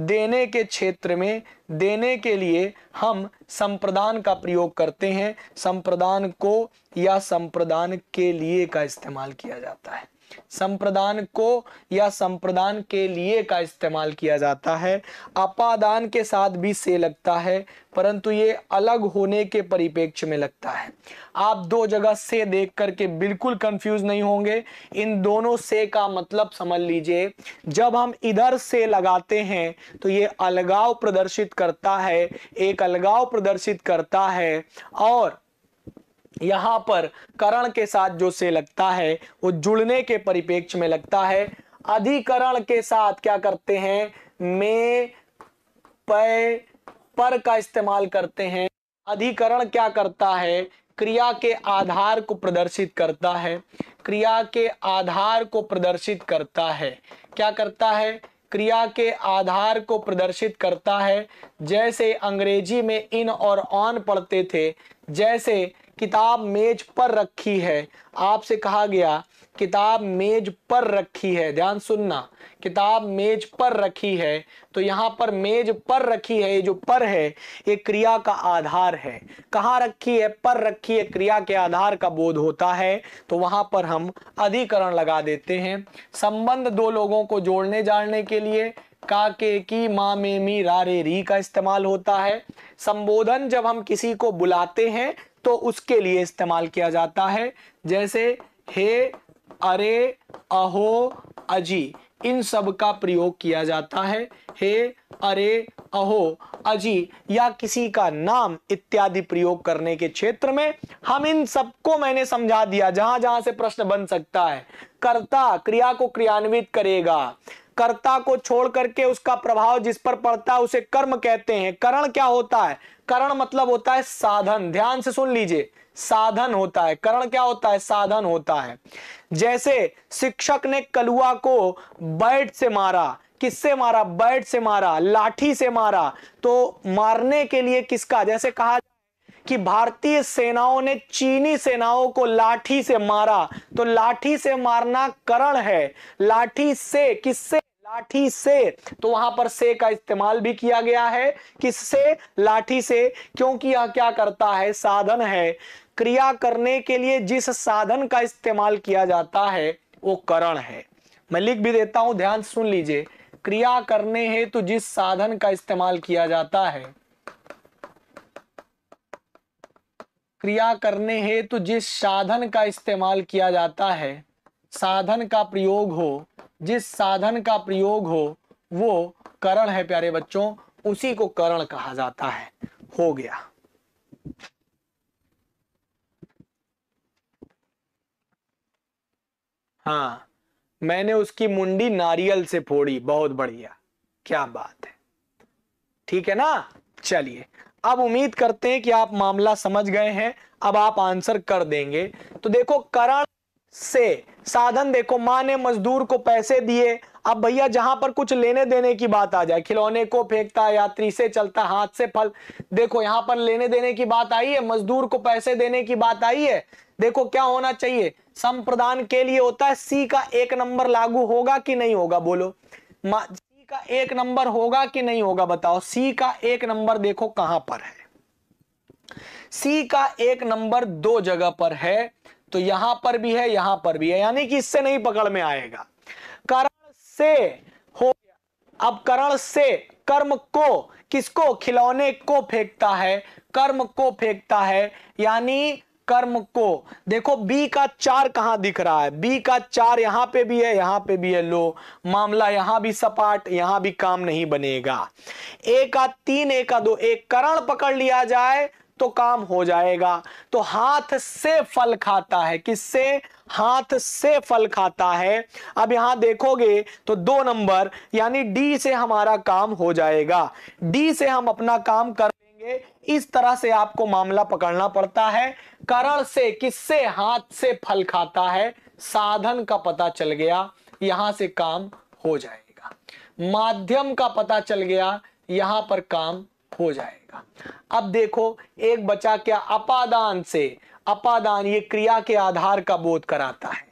देने के क्षेत्र में देने के लिए हम संप्रदान का प्रयोग करते हैं संप्रदान को या संप्रदान के लिए का इस्तेमाल किया जाता है संप्रदान को या संप्रदान के लिए का इस्तेमाल किया जाता है अपादान के साथ भी से लगता है परंतु ये अलग होने के परिपेक्ष में लगता है आप दो जगह से देख करके बिल्कुल कंफ्यूज नहीं होंगे इन दोनों से का मतलब समझ लीजिए जब हम इधर से लगाते हैं तो ये अलगाव प्रदर्शित करता है एक अलगाव प्रदर्शित करता है और यहाँ पर करण के साथ जो से लगता है वो जुड़ने के परिपेक्ष में लगता है अधिकरण के साथ क्या करते हैं में पय पर का इस्तेमाल करते हैं अधिकरण क्या करता है क्रिया के आधार को प्रदर्शित करता है क्रिया के आधार को प्रदर्शित करता है क्या करता है क्रिया के आधार को प्रदर्शित करता है जैसे अंग्रेजी में इन और ऑन पढ़ते थे जैसे किताब मेज पर रखी है आपसे कहा गया किताब मेज पर रखी है ध्यान सुनना किताब मेज पर रखी है तो यहाँ पर मेज पर रखी है ये जो पर है ये क्रिया का आधार है कहाँ रखी है पर रखी है क्रिया के आधार का बोध होता है तो वहां पर हम अधिकरण लगा देते हैं संबंध दो लोगों को जोड़ने जाड़ने के लिए का के की माँ मे मी रारे री का इस्तेमाल होता है संबोधन जब हम किसी को बुलाते हैं तो उसके लिए इस्तेमाल किया जाता है जैसे हे अरे अहो अजी इन सब का प्रयोग किया जाता है हे अरे अहो अजी या किसी का नाम इत्यादि प्रयोग करने के क्षेत्र में हम इन सबको मैंने समझा दिया जहां जहां से प्रश्न बन सकता है कर्ता क्रिया को क्रियान्वित करेगा कर्ता को छोड़ करके उसका प्रभाव जिस पर पड़ता है उसे कर्म कहते हैं करण क्या होता है करण मतलब होता है साधन ध्यान से सुन लीजिए साधन होता है करण क्या होता है साधन होता है जैसे शिक्षक ने कलुआ को बैट से मारा किससे मारा बैट से मारा लाठी से मारा तो मारने के लिए किसका जैसे कहा कि भारतीय सेनाओं ने चीनी सेनाओं को लाठी से मारा तो लाठी से मारना करण है लाठी से किससे लाठी से तो वहां पर से का इस्तेमाल भी किया गया है किससे लाठी से क्योंकि यह क्या करता है साधन है क्रिया करने के लिए जिस साधन का इस्तेमाल किया जाता है वो करण है मैं लिख भी देता हूं ध्यान सुन लीजिए क्रिया करने है तो जिस साधन का इस्तेमाल किया जाता है क्रिया करने है तो जिस साधन का इस्तेमाल किया जाता है साधन का प्रयोग हो जिस साधन का प्रयोग हो वो करण है प्यारे बच्चों उसी को करण कहा जाता है हो गया हाँ मैंने उसकी मुंडी नारियल से फोड़ी बहुत बढ़िया क्या बात है ठीक है ना चलिए अब उम्मीद करते हैं कि आप मामला समझ गए हैं अब आप आंसर कर देंगे तो देखो करण से साधन देखो माँ ने मजदूर को पैसे दिए अब भैया जहां पर कुछ लेने देने की बात आ जाए खिलौने को फेंकता यात्री से चलता हाथ से फल देखो यहां पर लेने देने की बात आई है मजदूर को पैसे देने की बात आई है देखो क्या होना चाहिए संप्रदान के लिए होता है सी का एक नंबर लागू होगा कि नहीं होगा बोलो सी का एक नंबर होगा कि नहीं होगा बताओ सी का एक नंबर देखो कहां पर है सी का एक नंबर दो जगह पर है तो यहां पर भी है यहां पर भी है यानी कि इससे नहीं पकड़ में आएगा करण से हो गया अब करण से कर्म को किसको खिलौने को फेंकता है कर्म को फेंकता है यानी कर्म को देखो बी का चार कहां दिख रहा है बी का चार यहां पे भी है यहां पे भी है लो मामला यहां भी सपाट यहां भी काम नहीं बनेगा ए का तीन ए का दो एक करण पकड़ लिया जाए तो काम हो जाएगा तो हाथ से फल खाता है किससे हाथ से फल खाता है अब यहां देखोगे तो दो नंबर यानी डी से हमारा काम हो जाएगा डी से हम अपना काम कर लेंगे इस तरह से आपको मामला पकड़ना पड़ता है करण से किससे हाथ से फल खाता है साधन का पता चल गया यहां से काम हो जाएगा माध्यम का पता चल गया यहां पर काम हो जाएगा अब देखो एक बचा क्या अपादान से अपादान ये क्रिया के आधार का बोध कराता है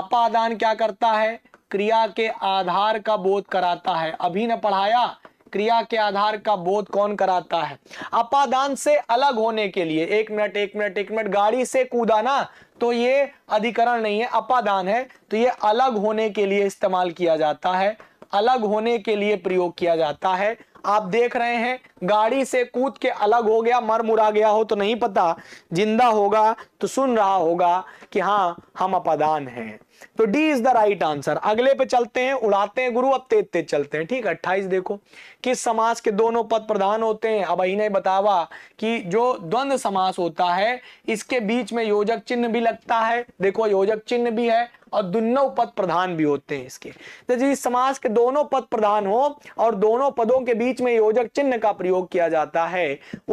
अपादान क्या करता है क्रिया के आधार का बोध कराता है अभी न पढ़ाया क्रिया के आधार का बोध कौन कराता है अपादान से अलग होने के लिए एक मिनट एक मिनट एक मिनट गाड़ी से कूदा ना तो ये अधिकरण नहीं है अपादान है तो ये अलग होने के लिए इस्तेमाल किया जाता है अलग होने के लिए प्रयोग किया जाता है आप देख रहे हैं गाड़ी से कूद के अलग हो गया मर मुरा गया हो तो नहीं पता जिंदा होगा तो सुन रहा होगा कि हाँ हम अपदान हैं तो D is the right answer अगले पे चलते हैं उड़ाते हैं गुरु अब तेज तेज चलते हैं ठीक है अट्ठाईस देखो किस समास के दोनों पद प्रधान होते हैं अब ही ने बतावा कि जो द्वंद्व समास होता है इसके बीच में योजक चिन्ह भी लगता है देखो योजक चिन्ह भी है और दोनों पद प्रधान भी होते हैं इसके यदि समाज के दोनों पद प्रधान हो और दोनों पदों के बीच में योजक चिन्ह का प्रयोग किया जाता है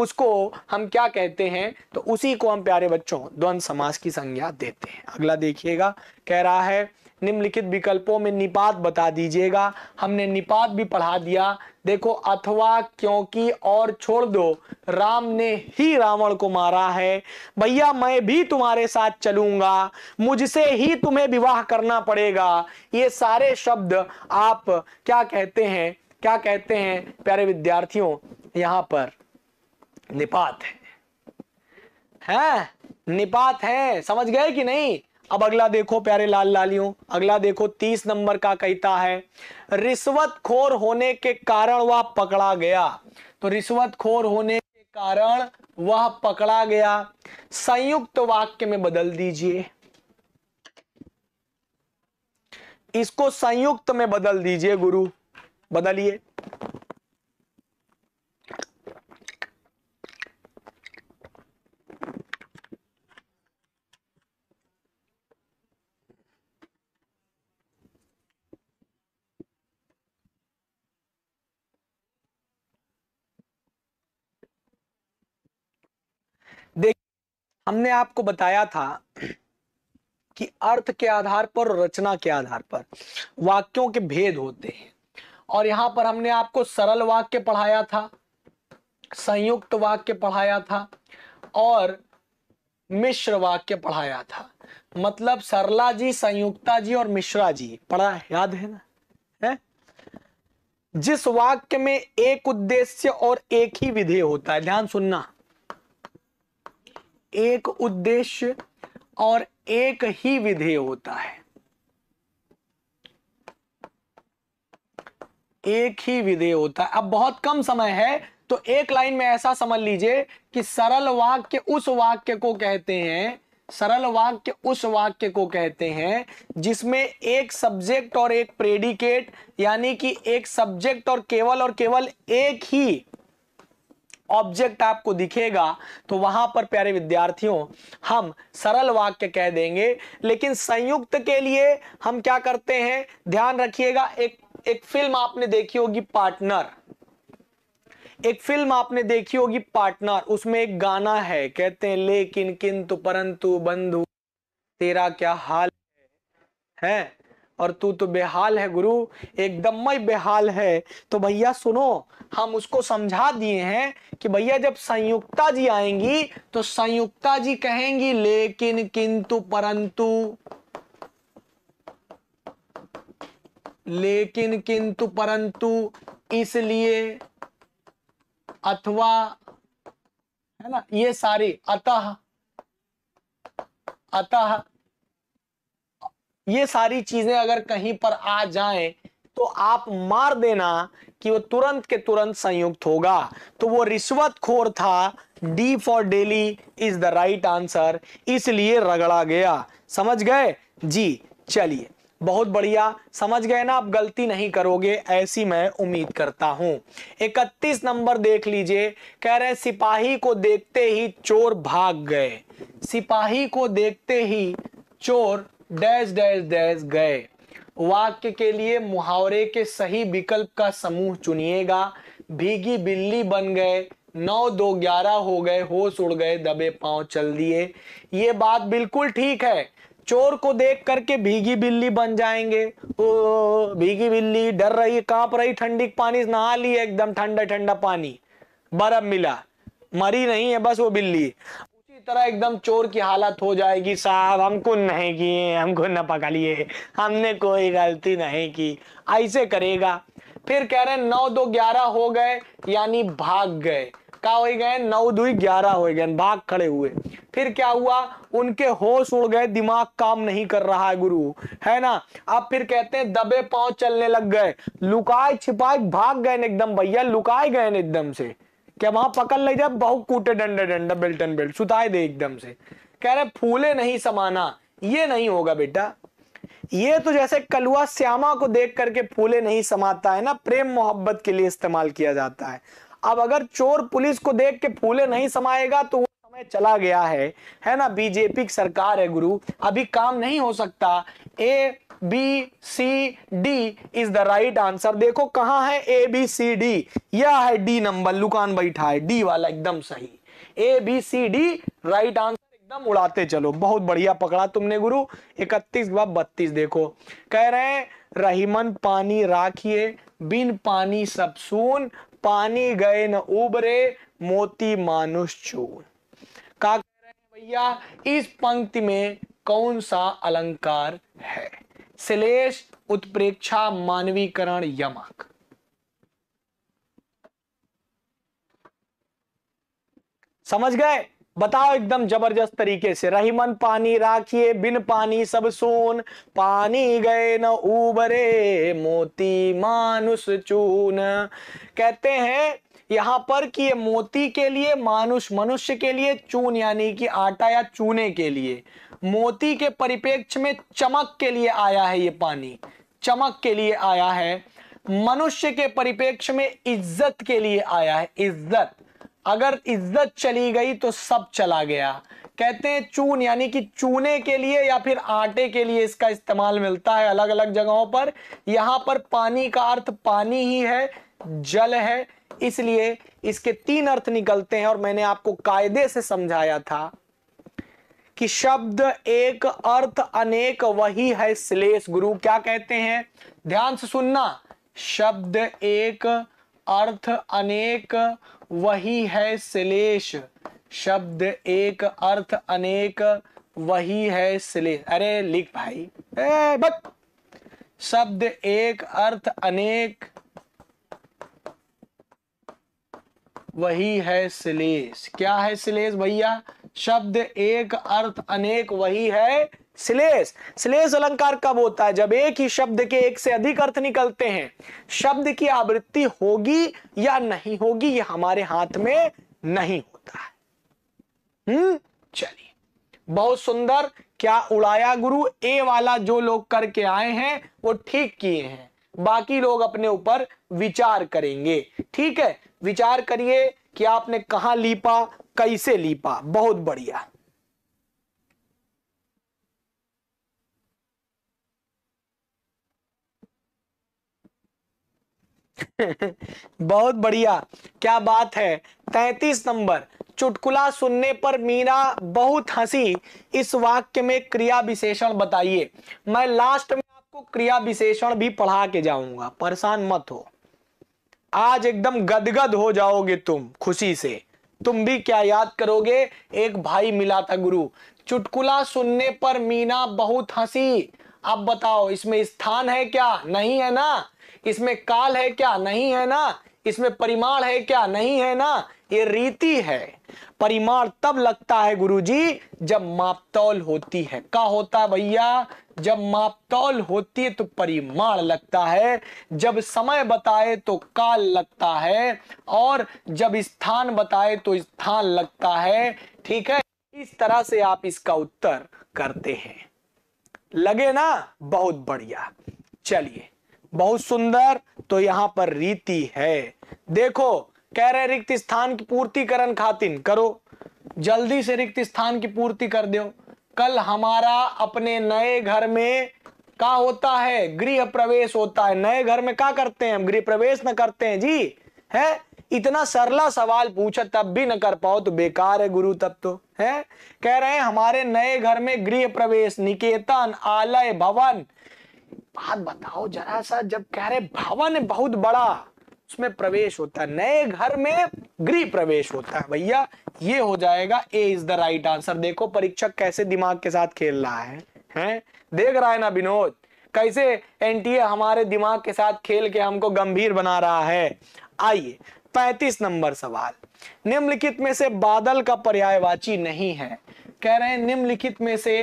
उसको हम क्या कहते हैं तो उसी को हम प्यारे बच्चों द्वंद समास की संज्ञा देते हैं अगला देखिएगा कह रहा है निम्नलिखित विकल्पों में निपात बता दीजिएगा हमने निपात भी पढ़ा दिया देखो अथवा क्योंकि और छोड़ दो राम ने ही रावण को मारा है भैया मैं भी तुम्हारे साथ चलूंगा मुझसे ही तुम्हें विवाह करना पड़ेगा ये सारे शब्द आप क्या कहते हैं क्या कहते हैं प्यारे विद्यार्थियों यहां पर निपात है है? निपात है समझ गए कि नहीं अब अगला देखो प्यारे लाल लालियों अगला देखो तीस नंबर का कहता है रिश्वत खोर होने के कारण वह पकड़ा गया तो रिश्वत खोर होने के कारण वह पकड़ा गया संयुक्त वाक्य में बदल दीजिए इसको संयुक्त में बदल दीजिए गुरु बदलिए देख हमने आपको बताया था कि अर्थ के आधार पर और रचना के आधार पर वाक्यों के भेद होते हैं और यहां पर हमने आपको सरल वाक्य पढ़ाया था संयुक्त वाक्य पढ़ाया था और मिश्र वाक्य पढ़ाया था मतलब सरला जी संयुक्ता जी और मिश्रा जी पढ़ा याद है ना है जिस वाक्य में एक उद्देश्य और एक ही विधेय होता है ध्यान सुनना एक उद्देश्य और एक ही विधेय होता है एक ही विधेय होता है अब बहुत कम समय है तो एक लाइन में ऐसा समझ लीजिए कि सरल वाक्य उस वाक्य को कहते हैं सरल वाक्य उस वाक्य को कहते हैं जिसमें एक सब्जेक्ट और एक प्रेडिकेट यानी कि एक सब्जेक्ट और केवल और केवल एक ही ऑब्जेक्ट आपको दिखेगा तो वहां पर प्यारे विद्यार्थियों हम सरल वाक्य कह देंगे लेकिन संयुक्त के लिए हम क्या करते हैं ध्यान रखिएगा एक एक फिल्म आपने देखी होगी पार्टनर एक फिल्म आपने देखी होगी पार्टनर उसमें एक गाना है कहते हैं लेकिन किंतु परंतु बंधु तेरा क्या हाल है और तू तो बेहाल है गुरु एकदम ही बेहाल है तो भैया सुनो हम उसको समझा दिए हैं कि भैया जब संयुक्ता जी आएंगी तो संयुक्ता जी कहेंगी लेकिन किंतु परंतु लेकिन किंतु परंतु इसलिए अथवा है ना ये सारी अतः अतः ये सारी चीजें अगर कहीं पर आ जाए तो आप मार देना कि वो तुरंत के तुरंत संयुक्त होगा तो वो रिश्वत खोर था D for daily is the right answer इसलिए रगड़ा गया समझ गए जी चलिए बहुत बढ़िया समझ गए ना आप गलती नहीं करोगे ऐसी मैं उम्मीद करता हूं 31 नंबर देख लीजिए कह रहे सिपाही को देखते ही चोर भाग गए सिपाही को देखते ही चोर डैश डैश डैश गए वाक्य के लिए मुहावरे के सही विकल्प का समूह चुनिएगा भीगी बिल्ली बन गए नौ दो ग्यारह हो गए होश उड़ गए दबे पांव चल दिए ये बात बिल्कुल ठीक है चोर को देख करके भीगी बिल्ली बन जाएंगे ओ भीगी बिल्ली डर रही है कांप रही ठंडी पानी नहा ली एकदम ठंडा ठंडा पानी बर्फ मिला मरी नहीं है बस वो बिल्ली तरह एकदम चोर की हालत हो जाएगी साहब हमको नहीं किए हमको न पका लिए हमने कोई गलती नहीं की ऐसे करेगा फिर कह रहे नौ दो ग्यारह हो गए यानी भाग गए क्या हो गए नौ दो ग्यारह हो गए भाग खड़े हुए फिर क्या हुआ उनके होश उड़ गए दिमाग काम नहीं कर रहा है गुरु है ना अब फिर कहते हैं दबे पांव चलने लग गए लुकाए छिपाए भाग गए एकदम भैया लुकाए गए एकदम से क्या वहां पकड़ ले जाए बहु कूटे डंडे डंडा बेल्ट एंड बेल्ट सुताए दे एकदम से कह रहे फूले नहीं समाना ये नहीं होगा बेटा ये तो जैसे कलुआ श्यामा को देख करके फूले नहीं समाता है ना प्रेम मोहब्बत के लिए इस्तेमाल किया जाता है अब अगर चोर पुलिस को देख के फूले नहीं समाएगा तो वो समय चला गया है है ना बीजेपी की सरकार है गुरु अभी काम नहीं हो सकता A B C D is the right answer देखो कहां है ए बी सी डी यह है डी नंबर लुकान बैठा है डी वाला एकदम सही A B C D right answer एकदम उड़ाते चलो बहुत बढ़िया पकड़ा तुमने गुरु इकतीस व बत्तीस देखो कह रहे हैं रहीमन पानी राखिए बिन पानी सब सुन पानी गए न उबरे मोती मानुष चून का कह रहे हैं भैया इस पंक्ति में कौन सा अलंकार है श्लेष उत्प्रेक्षा मानवीकरण यमक समझ गए बताओ एकदम जबरदस्त तरीके से रही मन पानी राखिए बिन पानी सब सोन पानी गए न उबरे मोती मानुष चून कहते हैं यहां पर कि ये मोती के लिए मानुष मनुष्य के लिए चून यानी कि आटा या चूने के लिए मोती के परिपेक्ष में चमक के लिए आया है ये पानी चमक के लिए आया है मनुष्य के परिपेक्ष में इज्जत के लिए आया है इज्जत अगर इज्जत चली गई तो सब चला गया कहते हैं चून यानी कि चूने के लिए या फिर आटे के लिए इसका इस्तेमाल मिलता है अलग अलग जगहों पर यहां पर पानी का अर्थ पानी ही है जल है इसलिए इसके तीन अर्थ निकलते हैं और मैंने आपको कायदे से समझाया था कि शब्द एक अर्थ अनेक वही है श्लेष गुरु क्या कहते हैं ध्यान से सुनना शब्द एक अर्थ अनेक वही है श्लेष शब्द एक अर्थ अनेक वही है श्लेष अरे लिख भाई ए बत शब्द एक अर्थ अनेक वही है श्लेष क्या है श्लेष भैया शब्द एक अर्थ अनेक वही है श्लेष श्लेष अलंकार कब होता है जब एक ही शब्द के एक से अधिक अर्थ निकलते हैं शब्द की आवृत्ति होगी या नहीं होगी यह हमारे हाथ में नहीं होता है हम्म चलिए बहुत सुंदर क्या उड़ाया गुरु ए वाला जो लोग करके आए हैं वो ठीक किए हैं बाकी लोग अपने ऊपर विचार करेंगे ठीक है विचार करिए कि आपने कहा लीपा कैसे लीपा बहुत बढ़िया बहुत बढ़िया क्या बात है तैतीस नंबर चुटकुला सुनने पर मीरा बहुत हंसी इस वाक्य में क्रिया विशेषण बताइए मैं लास्ट में आपको क्रिया विशेषण भी पढ़ा के जाऊंगा परेशान मत हो आज एकदम गदगद हो जाओगे तुम खुशी से तुम भी क्या याद करोगे एक भाई मिला था गुरु चुटकुला सुनने पर मीना बहुत हंसी अब बताओ इसमें स्थान है क्या नहीं है ना इसमें काल है क्या नहीं है ना इसमें परिमाण है क्या नहीं है ना ये रीति है परिमाण तब लगता है गुरुजी जब मापतौल होती है का होता है भैया जब मापतौल होती है तो परिमाण लगता है जब समय बताए तो काल लगता है और जब स्थान बताए तो स्थान लगता है ठीक है इस तरह से आप इसका उत्तर करते हैं लगे ना बहुत बढ़िया चलिए बहुत सुंदर तो यहां पर रीति है देखो कह रहे रिक्त स्थान की पूर्ति करण खातिन करो जल्दी से रिक्त स्थान की पूर्ति कर दो कल हमारा अपने नए घर में का होता है गृह प्रवेश होता है नए घर में क्या करते हैं हम गृह प्रवेश न करते हैं जी है इतना सरला सवाल पूछा तब भी न कर पाओ तो बेकार है गुरु तब तो है कह रहे हैं हमारे नए घर में गृह प्रवेश निकेतन आलय भवन बात बताओ जरा सा जब कह रहे भवन बहुत बड़ा उसमें प्रवेश होता है नए घर में गृह प्रवेश होता है भैया ये हो जाएगा A is the right answer देखो परीक्षक कैसे दिमाग के साथ खेल रहा है हैं देख रहा है ना विनोद कैसे एनटीए हमारे दिमाग के साथ खेल के हमको गंभीर बना रहा है आइए पैंतीस नंबर सवाल निम्नलिखित में से बादल का पर्यायवाची नहीं है कह रहे हैं निम्नलिखित में से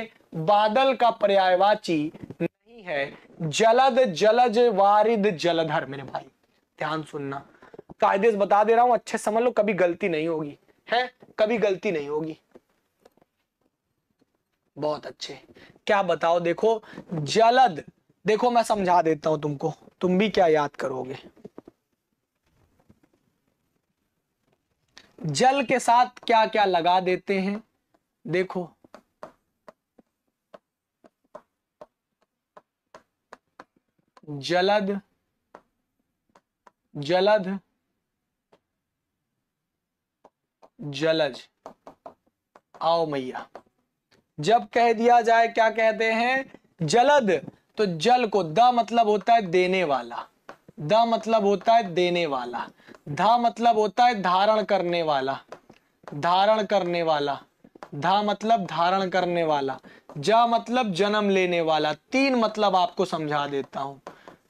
बादल का पर्यायवाची नहीं है जलद जलज वारिद जलधर मेरे भाई ध्यान सुनना कायदे तो से बता दे रहा हूं अच्छे समझ लो कभी गलती नहीं होगी है कभी गलती नहीं होगी बहुत अच्छे क्या बताओ देखो जलद देखो मैं समझा देता हूं तुमको तुम भी क्या याद करोगे जल के साथ क्या क्या लगा देते हैं देखो जलद जलध जलज आओ मैया जब कह दिया जाए क्या कहते हैं जलद तो जल को द मतलब होता है देने वाला द मतलब होता है देने वाला धा मतलब होता है धारण करने वाला धारण करने वाला धा मतलब धारण करने वाला जा मतलब जन्म लेने वाला तीन मतलब आपको समझा देता हूं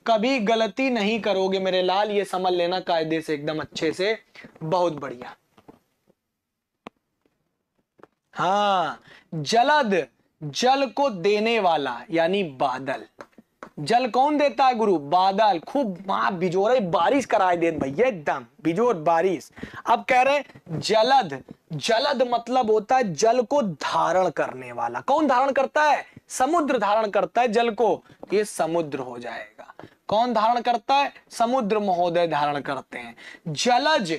कभी गलती नहीं करोगे मेरे लाल ये समझ लेना कायदे से एकदम अच्छे से बहुत बढ़िया हाँ जलद जल को देने वाला यानी बादल जल कौन देता है गुरु बादल खूब माँ बिजोर बारिश कराए दे भैया एकदम बिजोर बारिश अब कह रहे जलद जलद मतलब होता है जल को धारण करने वाला कौन धारण करता है समुद्र धारण करता है जल को ये समुद्र हो जाएगा कौन धारण करता है समुद्र महोदय धारण करते हैं जलज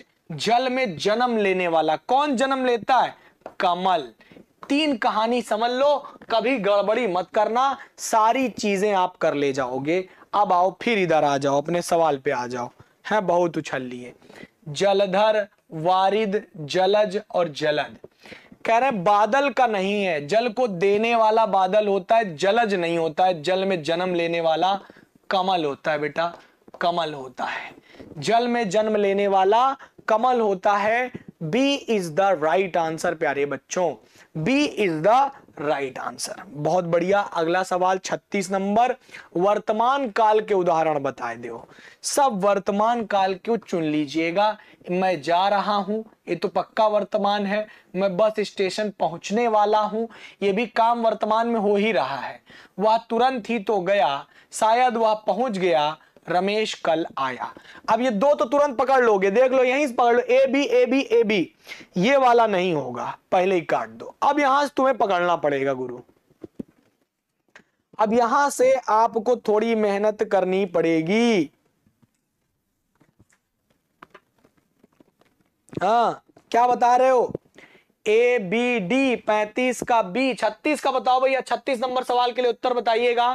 जल में जन्म लेने वाला कौन जन्म लेता है कमल तीन कहानी समझ लो कभी गड़बड़ी मत करना सारी चीजें आप कर ले जाओगे अब आओ फिर इधर आ जाओ अपने सवाल पे आ जाओ है बहुत उछल लिए जलधर वारिद जलज और जलद कह रहे हैं बादल का नहीं है जल को देने वाला बादल होता है जलज नहीं होता है जल में जन्म लेने वाला कमल होता है बेटा कमल होता है जल में जन्म लेने वाला कमल होता है B is the right answer प्यारे बच्चों B is the right answer बहुत बढ़िया अगला सवाल 36 नंबर वर्तमान काल के उदाहरण बताए दो सब वर्तमान काल क्यों चुन लीजिएगा मैं जा रहा हूं ये तो पक्का वर्तमान है मैं बस स्टेशन पहुंचने वाला हूं ये भी काम वर्तमान में हो ही रहा है वह तुरंत ही तो गया शायद वह पहुंच गया रमेश कल आया अब ये दो तो तुरंत पकड़ लोगे देख लो यहीं से पकड़ लो A B A B A B ये वाला नहीं होगा पहले ही काट दो अब यहां से तुम्हें पकड़ना पड़ेगा गुरु अब यहां से आपको थोड़ी मेहनत करनी पड़ेगी हाँ क्या बता रहे हो ए बी डी पैंतीस का बी छत्तीस का बताओ भैया छत्तीस नंबर सवाल के लिए उत्तर बताइएगा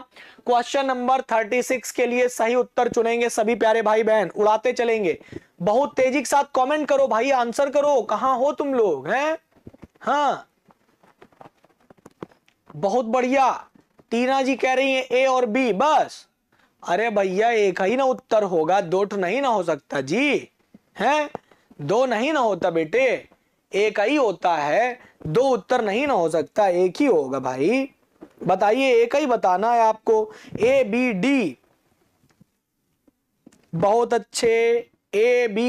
क्वेश्चन नंबर थर्टी सिक्स के लिए सही उत्तर चुनेंगे सभी प्यारे भाई बहन उड़ाते चलेंगे बहुत तेजी के साथ कमेंट करो भाई आंसर करो कहा हो तुम लोग हैं हाँ बहुत बढ़िया टीना जी कह रही है ए और बी बस अरे भैया एक ही ना उत्तर होगा दो नहीं ना हो सकता जी हैं दो नहीं ना होता बेटे एक ही होता है दो उत्तर नहीं ना हो सकता एक ही होगा भाई बताइए एक ही बताना है आपको ए बी डी बहुत अच्छे ए बी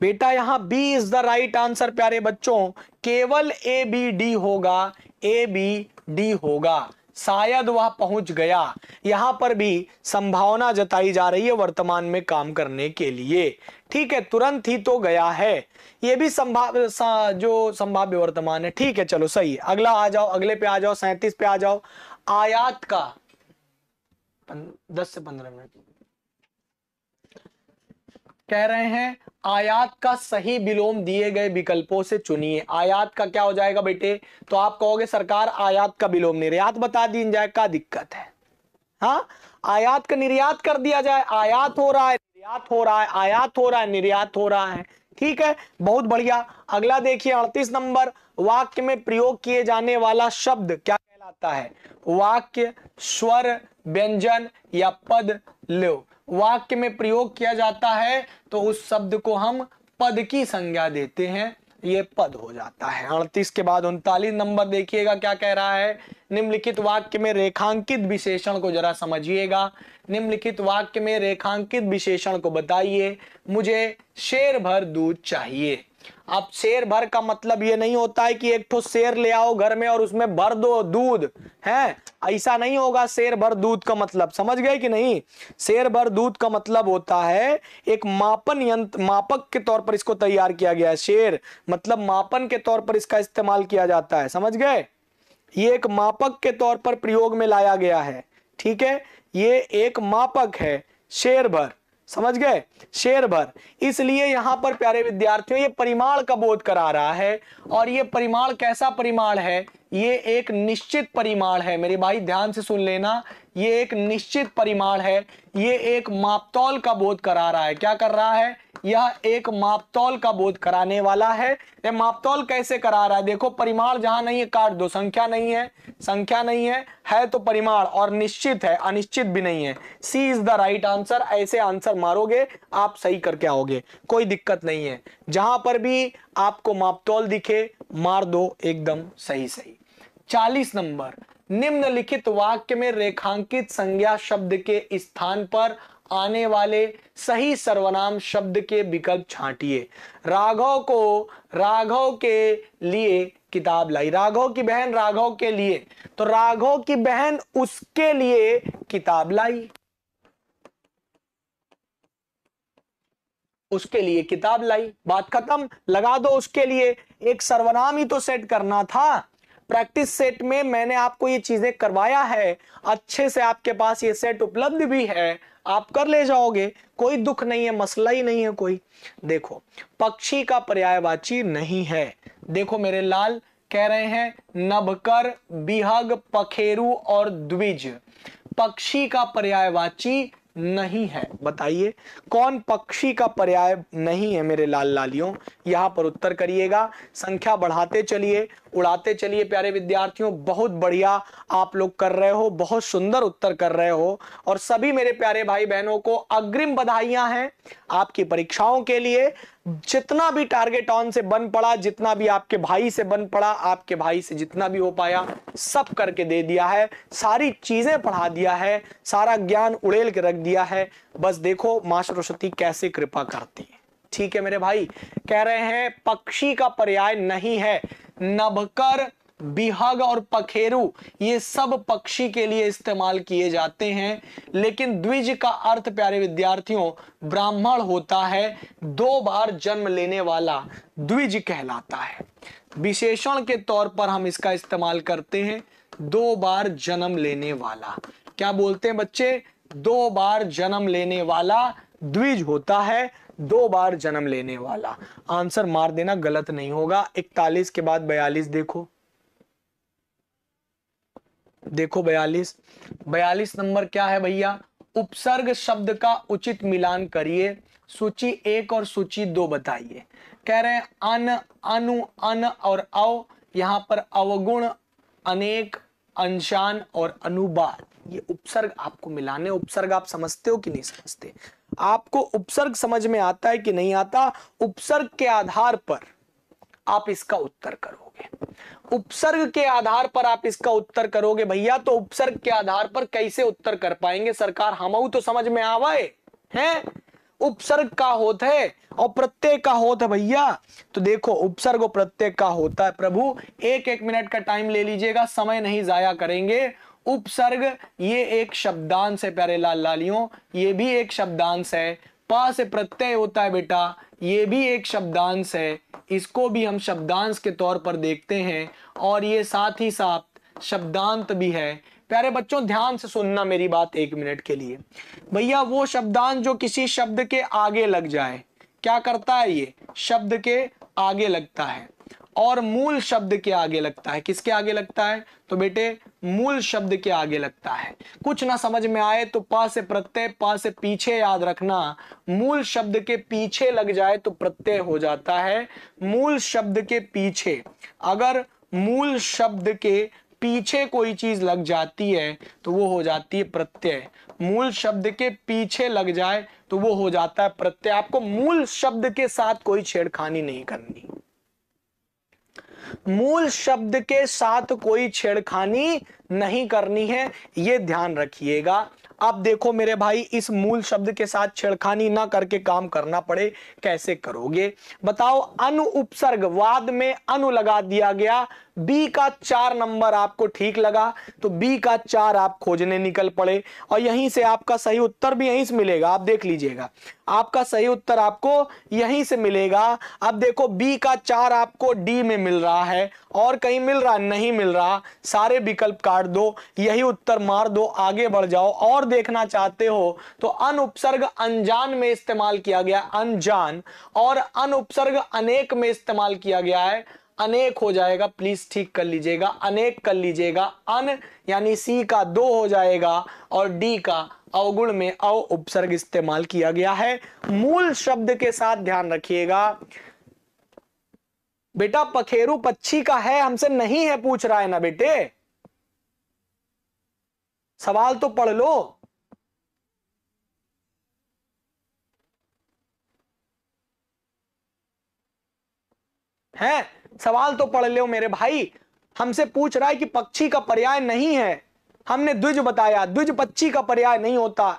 बेटा यहां B is the right answer प्यारे बच्चों केवल ए बी डी होगा ए बी डी होगा शायद वह पहुंच गया यहां पर भी संभावना जताई जा रही है वर्तमान में काम करने के लिए ठीक है तुरंत ही तो गया है यह भी संभाव जो संभाव्य वर्तमान है ठीक है चलो सही है अगला आ जाओ अगले पे आ जाओ सैतीस पे आ जाओ आयात का दस से पंद्रह मिनट कह रहे हैं आयात का सही विलोम दिए गए विकल्पों से चुनिए आयात का क्या हो जाएगा बेटे तो आप कहोगे सरकार आयात का विलोम निर्यात बता दी जाए का दिक्कत है हा? आयात का निर्यात कर दिया जाए आयात हो रहा है निर्यात हो रहा है आयात हो रहा है निर्यात हो रहा है ठीक है बहुत बढ़िया अगला देखिए अड़तीस नंबर वाक्य में प्रयोग किए जाने वाला शब्द क्या कहलाता है वाक्य स्वर व्यंजन या पद लो वाक्य में प्रयोग किया जाता है तो उस शब्द को हम पद की संज्ञा देते हैं ये पद हो जाता है अड़तीस के बाद उनतालीस नंबर देखिएगा क्या कह रहा है निम्नलिखित वाक्य में रेखांकित विशेषण को जरा समझिएगा निम्नलिखित वाक्य में रेखांकित विशेषण को बताइए मुझे शेर भर दूध चाहिए अब शेर भर का मतलब ये नहीं होता है कि एक ठो शेर ले आओ घर में और उसमें भर दो दूध है ऐसा नहीं होगा शेर भर दूध का मतलब समझ गए कि नहीं शेर भर दूध का मतलब होता है एक मापन यंत्र मापक के तौर पर इसको तैयार किया गया है शेर मतलब मापन के तौर पर इसका इस्तेमाल किया जाता है समझ गए ये एक मापक के तौर पर प्रयोग में लाया गया है ठीक है ये एक मापक है शेर भर समझ गए शेर भर इसलिए यहां पर प्यारे विद्यार्थियों ये परिमाण का बोध करा रहा है और ये परिमाण कैसा परिमाण है ये एक निश्चित परिमाण है मेरे भाई ध्यान से सुन लेना ये एक निश्चित परिमाण है ये एक मापतौल का बोध करा रहा है क्या कर रहा है यह एक मापतौल का बोध कराने वाला है ये मापतौल कैसे करा रहा है देखो परिमाण जहां नहीं है काट दो संख्या नहीं है संख्या नहीं है है तो परिमाण और निश्चित है अनिश्चित भी नहीं है C is the right answer ऐसे आंसर मारोगे आप सही करके आओगे कोई दिक्कत नहीं है जहां पर भी आपको मापतौल दिखे मार दो एकदम सही सही चालीस नंबर निम्नलिखित वाक्य में रेखांकित संज्ञा शब्द के स्थान पर आने वाले सही सर्वनाम शब्द के विकल्प छांटिए राघव को राघव के लिए किताब लाई राघव की बहन राघव के लिए तो राघव की बहन उसके लिए किताब लाई उसके लिए किताब लाई बात खत्म लगा दो उसके लिए एक सर्वनाम ही तो सेट करना था प्रैक्टिस सेट में मैंने आपको ये चीजें करवाया है अच्छे से आपके पास ये सेट उपलब्ध भी है आप कर ले जाओगे कोई दुख नहीं है मसला ही नहीं है कोई देखो पक्षी का पर्यायवाची नहीं है देखो मेरे लाल कह रहे हैं नभकर बिहग पखेरु और द्विज पक्षी का पर्यायवाची नहीं है बताइए कौन पक्षी का पर्याय नहीं है मेरे लाल लालियों यहाँ पर उत्तर करिएगा संख्या बढ़ाते चलिए उड़ाते चलिए प्यारे विद्यार्थियों बहुत बढ़िया आप लोग कर रहे हो बहुत सुंदर उत्तर कर रहे हो और सभी मेरे प्यारे भाई बहनों को अग्रिम बधाइयां हैं आपकी परीक्षाओं के लिए जितना भी टारगेट ऑन से बन पड़ा जितना भी आपके भाई से बन पड़ा आपके भाई से जितना भी हो पाया सब करके दे दिया है सारी चीजें पढ़ा दिया है सारा ज्ञान उड़ेल के रख दिया है बस देखो मा सरस्वती कैसे कृपा करती है ठीक है मेरे भाई कह रहे हैं पक्षी का पर्याय नहीं है नभकर बिहग और पखेरु ये सब पक्षी के लिए इस्तेमाल किए जाते हैं लेकिन द्विज का अर्थ प्यारे विद्यार्थियों ब्राह्मण होता है दो बार जन्म लेने वाला द्विज कहलाता है विशेषण के तौर पर हम इसका इस्तेमाल करते हैं दो बार जन्म लेने वाला क्या बोलते हैं बच्चे दो बार जन्म लेने वाला द्विज होता है दो बार जन्म लेने वाला आंसर मार देना गलत नहीं होगा इकतालीस के बाद बयालीस देखो देखो बयालीस बयालीस नंबर क्या है भैया उपसर्ग शब्द का उचित मिलान करिए सूची एक और सूची दो बताइए कह रहे हैं अन अनु अन और अव यहां पर अवगुण अनेक अनशान और अनुबाद ये उपसर्ग आपको मिलाने उपसर्ग आप समझते हो कि नहीं समझते आपको उपसर्ग समझ में आता है कि नहीं आता उपसर्ग के आधार पर आप इसका उत्तर करोगे उपसर्ग के आधार पर आप इसका उत्तर करोगे भैया तो उपसर्ग के आधार पर कैसे उत्तर कर पाएंगे सरकार हम तो समझ में आवाए हैं उपसर्ग का होत है और प्रत्यय का होत है भैया तो देखो उपसर्ग और प्रत्यय का होता है प्रभु एक एक मिनट का टाइम ले लीजिएगा समय नहीं जाया करेंगे उपसर्ग ये एक शब्दांश है प्यारे लाल लालियों ये भी एक शब्दांश है पा से प्रत्यय होता है बेटा ये भी एक शब्दांश है इसको भी हम शब्दांश के तौर पर देखते हैं और ये साथ ही साथ शब्दांत भी है प्यारे बच्चों ध्यान से सुनना मेरी बात एक मिनट के लिए भैया वो शब्दांश जो किसी शब्द के आगे लग जाए क्या करता है ये शब्द के आगे लगता है और मूल शब्द के आगे लगता है किसके आगे लगता है तो बेटे मूल शब्द के आगे लगता है कुछ ना समझ में आए तो पा से प्रत्यय पा से पीछे याद रखना मूल शब्द के पीछे लग जाए तो प्रत्यय हो जाता है मूल शब्द के पीछे अगर मूल शब्द के पीछे कोई चीज लग जाती है तो वो हो जाती है प्रत्यय मूल शब्द के पीछे लग जाए तो वो हो जाता है प्रत्यय आपको मूल शब्द के साथ कोई छेड़खानी नहीं करनी मूल शब्द के साथ कोई छेड़खानी नहीं करनी है ये ध्यान रखिएगा अब देखो मेरे भाई इस मूल शब्द के साथ छेड़खानी ना करके काम करना पड़े कैसे करोगे बताओ अनु उपसर्ग वाद में अनु लगा दिया गया बी का चार नंबर आपको ठीक लगा तो बी का चार आप खोजने निकल पड़े और यहीं से आपका सही उत्तर भी यहीं से मिलेगा आप देख लीजिएगा आपका सही उत्तर आपको यहीं से मिलेगा अब देखो बी का चार आपको डी में मिल रहा है और कहीं मिल रहा नहीं मिल रहा सारे विकल्प काट दो यही उत्तर मार दो आगे बढ़ जाओ और देखना चाहते हो तो अन उपसर्ग अनजान में इस्तेमाल किया गया अनजान और अन उपसर्ग अनेक में इस्तेमाल किया गया है अनेक हो जाएगा प्लीज ठीक कर लीजिएगा अनेक कर लीजिएगा अन यानी सी का दो हो जाएगा और डी का अवगुण में अव उपसर्ग इस्तेमाल किया गया है मूल शब्द के साथ ध्यान रखिएगा बेटा पखेरु पक्षी का है हमसे नहीं है पूछ रहा है ना बेटे सवाल तो पढ़ लो है सवाल तो पढ़ लो मेरे भाई हमसे पूछ रहा है कि पक्षी का पर्याय नहीं है हमने द्विज बताया द्विज पक्षी का पर्याय नहीं होता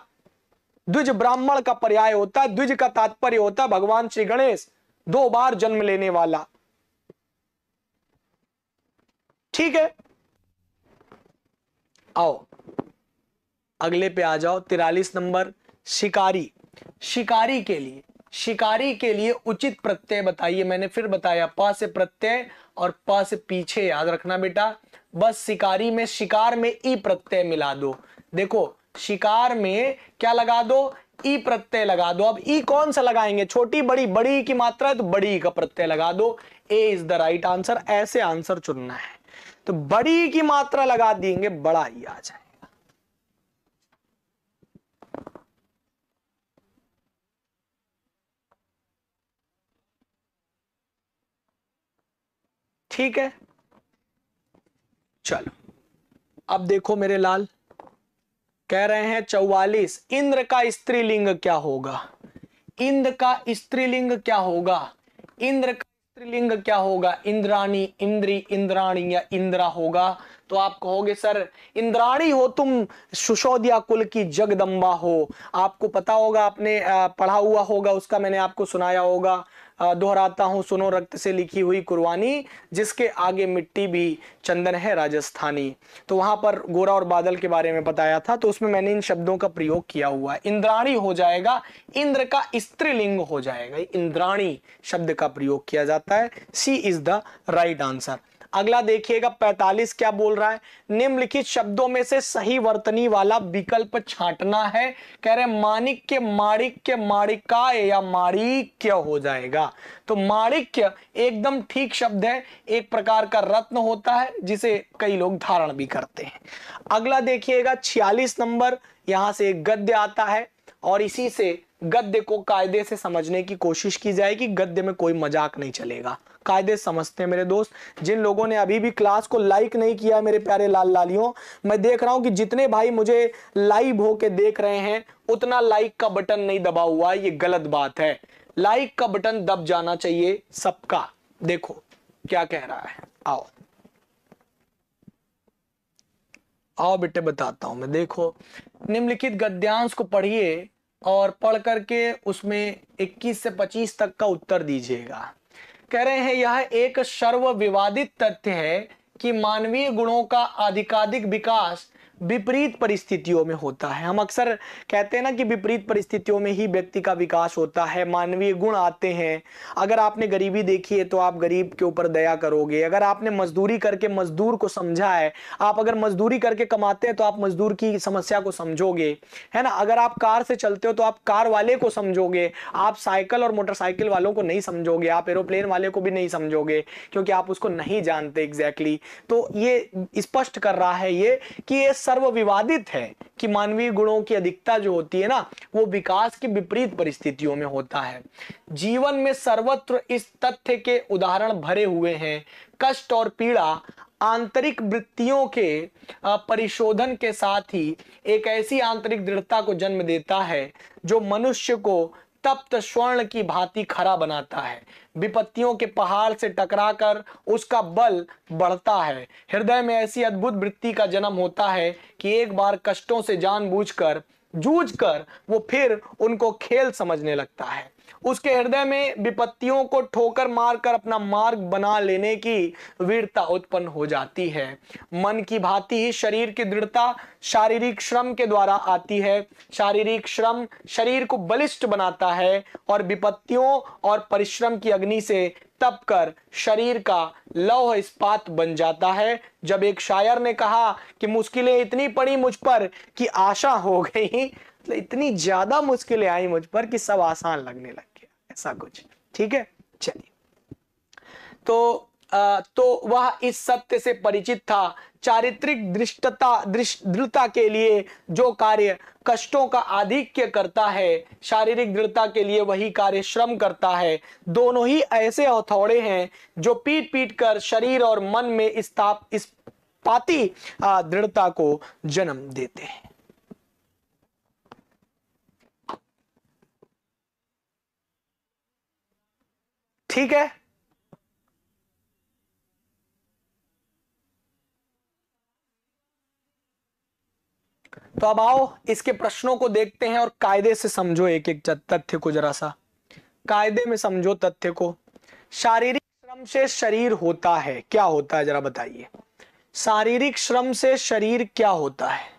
द्विज ब्राह्मण का पर्याय होता है द्विज का तात्पर्य होता है भगवान श्री गणेश दो बार जन्म लेने वाला ठीक है आओ अगले पे आ जाओ तिरालीस नंबर शिकारी शिकारी के लिए शिकारी के लिए उचित प्रत्यय बताइए मैंने फिर बताया प से प्रत्यय और प से पीछे याद रखना बेटा बस शिकारी में शिकार में ई प्रत्यय मिला दो देखो शिकार में क्या लगा दो ई प्रत्यय लगा दो अब ई कौन सा लगाएंगे छोटी बड़ी बड़ी की मात्रा है तो बड़ी का प्रत्यय लगा दो A is the right answer ऐसे आंसर चुनना है तो बड़ी की मात्रा लगा देंगे बड़ा ही आ जाए ठीक है चलो अब देखो मेरे लाल कह रहे हैं चौवालीस इंद्र का स्त्रीलिंग क्या होगा इंद्र का स्त्रीलिंग क्या होगा इंद्र का स्त्रीलिंग क्या होगा इंद्राणी इंद्री इंद्राणी या इंद्रा होगा तो आप कहोगे सर इंद्राणी हो तुम सुशोदिया कुल की जगदम्बा हो आपको पता होगा आपने पढ़ा हुआ होगा उसका मैंने आपको सुनाया होगा दोहराता हूँ सुनो रक्त से लिखी हुई कुर्बानी जिसके आगे मिट्टी भी चंदन है राजस्थानी तो वहां पर गोरा और बादल के बारे में बताया था तो उसमें मैंने इन शब्दों का प्रयोग किया हुआ है इंद्राणी हो जाएगा इंद्र का स्त्रीलिंग हो जाएगा इंद्राणी शब्द का प्रयोग किया जाता है C is the right answer अगला देखिएगा 45 क्या बोल रहा है निम्नलिखित शब्दों में से सही वर्तनी वाला विकल्प छांटना है कह रहे मानिक के माणिक के माणिकाय या माणिक्य हो जाएगा तो माणिक्य एकदम ठीक शब्द है एक प्रकार का रत्न होता है जिसे कई लोग धारण भी करते हैं अगला देखिएगा छियालीस नंबर यहां से गद्य आता है और इसी से गद्य को कायदे से समझने की कोशिश की जाएगी गद्य में कोई मजाक नहीं चलेगा कायदे समझते हैं मेरे दोस्त जिन लोगों ने अभी भी क्लास को लाइक नहीं किया है मेरे प्यारे लाल लालियों मैं देख रहा हूं कि जितने भाई मुझे लाइव होके देख रहे हैं उतना लाइक का बटन नहीं दबा हुआ ये गलत बात है लाइक का बटन दब जाना चाहिए सबका देखो क्या कह रहा है आओ आओ बेटे बताता हूं मैं देखो निम्नलिखित गद्यांश को पढ़िए और पढ़ करके उसमें 21 से 25 तक का उत्तर दीजिएगा कह रहे हैं यह एक सर्व विवादित तथ्य है कि मानवीय गुणों का अधिकाधिक विकास विपरीत परिस्थितियों में होता है हम अक्सर कहते हैं ना कि विपरीत परिस्थितियों में ही व्यक्ति का विकास होता है मानवीय गुण आते हैं अगर आपने गरीबी देखी है तो आप गरीब के ऊपर दया करोगे अगर आपने मजदूरी करके मजदूर को समझा है आप अगर मजदूरी करके कमाते हैं तो आप मजदूर की समस्या को समझोगे है ना अगर आप कार से चलते हो तो आप कार वाले को समझोगे आप साइकिल और मोटरसाइकिल वालों को नहीं समझोगे आप एरोप्लेन वाले को भी नहीं समझोगे क्योंकि आप उसको नहीं जानते एग्जैक्टली exactly. तो ये स्पष्ट कर रहा है ये कि ये सर्वविवादित है कि मानवीय गुणों की अधिकता जो होती है ना वो विकास की विपरीत परिस्थितियों में होता है जीवन में सर्वत्र इस तथ्य के उदाहरण भरे हुए हैं कष्ट और पीड़ा आंतरिक वृत्तियों के परिशोधन के साथ ही एक ऐसी आंतरिक दृढ़ता को जन्म देता है जो मनुष्य को तप्त स्वर्ण की भांति खरा बनाता है विपत्तियों के पहाड़ से टकराकर उसका बल बढ़ता है हृदय में ऐसी अद्भुत वृत्ति का जन्म होता है कि एक बार कष्टों से जानबूझकर जूझकर वो फिर उनको खेल समझने लगता है उसके हृदय में विपत्तियों को ठोकर मारकर अपना मार्ग बना लेने की वीरता उत्पन्न हो जाती है मन की भांति ही शरीर की दृढ़ता शारीरिक श्रम के द्वारा आती है शारीरिक श्रम शरीर को बलिष्ठ बनाता है और विपत्तियों और परिश्रम की अग्नि से तप कर शरीर का लौह इस्पात बन जाता है जब एक शायर ने कहा कि मुश्किलें इतनी पड़ी मुझ पर कि आशा हो गई मतलब इतनी ज्यादा मुश्किलें आई मुझ पर कि सब आसान लगने लग गया ऐसा कुछ ठीक है चलिए तो आ, तो वह इस सत्य से परिचित था चारित्रिक दृष्टता दृढ़ता के लिए जो कार्य कष्टों का आधिक्य करता है शारीरिक दृढ़ता के लिए वही कार्य श्रम करता है दोनों ही ऐसे हथौड़े हैं जो पीट पीट कर शरीर और मन में स्थाप इस पाती दृढ़ता को जन्म देते हैं ठीक है तो अब आओ इसके प्रश्नों को देखते हैं और कायदे से समझो एक एक तथ्य को जरा सा कायदे में समझो तथ्य को शारीरिक श्रम से शरीर होता है क्या होता है जरा बताइए शारीरिक श्रम से शरीर क्या होता है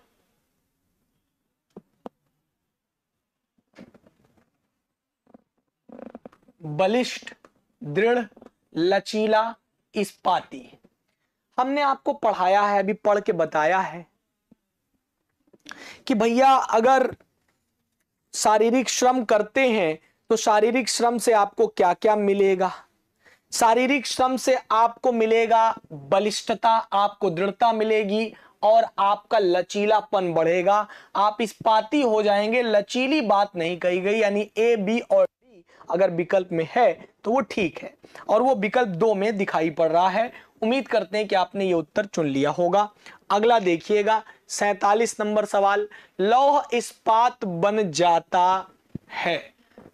बलिष्ठ दृढ़ लचीला इस्पाती हमने आपको पढ़ाया है अभी पढ़ के बताया है कि भैया अगर शारीरिक श्रम करते हैं तो शारीरिक श्रम से आपको क्या क्या मिलेगा शारीरिक श्रम से आपको मिलेगा बलिष्ठता आपको दृढ़ता मिलेगी और आपका लचीलापन बढ़ेगा आप इस्पाती हो जाएंगे लचीली बात नहीं कही गई यानी ए बी और अगर विकल्प में है तो वो ठीक है और वो विकल्प दो में दिखाई पड़ रहा है उम्मीद करते हैं कि आपने ये उत्तर चुन लिया होगा अगला देखिएगा सैतालीस नंबर सवाल लौह इस्पात बन जाता है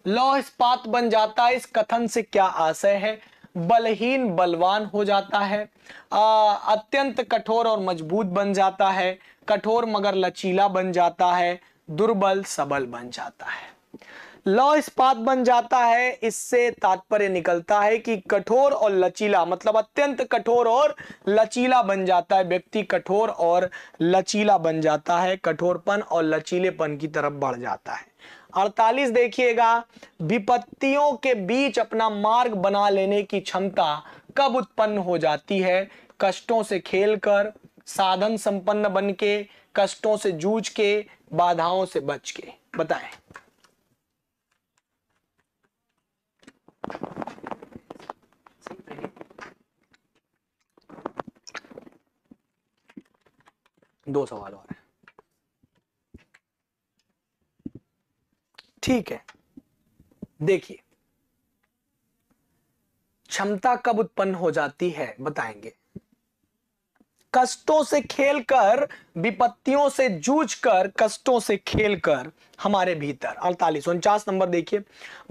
लौह इस्पात बन जाता है इस कथन से क्या आशय है बलहीन बलवान हो जाता है आ, अत्यंत कठोर और मजबूत बन जाता है कठोर मगर लचीला बन जाता है दुर्बल सबल बन जाता है लौ इस्पात बन जाता है इससे तात्पर्य निकलता है कि कठोर और लचीला मतलब अत्यंत कठोर और लचीला बन जाता है व्यक्ति कठोर और लचीला बन जाता है कठोरपन और लचीलेपन की तरफ बढ़ जाता है अड़तालीस देखिएगा विपत्तियों के बीच अपना मार्ग बना लेने की क्षमता कब उत्पन्न हो जाती है कष्टों से खेलकर साधन संपन्न बन के कष्टों से जूझ के बाधाओं से बच के बताएं दो सवाल और ठीक है देखिए क्षमता कब उत्पन्न हो जाती है बताएंगे कष्टों से खेलकर विपत्तियों से जूझकर कष्टों से खेलकर हमारे भीतर अड़तालीस उनचास नंबर देखिए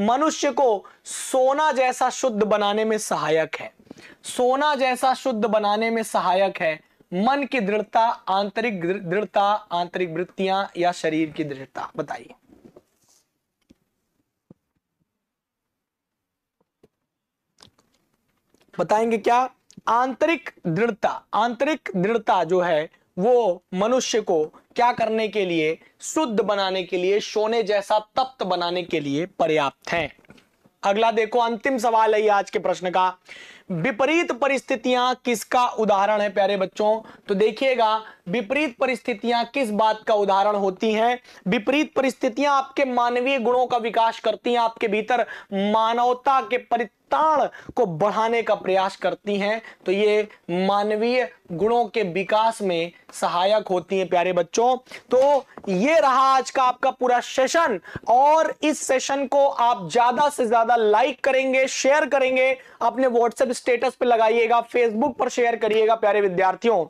मनुष्य को सोना जैसा शुद्ध बनाने में सहायक है सोना जैसा शुद्ध बनाने में सहायक है मन की दृढ़ता आंतरिक दृढ़ता आंतरिक वृत्तियां या शरीर की दृढ़ता बताइए बताएंगे क्या आंतरिक दृढ़ता आंतरिक दृढ़ता जो है वो मनुष्य को क्या करने के लिए शुद्ध बनाने के लिए सोने जैसा तप्त बनाने के लिए पर्याप्त है अगला देखो अंतिम सवाल है आज के प्रश्न का विपरीत परिस्थितियां किसका उदाहरण है प्यारे बच्चों तो देखिएगा विपरीत परिस्थितियां किस बात का उदाहरण होती हैं विपरीत परिस्थितियां आपके मानवीय गुणों का विकास करती हैं आपके भीतर मानवता के परि ताण को बढ़ाने का प्रयास करती हैं तो ये मानवीय गुणों के विकास में सहायक होती हैं प्यारे बच्चों तो ये रहा आज का आपका पूरा सेशन और इस सेशन को आप ज्यादा से ज्यादा लाइक करेंगे शेयर करेंगे अपने व्हाट्सएप स्टेटस पे लगाइएगा फेसबुक पर शेयर करिएगा प्यारे विद्यार्थियों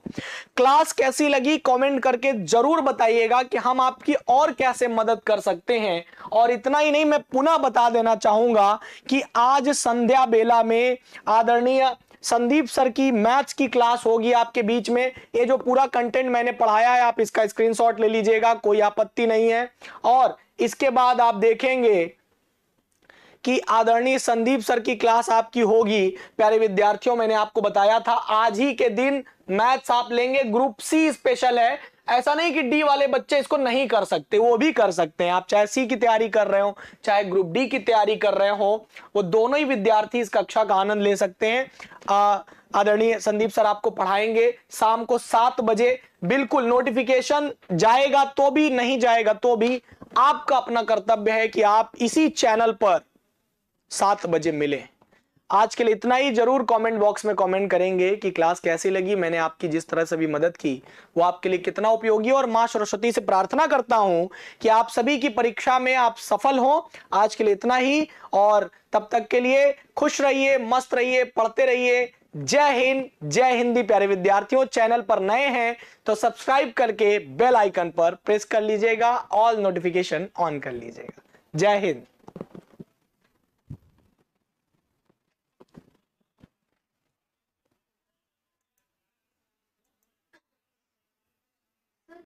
क्लास कैसी लगी कमेंट करके जरूर बताइएगा कि हम आपकी और कैसे मदद कर सकते हैं और इतना ही नहीं मैं पुनः बता देना चाहूंगा कि आज संध्या संध्या बेला में आदरणीय संदीप सर की मैथ्स की क्लास होगी आपके बीच में ये जो पूरा कंटेंट मैंने पढ़ाया है आप इसका स्क्रीनशॉट ले लीजिएगा कोई आपत्ति नहीं है और इसके बाद आप देखेंगे कि आदरणीय संदीप सर की क्लास आपकी होगी प्यारे विद्यार्थियों मैंने आपको बताया था आज ही के दिन मैथ्स आप लेंगे ग्रुप सी स्पेशल है ऐसा नहीं कि डी वाले बच्चे इसको नहीं कर सकते वो भी कर सकते हैं आप चाहे सी की तैयारी कर रहे हो चाहे ग्रुप डी की तैयारी कर रहे हो वो दोनों ही विद्यार्थी इस कक्षा का आनंद ले सकते हैं आदरणीय संदीप सर आपको पढ़ाएंगे शाम को सात बजे बिल्कुल नोटिफिकेशन जाएगा तो भी नहीं जाएगा तो भी आपका अपना कर्तव्य है कि आप इसी चैनल पर सात बजे मिले आज के लिए इतना ही जरूर कमेंट बॉक्स में कमेंट करेंगे कि क्लास कैसी लगी मैंने आपकी जिस तरह से भी मदद की वो आपके लिए कितना उपयोगी और माँ सरस्वती से प्रार्थना करता हूं कि आप सभी की परीक्षा में आप सफल हो आज के लिए इतना ही और तब तक के लिए खुश रहिए मस्त रहिए पढ़ते रहिए जय हिंद जय हिंदी प्यारे विद्यार्थियों चैनल पर नए हैं तो सब्सक्राइब करके बेल आइकन पर प्रेस कर लीजिएगा ऑल नोटिफिकेशन ऑन कर लीजिएगा जय हिंद